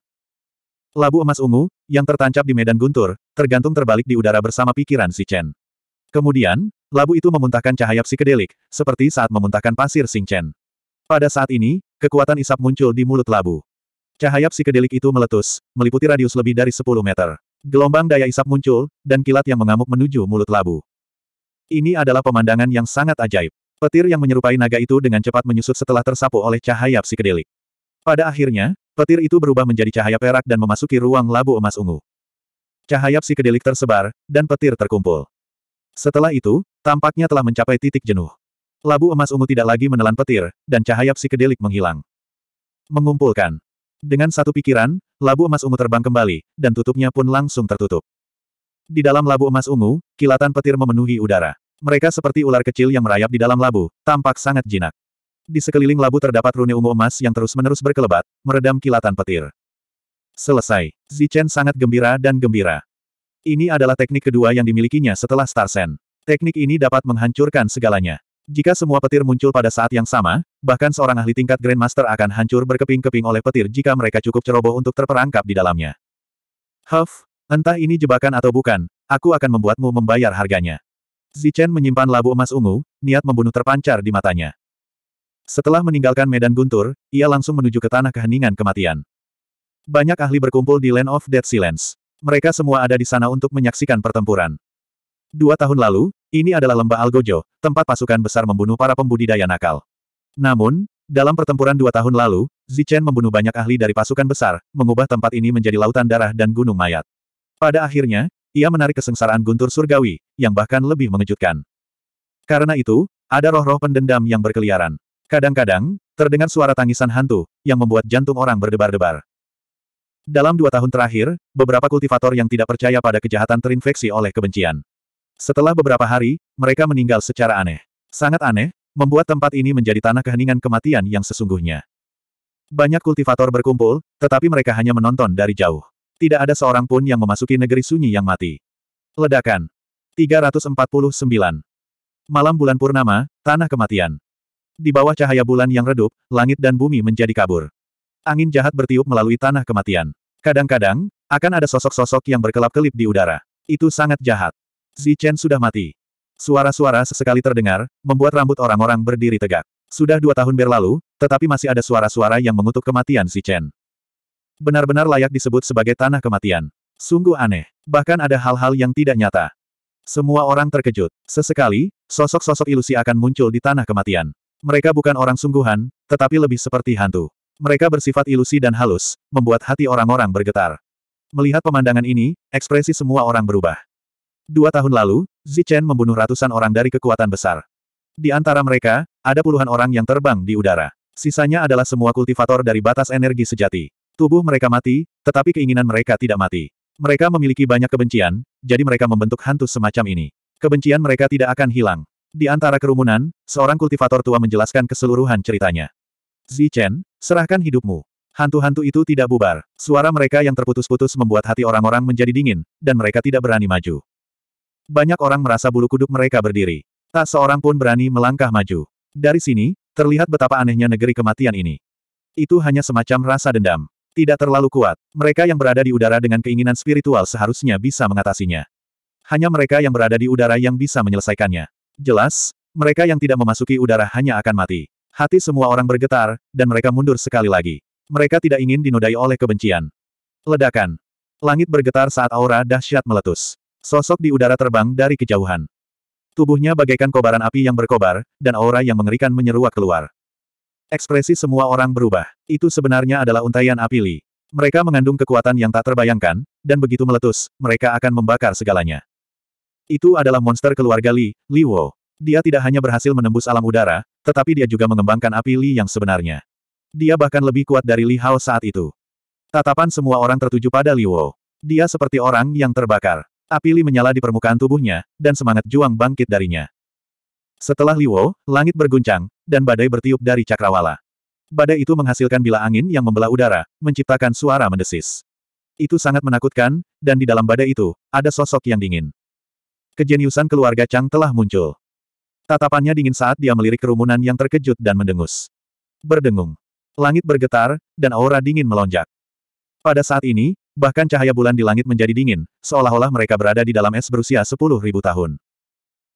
Labu emas ungu, yang tertancap di medan guntur, tergantung terbalik di udara bersama pikiran Zichen. Kemudian, labu itu memuntahkan cahaya psikedelik, seperti saat memuntahkan pasir Singchen. Pada saat ini, kekuatan isap muncul di mulut labu. Cahaya psikedelik itu meletus, meliputi radius lebih dari 10 meter. Gelombang daya isap muncul, dan kilat yang mengamuk menuju mulut labu. Ini adalah pemandangan yang sangat ajaib. Petir yang menyerupai naga itu dengan cepat menyusut setelah tersapu oleh cahaya psikedelik. Pada akhirnya, petir itu berubah menjadi cahaya perak dan memasuki ruang labu emas ungu. Cahaya psikedelik tersebar, dan petir terkumpul. Setelah itu, tampaknya telah mencapai titik jenuh. Labu emas ungu tidak lagi menelan petir, dan cahaya psikedelik menghilang. Mengumpulkan. Dengan satu pikiran, Labu emas ungu terbang kembali, dan tutupnya pun langsung tertutup. Di dalam labu emas ungu, kilatan petir memenuhi udara. Mereka seperti ular kecil yang merayap di dalam labu, tampak sangat jinak. Di sekeliling labu terdapat rune ungu emas yang terus-menerus berkelebat, meredam kilatan petir. Selesai. Zichen sangat gembira dan gembira. Ini adalah teknik kedua yang dimilikinya setelah Starsen. Teknik ini dapat menghancurkan segalanya. Jika semua petir muncul pada saat yang sama, bahkan seorang ahli tingkat Grandmaster akan hancur berkeping-keping oleh petir jika mereka cukup ceroboh untuk terperangkap di dalamnya. Huff, entah ini jebakan atau bukan, aku akan membuatmu membayar harganya. Zichen menyimpan labu emas ungu, niat membunuh terpancar di matanya. Setelah meninggalkan medan guntur, ia langsung menuju ke tanah keheningan kematian. Banyak ahli berkumpul di Land of Dead Silence. Mereka semua ada di sana untuk menyaksikan pertempuran. Dua tahun lalu, ini adalah lembah Algojo, tempat pasukan besar membunuh para pembudidaya nakal. Namun, dalam pertempuran dua tahun lalu, Zichen membunuh banyak ahli dari pasukan besar, mengubah tempat ini menjadi lautan darah dan gunung mayat. Pada akhirnya, ia menarik kesengsaraan guntur surgawi, yang bahkan lebih mengejutkan. Karena itu, ada roh-roh pendendam yang berkeliaran. Kadang-kadang, terdengar suara tangisan hantu, yang membuat jantung orang berdebar-debar. Dalam dua tahun terakhir, beberapa kultivator yang tidak percaya pada kejahatan terinfeksi oleh kebencian. Setelah beberapa hari, mereka meninggal secara aneh. Sangat aneh, membuat tempat ini menjadi tanah keheningan kematian yang sesungguhnya. Banyak kultivator berkumpul, tetapi mereka hanya menonton dari jauh. Tidak ada seorang pun yang memasuki negeri sunyi yang mati. Ledakan. 349. Malam bulan purnama, tanah kematian. Di bawah cahaya bulan yang redup, langit dan bumi menjadi kabur. Angin jahat bertiup melalui tanah kematian. Kadang-kadang, akan ada sosok-sosok yang berkelap-kelip di udara. Itu sangat jahat. Zichen sudah mati. Suara-suara sesekali terdengar, membuat rambut orang-orang berdiri tegak. Sudah dua tahun berlalu, tetapi masih ada suara-suara yang mengutuk kematian Zichen. Benar-benar layak disebut sebagai tanah kematian. Sungguh aneh. Bahkan ada hal-hal yang tidak nyata. Semua orang terkejut. Sesekali, sosok-sosok ilusi akan muncul di tanah kematian. Mereka bukan orang sungguhan, tetapi lebih seperti hantu. Mereka bersifat ilusi dan halus, membuat hati orang-orang bergetar. Melihat pemandangan ini, ekspresi semua orang berubah. Dua tahun lalu, Zichen membunuh ratusan orang dari kekuatan besar. Di antara mereka, ada puluhan orang yang terbang di udara. Sisanya adalah semua kultivator dari batas energi sejati. Tubuh mereka mati, tetapi keinginan mereka tidak mati. Mereka memiliki banyak kebencian, jadi mereka membentuk hantu semacam ini. Kebencian mereka tidak akan hilang. Di antara kerumunan, seorang kultivator tua menjelaskan keseluruhan ceritanya. Zichen, serahkan hidupmu. Hantu-hantu itu tidak bubar. Suara mereka yang terputus-putus membuat hati orang-orang menjadi dingin, dan mereka tidak berani maju. Banyak orang merasa bulu kuduk mereka berdiri. Tak seorang pun berani melangkah maju. Dari sini, terlihat betapa anehnya negeri kematian ini. Itu hanya semacam rasa dendam. Tidak terlalu kuat. Mereka yang berada di udara dengan keinginan spiritual seharusnya bisa mengatasinya. Hanya mereka yang berada di udara yang bisa menyelesaikannya. Jelas, mereka yang tidak memasuki udara hanya akan mati. Hati semua orang bergetar, dan mereka mundur sekali lagi. Mereka tidak ingin dinodai oleh kebencian. Ledakan. Langit bergetar saat aura dahsyat meletus. Sosok di udara terbang dari kejauhan. Tubuhnya bagaikan kobaran api yang berkobar, dan aura yang mengerikan menyeruak keluar. Ekspresi semua orang berubah. Itu sebenarnya adalah untaian api Li. Mereka mengandung kekuatan yang tak terbayangkan, dan begitu meletus, mereka akan membakar segalanya. Itu adalah monster keluarga Li, Li Wo. Dia tidak hanya berhasil menembus alam udara, tetapi dia juga mengembangkan api Li yang sebenarnya. Dia bahkan lebih kuat dari Li Hao saat itu. Tatapan semua orang tertuju pada Li Wo. Dia seperti orang yang terbakar. Api Li menyala di permukaan tubuhnya, dan semangat juang bangkit darinya. Setelah Liwo, langit berguncang, dan badai bertiup dari cakrawala. Badai itu menghasilkan bila angin yang membelah udara, menciptakan suara mendesis. Itu sangat menakutkan, dan di dalam badai itu, ada sosok yang dingin. Kejeniusan keluarga Chang telah muncul. Tatapannya dingin saat dia melirik kerumunan yang terkejut dan mendengus. Berdengung. Langit bergetar, dan aura dingin melonjak. Pada saat ini, Bahkan cahaya bulan di langit menjadi dingin, seolah-olah mereka berada di dalam es berusia 10.000 tahun.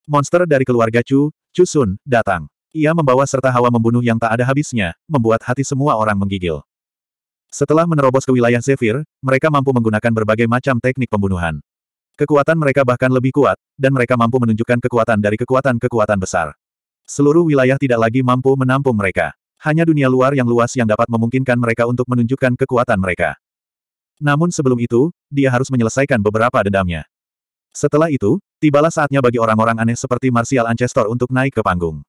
Monster dari keluarga Chu, Chu Sun, datang. Ia membawa serta hawa membunuh yang tak ada habisnya, membuat hati semua orang menggigil. Setelah menerobos ke wilayah Zephyr, mereka mampu menggunakan berbagai macam teknik pembunuhan. Kekuatan mereka bahkan lebih kuat, dan mereka mampu menunjukkan kekuatan dari kekuatan-kekuatan besar. Seluruh wilayah tidak lagi mampu menampung mereka. Hanya dunia luar yang luas yang dapat memungkinkan mereka untuk menunjukkan kekuatan mereka. Namun sebelum itu, dia harus menyelesaikan beberapa dendamnya. Setelah itu, tibalah saatnya bagi orang-orang aneh seperti Martial Ancestor untuk naik ke panggung.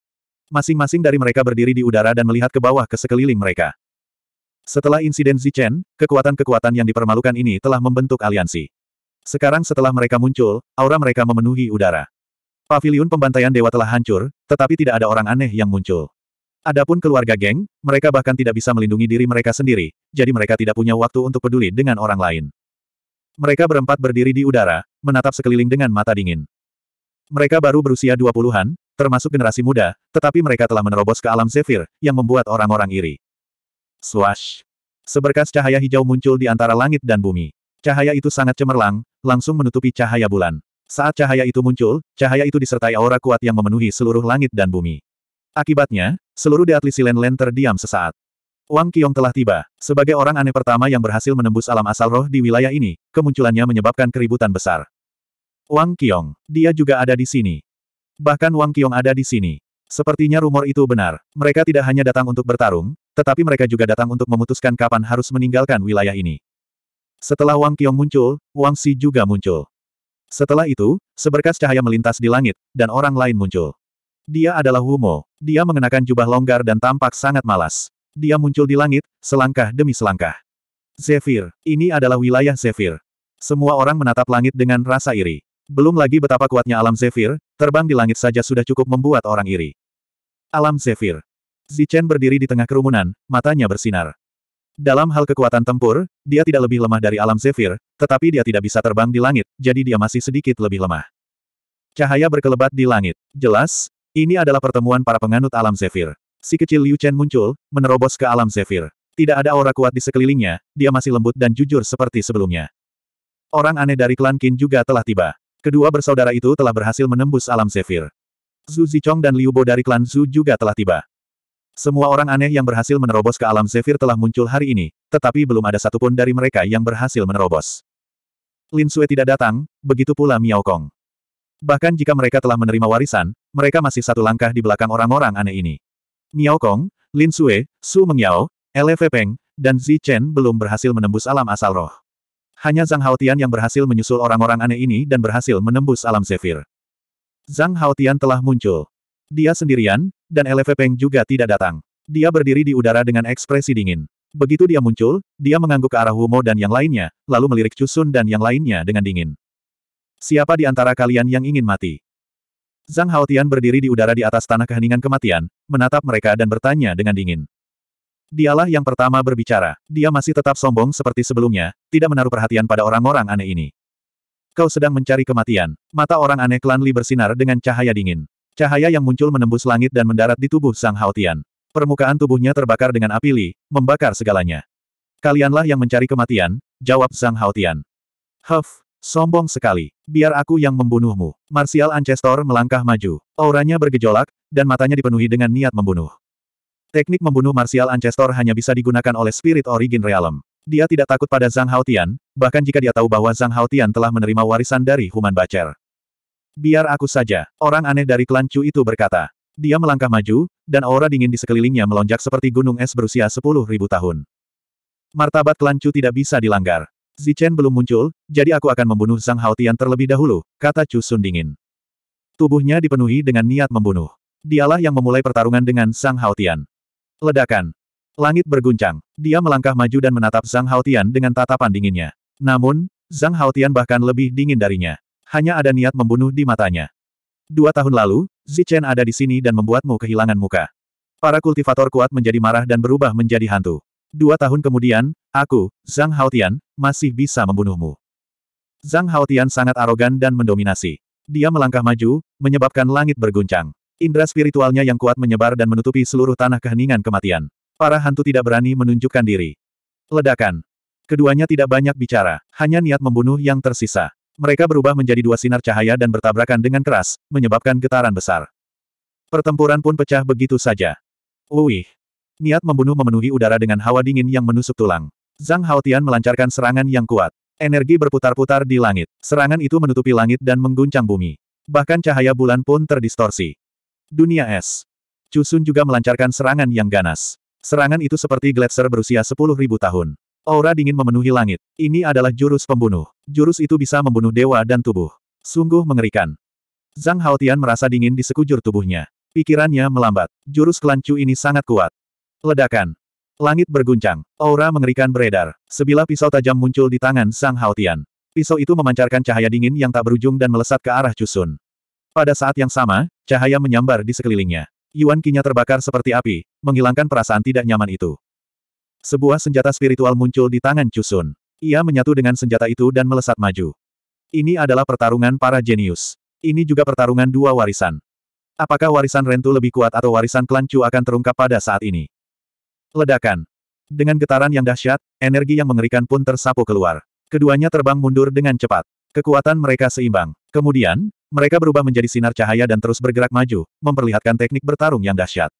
Masing-masing dari mereka berdiri di udara dan melihat ke bawah ke sekeliling mereka. Setelah insiden Zichen, kekuatan-kekuatan yang dipermalukan ini telah membentuk aliansi. Sekarang setelah mereka muncul, aura mereka memenuhi udara. Paviliun pembantaian dewa telah hancur, tetapi tidak ada orang aneh yang muncul. Adapun keluarga geng, mereka bahkan tidak bisa melindungi diri mereka sendiri, jadi mereka tidak punya waktu untuk peduli dengan orang lain. Mereka berempat berdiri di udara, menatap sekeliling dengan mata dingin. Mereka baru berusia dua puluhan, termasuk generasi muda, tetapi mereka telah menerobos ke alam zephyr, yang membuat orang-orang iri. Swash! Seberkas cahaya hijau muncul di antara langit dan bumi. Cahaya itu sangat cemerlang, langsung menutupi cahaya bulan. Saat cahaya itu muncul, cahaya itu disertai aura kuat yang memenuhi seluruh langit dan bumi. Akibatnya, seluruh Silent Land terdiam sesaat. Wang Qiong telah tiba. Sebagai orang aneh pertama yang berhasil menembus alam asal roh di wilayah ini, kemunculannya menyebabkan keributan besar. Wang Qiong, dia juga ada di sini. Bahkan Wang Qiong ada di sini. Sepertinya rumor itu benar. Mereka tidak hanya datang untuk bertarung, tetapi mereka juga datang untuk memutuskan kapan harus meninggalkan wilayah ini. Setelah Wang Qiong muncul, Wang Si juga muncul. Setelah itu, seberkas cahaya melintas di langit, dan orang lain muncul. Dia adalah Mo. Dia mengenakan jubah longgar dan tampak sangat malas. Dia muncul di langit, selangkah demi selangkah. Zephyr, ini adalah wilayah Zephyr. Semua orang menatap langit dengan rasa iri. Belum lagi betapa kuatnya alam Zephyr, terbang di langit saja sudah cukup membuat orang iri. Alam Zephyr. Zichen berdiri di tengah kerumunan, matanya bersinar. Dalam hal kekuatan tempur, dia tidak lebih lemah dari alam Zephyr, tetapi dia tidak bisa terbang di langit, jadi dia masih sedikit lebih lemah. Cahaya berkelebat di langit. Jelas, ini adalah pertemuan para penganut alam Zephyr. Si kecil Liu Chen muncul, menerobos ke alam Zephyr. Tidak ada aura kuat di sekelilingnya, dia masih lembut dan jujur seperti sebelumnya. Orang aneh dari klan Qin juga telah tiba. Kedua bersaudara itu telah berhasil menembus alam Zephyr. Zhu Zichong dan Liu Bo dari klan Zhu juga telah tiba. Semua orang aneh yang berhasil menerobos ke alam Zephyr telah muncul hari ini, tetapi belum ada satupun dari mereka yang berhasil menerobos. Lin Sui tidak datang, begitu pula Miao Kong. Bahkan jika mereka telah menerima warisan, mereka masih satu langkah di belakang orang-orang aneh ini. Miao Kong, Lin Sue, Su Mengyao, Lv Peng, dan Zi Chen belum berhasil menembus alam asal roh. Hanya Zhang Haotian yang berhasil menyusul orang-orang aneh ini dan berhasil menembus alam zephyr. Zhang Haotian telah muncul. Dia sendirian, dan Lv Peng juga tidak datang. Dia berdiri di udara dengan ekspresi dingin. Begitu dia muncul, dia mengangguk ke arah Humo dan yang lainnya, lalu melirik Chusun dan yang lainnya dengan dingin. Siapa di antara kalian yang ingin mati? Zhang Haotian berdiri di udara di atas tanah keheningan kematian, menatap mereka dan bertanya dengan dingin. Dialah yang pertama berbicara. Dia masih tetap sombong seperti sebelumnya, tidak menaruh perhatian pada orang-orang aneh ini. Kau sedang mencari kematian. Mata orang aneh klan Li bersinar dengan cahaya dingin. Cahaya yang muncul menembus langit dan mendarat di tubuh Zhang Haotian. Permukaan tubuhnya terbakar dengan api Li, membakar segalanya. Kalianlah yang mencari kematian, jawab Zhang Haotian. Huff, Sombong sekali. Biar aku yang membunuhmu. Martial Ancestor melangkah maju. Auranya bergejolak, dan matanya dipenuhi dengan niat membunuh. Teknik membunuh Martial Ancestor hanya bisa digunakan oleh Spirit Origin Realm. Dia tidak takut pada Zhang Haotian, bahkan jika dia tahu bahwa Zhang Haotian telah menerima warisan dari Human Bacher. Biar aku saja, orang aneh dari klan Chu itu berkata. Dia melangkah maju, dan aura dingin di sekelilingnya melonjak seperti gunung es berusia 10.000 tahun. Martabat klan Chu tidak bisa dilanggar. Zichen belum muncul, jadi aku akan membunuh Zhang Haotian terlebih dahulu, kata Chu Sun dingin. Tubuhnya dipenuhi dengan niat membunuh. Dialah yang memulai pertarungan dengan Zhang Haotian. Ledakan. Langit berguncang. Dia melangkah maju dan menatap Zhang Haotian dengan tatapan dinginnya. Namun, Zhang Haotian bahkan lebih dingin darinya. Hanya ada niat membunuh di matanya. Dua tahun lalu, Zichen ada di sini dan membuatmu kehilangan muka. Para kultivator kuat menjadi marah dan berubah menjadi hantu. Dua tahun kemudian, Aku, Zhang Haotian, masih bisa membunuhmu. Zhang Haotian sangat arogan dan mendominasi. Dia melangkah maju, menyebabkan langit berguncang. Indra spiritualnya yang kuat menyebar dan menutupi seluruh tanah keheningan kematian. Para hantu tidak berani menunjukkan diri. Ledakan. Keduanya tidak banyak bicara, hanya niat membunuh yang tersisa. Mereka berubah menjadi dua sinar cahaya dan bertabrakan dengan keras, menyebabkan getaran besar. Pertempuran pun pecah begitu saja. Uih. Niat membunuh memenuhi udara dengan hawa dingin yang menusuk tulang. Zhang Haotian melancarkan serangan yang kuat. Energi berputar-putar di langit. Serangan itu menutupi langit dan mengguncang bumi. Bahkan cahaya bulan pun terdistorsi. Dunia es. Chusun juga melancarkan serangan yang ganas. Serangan itu seperti gletser berusia 10.000 tahun. Aura dingin memenuhi langit. Ini adalah jurus pembunuh. Jurus itu bisa membunuh dewa dan tubuh. Sungguh mengerikan. Zhang Haotian merasa dingin di sekujur tubuhnya. Pikirannya melambat. Jurus kelancu ini sangat kuat. Ledakan. Langit berguncang. Aura mengerikan beredar. Sebilah pisau tajam muncul di tangan Sang Haotian. Pisau itu memancarkan cahaya dingin yang tak berujung dan melesat ke arah Chusun. Pada saat yang sama, cahaya menyambar di sekelilingnya. Yuan Kinya terbakar seperti api, menghilangkan perasaan tidak nyaman itu. Sebuah senjata spiritual muncul di tangan Chusun. Ia menyatu dengan senjata itu dan melesat maju. Ini adalah pertarungan para jenius. Ini juga pertarungan dua warisan. Apakah warisan Rentu lebih kuat atau warisan Klan Chu akan terungkap pada saat ini? Ledakan. Dengan getaran yang dahsyat, energi yang mengerikan pun tersapu keluar. Keduanya terbang mundur dengan cepat. Kekuatan mereka seimbang. Kemudian, mereka berubah menjadi sinar cahaya dan terus bergerak maju, memperlihatkan teknik bertarung yang dahsyat.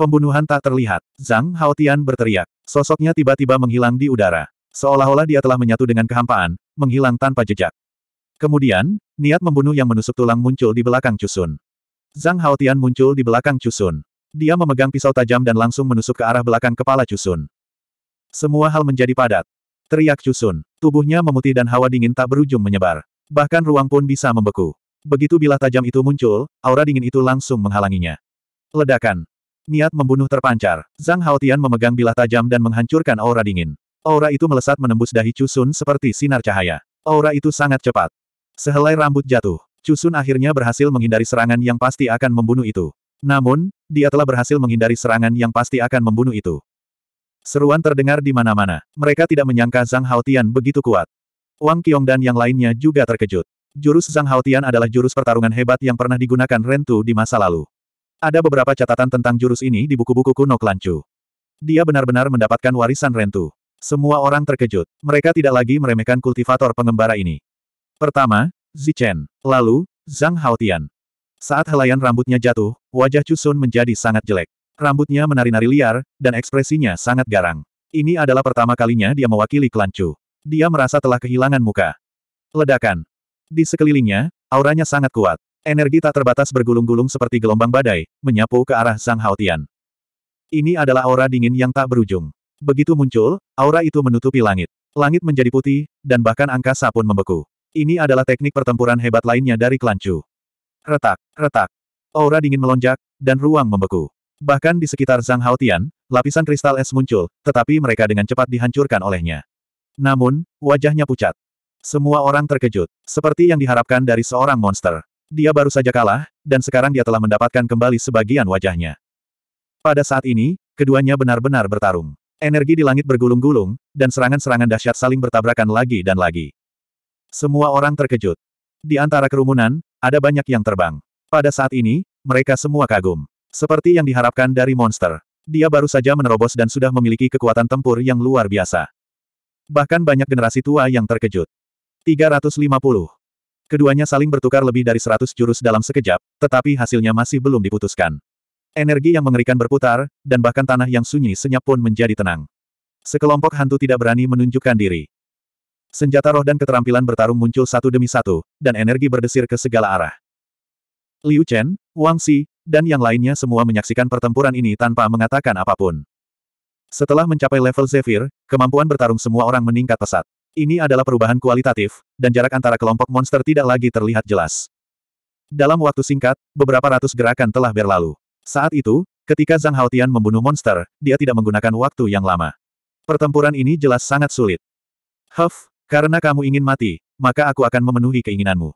Pembunuhan tak terlihat. Zhang Haotian berteriak. Sosoknya tiba-tiba menghilang di udara. Seolah-olah dia telah menyatu dengan kehampaan, menghilang tanpa jejak. Kemudian, niat membunuh yang menusuk tulang muncul di belakang Chusun. Zhang Haotian muncul di belakang Chusun. Dia memegang pisau tajam dan langsung menusuk ke arah belakang kepala Chusun. Semua hal menjadi padat. Teriak Chusun. Tubuhnya memutih dan hawa dingin tak berujung menyebar. Bahkan ruang pun bisa membeku. Begitu bilah tajam itu muncul, aura dingin itu langsung menghalanginya. Ledakan. Niat membunuh terpancar. Zhang Haotian memegang bilah tajam dan menghancurkan aura dingin. Aura itu melesat menembus dahi Chusun seperti sinar cahaya. Aura itu sangat cepat. Sehelai rambut jatuh. Chusun akhirnya berhasil menghindari serangan yang pasti akan membunuh itu. Namun, dia telah berhasil menghindari serangan yang pasti akan membunuh itu. Seruan terdengar di mana-mana. Mereka tidak menyangka Zhang Haotian begitu kuat. Wang Qiong dan yang lainnya juga terkejut. Jurus Zhang Haotian adalah jurus pertarungan hebat yang pernah digunakan Rentu di masa lalu. Ada beberapa catatan tentang jurus ini di buku-buku kuno Kelancu. Dia benar-benar mendapatkan warisan Rentu. Semua orang terkejut. Mereka tidak lagi meremehkan kultivator pengembara ini. Pertama, Zichen. Lalu, Zhang Haotian. Saat helaian rambutnya jatuh, wajah Cusun menjadi sangat jelek. Rambutnya menari-nari liar, dan ekspresinya sangat garang. Ini adalah pertama kalinya dia mewakili klan Chu. Dia merasa telah kehilangan muka. Ledakan. Di sekelilingnya, auranya sangat kuat. Energi tak terbatas bergulung-gulung seperti gelombang badai, menyapu ke arah sang Haotian. Ini adalah aura dingin yang tak berujung. Begitu muncul, aura itu menutupi langit. Langit menjadi putih, dan bahkan angkasa pun membeku. Ini adalah teknik pertempuran hebat lainnya dari klan Chu. Retak, retak. Aura dingin melonjak, dan ruang membeku. Bahkan di sekitar Zhang Haotian, lapisan kristal es muncul, tetapi mereka dengan cepat dihancurkan olehnya. Namun, wajahnya pucat. Semua orang terkejut, seperti yang diharapkan dari seorang monster. Dia baru saja kalah, dan sekarang dia telah mendapatkan kembali sebagian wajahnya. Pada saat ini, keduanya benar-benar bertarung. Energi di langit bergulung-gulung, dan serangan-serangan dahsyat saling bertabrakan lagi dan lagi. Semua orang terkejut. Di antara kerumunan, ada banyak yang terbang. Pada saat ini, mereka semua kagum. Seperti yang diharapkan dari monster. Dia baru saja menerobos dan sudah memiliki kekuatan tempur yang luar biasa. Bahkan banyak generasi tua yang terkejut. 350. Keduanya saling bertukar lebih dari 100 jurus dalam sekejap, tetapi hasilnya masih belum diputuskan. Energi yang mengerikan berputar, dan bahkan tanah yang sunyi senyap pun menjadi tenang. Sekelompok hantu tidak berani menunjukkan diri. Senjata roh dan keterampilan bertarung muncul satu demi satu, dan energi berdesir ke segala arah. Liu Chen, Wang Xi, dan yang lainnya semua menyaksikan pertempuran ini tanpa mengatakan apapun. Setelah mencapai level Zephyr, kemampuan bertarung semua orang meningkat pesat. Ini adalah perubahan kualitatif, dan jarak antara kelompok monster tidak lagi terlihat jelas. Dalam waktu singkat, beberapa ratus gerakan telah berlalu. Saat itu, ketika Zhang Haotian membunuh monster, dia tidak menggunakan waktu yang lama. Pertempuran ini jelas sangat sulit. Huff, karena kamu ingin mati, maka aku akan memenuhi keinginanmu.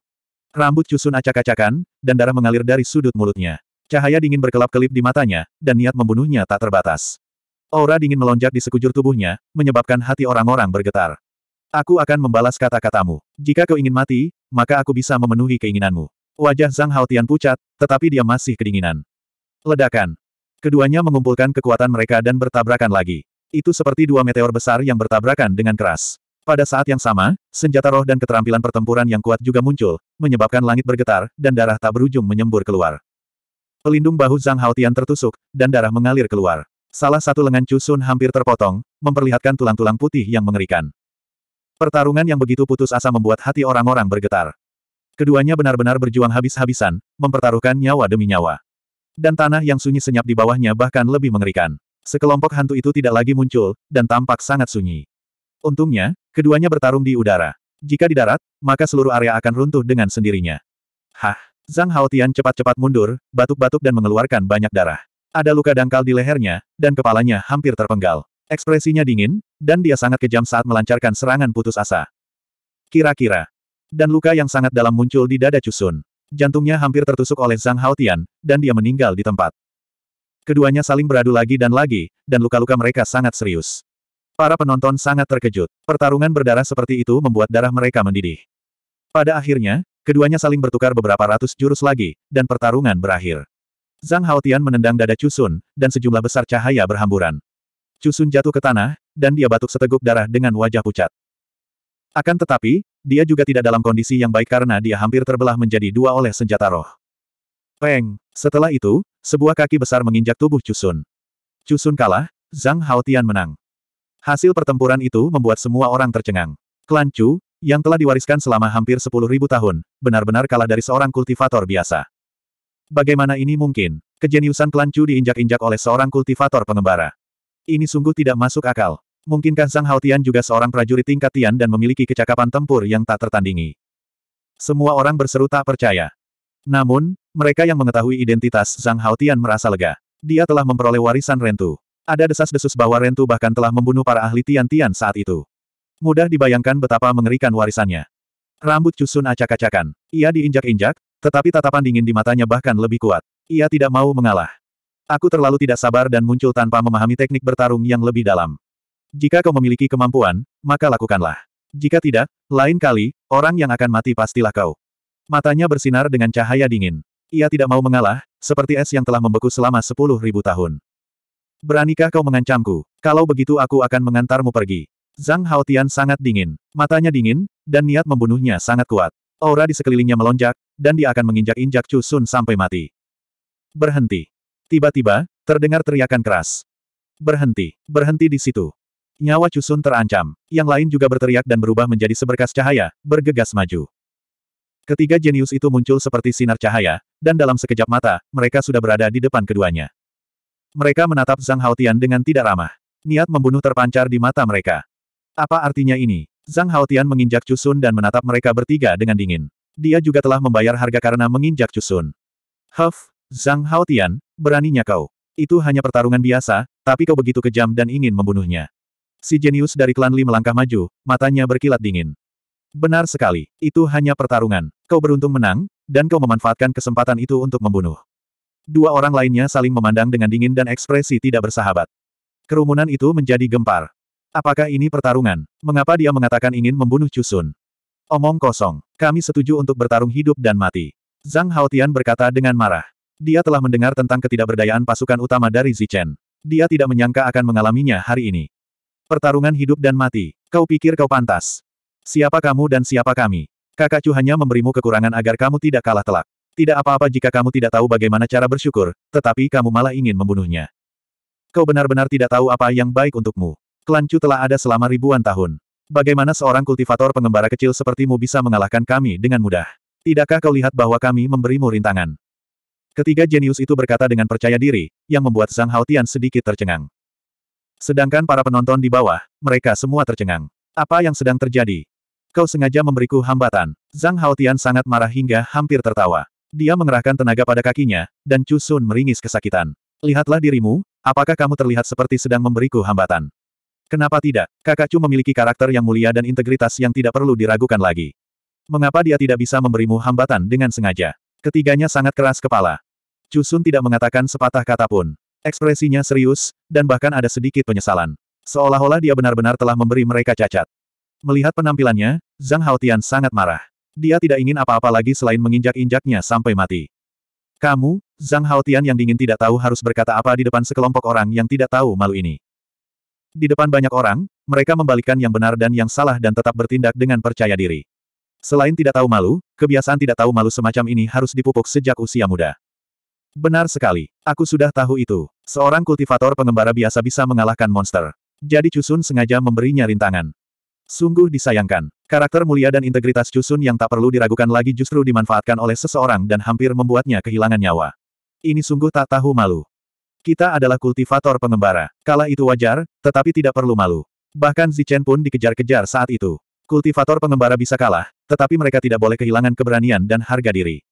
Rambut Cusun acak-acakan, dan darah mengalir dari sudut mulutnya. Cahaya dingin berkelap-kelip di matanya, dan niat membunuhnya tak terbatas. Aura dingin melonjak di sekujur tubuhnya, menyebabkan hati orang-orang bergetar. Aku akan membalas kata-katamu. Jika kau ingin mati, maka aku bisa memenuhi keinginanmu. Wajah Zhang Haotian pucat, tetapi dia masih kedinginan. Ledakan. Keduanya mengumpulkan kekuatan mereka dan bertabrakan lagi. Itu seperti dua meteor besar yang bertabrakan dengan keras. Pada saat yang sama, senjata roh dan keterampilan pertempuran yang kuat juga muncul, menyebabkan langit bergetar, dan darah tak berujung menyembur keluar. Pelindung bahu Zhang Haotian tertusuk, dan darah mengalir keluar. Salah satu lengan Chusun hampir terpotong, memperlihatkan tulang-tulang putih yang mengerikan. Pertarungan yang begitu putus asa membuat hati orang-orang bergetar. Keduanya benar-benar berjuang habis-habisan, mempertaruhkan nyawa demi nyawa. Dan tanah yang sunyi senyap di bawahnya bahkan lebih mengerikan. Sekelompok hantu itu tidak lagi muncul, dan tampak sangat sunyi. Untungnya, Keduanya bertarung di udara. Jika di darat, maka seluruh area akan runtuh dengan sendirinya. Hah! Zhang Haotian cepat-cepat mundur, batuk-batuk dan mengeluarkan banyak darah. Ada luka dangkal di lehernya, dan kepalanya hampir terpenggal. Ekspresinya dingin, dan dia sangat kejam saat melancarkan serangan putus asa. Kira-kira. Dan luka yang sangat dalam muncul di dada Cusun. Jantungnya hampir tertusuk oleh Zhang Haotian, dan dia meninggal di tempat. Keduanya saling beradu lagi dan lagi, dan luka-luka mereka sangat serius. Para penonton sangat terkejut. Pertarungan berdarah seperti itu membuat darah mereka mendidih. Pada akhirnya, keduanya saling bertukar beberapa ratus jurus lagi, dan pertarungan berakhir. Zhang Haotian menendang dada Chusun, dan sejumlah besar cahaya berhamburan. Chusun jatuh ke tanah, dan dia batuk seteguk darah dengan wajah pucat. Akan tetapi, dia juga tidak dalam kondisi yang baik karena dia hampir terbelah menjadi dua oleh senjata roh. Peng! Setelah itu, sebuah kaki besar menginjak tubuh Chusun. Chusun kalah, Zhang Haotian menang. Hasil pertempuran itu membuat semua orang tercengang. Klan Chu, yang telah diwariskan selama hampir 10.000 tahun, benar-benar kalah dari seorang kultivator biasa. Bagaimana ini mungkin? Kejeniusan klan Chu diinjak-injak oleh seorang kultivator pengembara. Ini sungguh tidak masuk akal. Mungkinkah Sang Haotian juga seorang prajurit tingkat Tian dan memiliki kecakapan tempur yang tak tertandingi? Semua orang berseru tak percaya. Namun, mereka yang mengetahui identitas Sang Haotian merasa lega. Dia telah memperoleh warisan Rentu. Ada desas-desus bahwa Rentu bahkan telah membunuh para ahli Tian-Tian saat itu. Mudah dibayangkan betapa mengerikan warisannya. Rambut Cusun acak-acakan. Ia diinjak-injak, tetapi tatapan dingin di matanya bahkan lebih kuat. Ia tidak mau mengalah. Aku terlalu tidak sabar dan muncul tanpa memahami teknik bertarung yang lebih dalam. Jika kau memiliki kemampuan, maka lakukanlah. Jika tidak, lain kali, orang yang akan mati pastilah kau. Matanya bersinar dengan cahaya dingin. Ia tidak mau mengalah, seperti es yang telah membeku selama sepuluh ribu tahun. Beranikah kau mengancamku? Kalau begitu aku akan mengantarmu pergi. Zhang Haotian sangat dingin. Matanya dingin, dan niat membunuhnya sangat kuat. Aura di sekelilingnya melonjak, dan dia akan menginjak-injak Chu Sun sampai mati. Berhenti. Tiba-tiba, terdengar teriakan keras. Berhenti. Berhenti di situ. Nyawa Chu Sun terancam. Yang lain juga berteriak dan berubah menjadi seberkas cahaya, bergegas maju. Ketiga jenius itu muncul seperti sinar cahaya, dan dalam sekejap mata, mereka sudah berada di depan keduanya. Mereka menatap Zhang Haotian dengan tidak ramah. Niat membunuh terpancar di mata mereka. Apa artinya ini? Zhang Haotian menginjak Cusun dan menatap mereka bertiga dengan dingin. Dia juga telah membayar harga karena menginjak Cusun. Huff, Zhang Haotian, beraninya kau. Itu hanya pertarungan biasa, tapi kau begitu kejam dan ingin membunuhnya. Si jenius dari klan Li melangkah maju, matanya berkilat dingin. Benar sekali, itu hanya pertarungan. Kau beruntung menang, dan kau memanfaatkan kesempatan itu untuk membunuh. Dua orang lainnya saling memandang dengan dingin dan ekspresi tidak bersahabat. Kerumunan itu menjadi gempar. Apakah ini pertarungan? Mengapa dia mengatakan ingin membunuh Chusun? Omong kosong. Kami setuju untuk bertarung hidup dan mati. Zhang Haotian berkata dengan marah. Dia telah mendengar tentang ketidakberdayaan pasukan utama dari Zichen. Dia tidak menyangka akan mengalaminya hari ini. Pertarungan hidup dan mati. Kau pikir kau pantas. Siapa kamu dan siapa kami? Kakak Cu hanya memberimu kekurangan agar kamu tidak kalah telak. Tidak apa-apa jika kamu tidak tahu bagaimana cara bersyukur, tetapi kamu malah ingin membunuhnya. Kau benar-benar tidak tahu apa yang baik untukmu. Klan Chu telah ada selama ribuan tahun. Bagaimana seorang kultivator pengembara kecil sepertimu bisa mengalahkan kami dengan mudah? Tidakkah kau lihat bahwa kami memberimu rintangan? Ketiga jenius itu berkata dengan percaya diri, yang membuat Zhang Haotian sedikit tercengang. Sedangkan para penonton di bawah, mereka semua tercengang. Apa yang sedang terjadi? Kau sengaja memberiku hambatan. Zhang Haotian sangat marah hingga hampir tertawa. Dia mengerahkan tenaga pada kakinya, dan Chu Sun meringis kesakitan. Lihatlah dirimu, apakah kamu terlihat seperti sedang memberiku hambatan? Kenapa tidak? Kakak Chu memiliki karakter yang mulia dan integritas yang tidak perlu diragukan lagi. Mengapa dia tidak bisa memberimu hambatan dengan sengaja? Ketiganya sangat keras kepala. Chu Sun tidak mengatakan sepatah kata pun. Ekspresinya serius, dan bahkan ada sedikit penyesalan. Seolah-olah dia benar-benar telah memberi mereka cacat. Melihat penampilannya, Zhang Haotian sangat marah. Dia tidak ingin apa-apa lagi selain menginjak-injaknya sampai mati. Kamu, Zhang Haotian yang dingin tidak tahu harus berkata apa di depan sekelompok orang yang tidak tahu malu ini. Di depan banyak orang, mereka membalikkan yang benar dan yang salah dan tetap bertindak dengan percaya diri. Selain tidak tahu malu, kebiasaan tidak tahu malu semacam ini harus dipupuk sejak usia muda. Benar sekali. Aku sudah tahu itu. Seorang kultivator pengembara biasa bisa mengalahkan monster. Jadi Cusun sengaja memberinya rintangan. Sungguh disayangkan. Karakter mulia dan integritas Chusun yang tak perlu diragukan lagi justru dimanfaatkan oleh seseorang dan hampir membuatnya kehilangan nyawa. Ini sungguh tak tahu malu. Kita adalah kultivator pengembara. Kala itu wajar, tetapi tidak perlu malu. Bahkan Zichen pun dikejar-kejar saat itu. Kultivator pengembara bisa kalah, tetapi mereka tidak boleh kehilangan keberanian dan harga diri.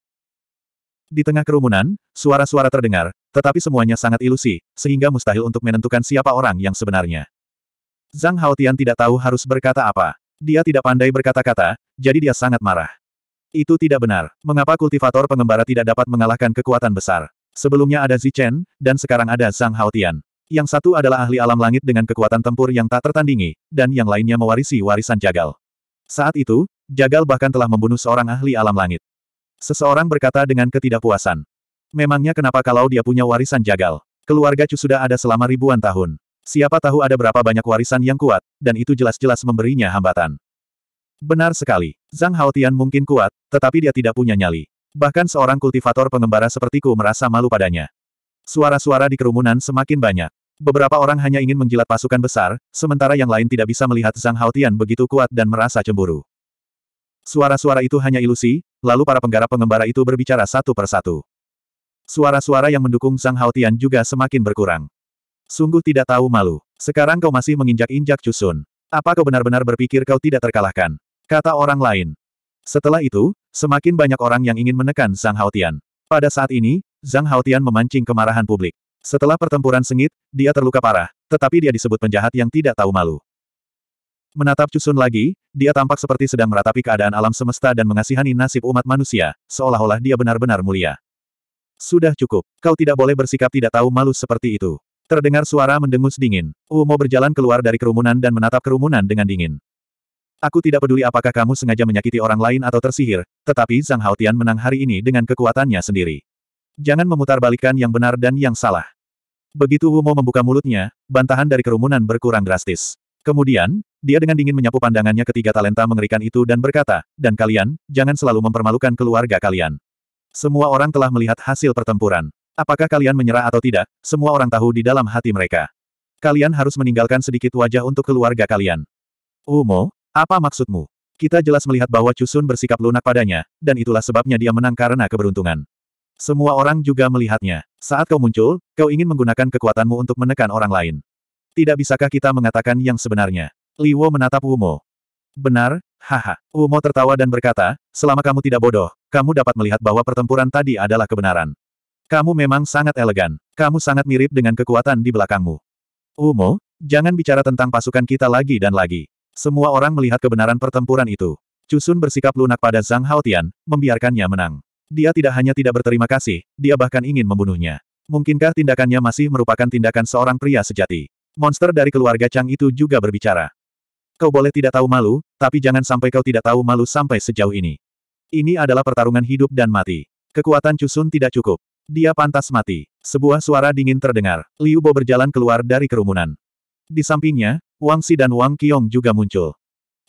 Di tengah kerumunan, suara-suara terdengar, tetapi semuanya sangat ilusi, sehingga mustahil untuk menentukan siapa orang yang sebenarnya. Zhang Haotian tidak tahu harus berkata apa. Dia tidak pandai berkata-kata, jadi dia sangat marah. Itu tidak benar. Mengapa kultivator pengembara tidak dapat mengalahkan kekuatan besar? Sebelumnya ada Zichen, dan sekarang ada Zhang Haotian. Yang satu adalah ahli alam langit dengan kekuatan tempur yang tak tertandingi, dan yang lainnya mewarisi warisan Jagal. Saat itu, Jagal bahkan telah membunuh seorang ahli alam langit. Seseorang berkata dengan ketidakpuasan. Memangnya kenapa kalau dia punya warisan Jagal? Keluarga Chu sudah ada selama ribuan tahun. Siapa tahu ada berapa banyak warisan yang kuat, dan itu jelas-jelas memberinya hambatan. Benar sekali. Zhang Haotian mungkin kuat, tetapi dia tidak punya nyali. Bahkan seorang kultivator pengembara sepertiku merasa malu padanya. Suara-suara di kerumunan semakin banyak. Beberapa orang hanya ingin menjilat pasukan besar, sementara yang lain tidak bisa melihat Zhang Haotian begitu kuat dan merasa cemburu. Suara-suara itu hanya ilusi, lalu para penggarap pengembara itu berbicara satu persatu. Suara-suara yang mendukung Zhang Haotian juga semakin berkurang. Sungguh tidak tahu malu. Sekarang kau masih menginjak-injak Cusun. Apa kau benar-benar berpikir kau tidak terkalahkan? Kata orang lain. Setelah itu, semakin banyak orang yang ingin menekan Zhang Haotian. Pada saat ini, Zhang Haotian memancing kemarahan publik. Setelah pertempuran sengit, dia terluka parah, tetapi dia disebut penjahat yang tidak tahu malu. Menatap Cusun lagi, dia tampak seperti sedang meratapi keadaan alam semesta dan mengasihani nasib umat manusia, seolah-olah dia benar-benar mulia. Sudah cukup, kau tidak boleh bersikap tidak tahu malu seperti itu. Terdengar suara mendengus dingin. Umo berjalan keluar dari kerumunan dan menatap kerumunan dengan dingin. Aku tidak peduli apakah kamu sengaja menyakiti orang lain atau tersihir, tetapi Zhang Haotian menang hari ini dengan kekuatannya sendiri. Jangan memutarbalikkan yang benar dan yang salah. Begitu Umo membuka mulutnya, bantahan dari kerumunan berkurang drastis. Kemudian, dia dengan dingin menyapu pandangannya ketiga talenta mengerikan itu dan berkata, dan kalian, jangan selalu mempermalukan keluarga kalian. Semua orang telah melihat hasil pertempuran. Apakah kalian menyerah atau tidak, semua orang tahu di dalam hati mereka. Kalian harus meninggalkan sedikit wajah untuk keluarga kalian. Umo, oh, apa maksudmu? Kita jelas melihat bahwa Chusun bersikap lunak padanya, dan itulah sebabnya dia menang karena keberuntungan. Semua orang juga melihatnya. Saat kau muncul, kau ingin menggunakan kekuatanmu untuk menekan orang lain. Tidak bisakah kita mengatakan yang sebenarnya? Liwo menatap Umo. Benar, haha. Umo tertawa dan berkata, selama kamu tidak bodoh, kamu dapat melihat bahwa pertempuran tadi adalah kebenaran. Kamu memang sangat elegan. Kamu sangat mirip dengan kekuatan di belakangmu. Umo, jangan bicara tentang pasukan kita lagi dan lagi. Semua orang melihat kebenaran pertempuran itu. Cusun bersikap lunak pada Zhang Haotian, membiarkannya menang. Dia tidak hanya tidak berterima kasih, dia bahkan ingin membunuhnya. Mungkinkah tindakannya masih merupakan tindakan seorang pria sejati? Monster dari keluarga Chang itu juga berbicara. Kau boleh tidak tahu malu, tapi jangan sampai kau tidak tahu malu sampai sejauh ini. Ini adalah pertarungan hidup dan mati. Kekuatan Cusun tidak cukup. Dia pantas mati. Sebuah suara dingin terdengar. Liu Bo berjalan keluar dari kerumunan. Di sampingnya, Wang Si dan Wang Qiong juga muncul.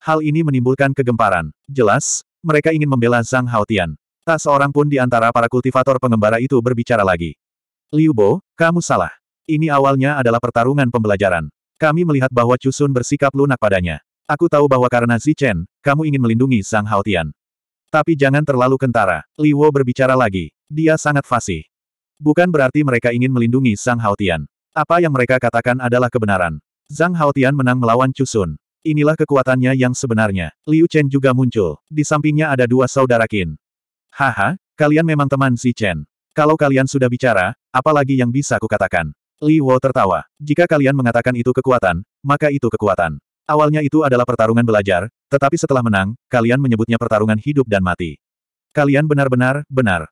Hal ini menimbulkan kegemparan. Jelas, mereka ingin membela Zhang Haotian. Tak seorang pun di antara para kultivator pengembara itu berbicara lagi. Liu Bo, kamu salah. Ini awalnya adalah pertarungan pembelajaran. Kami melihat bahwa Chusun bersikap lunak padanya. Aku tahu bahwa karena Zichen, kamu ingin melindungi Zhang Haotian. Tapi jangan terlalu kentara. Liwo berbicara lagi. Dia sangat fasih. Bukan berarti mereka ingin melindungi Zhang Haotian. Apa yang mereka katakan adalah kebenaran. Zhang Haotian menang melawan Chusun. Inilah kekuatannya yang sebenarnya. Liu Chen juga muncul. Di sampingnya ada dua saudara Qin. Haha, kalian memang teman si Chen. Kalau kalian sudah bicara, apalagi yang bisa kukatakan? Li Wo tertawa. Jika kalian mengatakan itu kekuatan, maka itu kekuatan. Awalnya itu adalah pertarungan belajar, tetapi setelah menang, kalian menyebutnya pertarungan hidup dan mati. Kalian benar-benar, benar.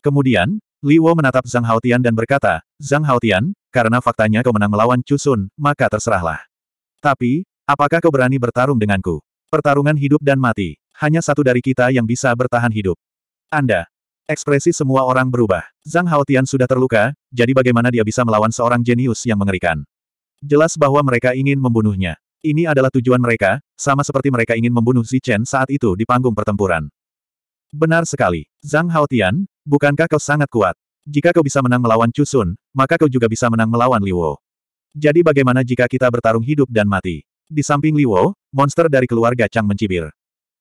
Kemudian, Li Wo menatap Zhang Haotian dan berkata, Zhang Haotian, karena faktanya kau menang melawan Chusun, maka terserahlah. Tapi, apakah kau berani bertarung denganku? Pertarungan hidup dan mati. Hanya satu dari kita yang bisa bertahan hidup. Anda. Ekspresi semua orang berubah. Zhang Haotian sudah terluka, jadi bagaimana dia bisa melawan seorang jenius yang mengerikan? Jelas bahwa mereka ingin membunuhnya. Ini adalah tujuan mereka, sama seperti mereka ingin membunuh Zichen saat itu di panggung pertempuran. Benar sekali. Zhang Haotian, Bukankah kau sangat kuat? Jika kau bisa menang melawan Chusun, maka kau juga bisa menang melawan Liwo. Jadi bagaimana jika kita bertarung hidup dan mati? Di samping Liwo, monster dari keluarga Chang mencibir.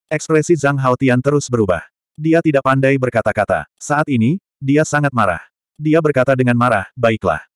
Ekspresi Zhang Haotian terus berubah. Dia tidak pandai berkata-kata. Saat ini, dia sangat marah. Dia berkata dengan marah, baiklah.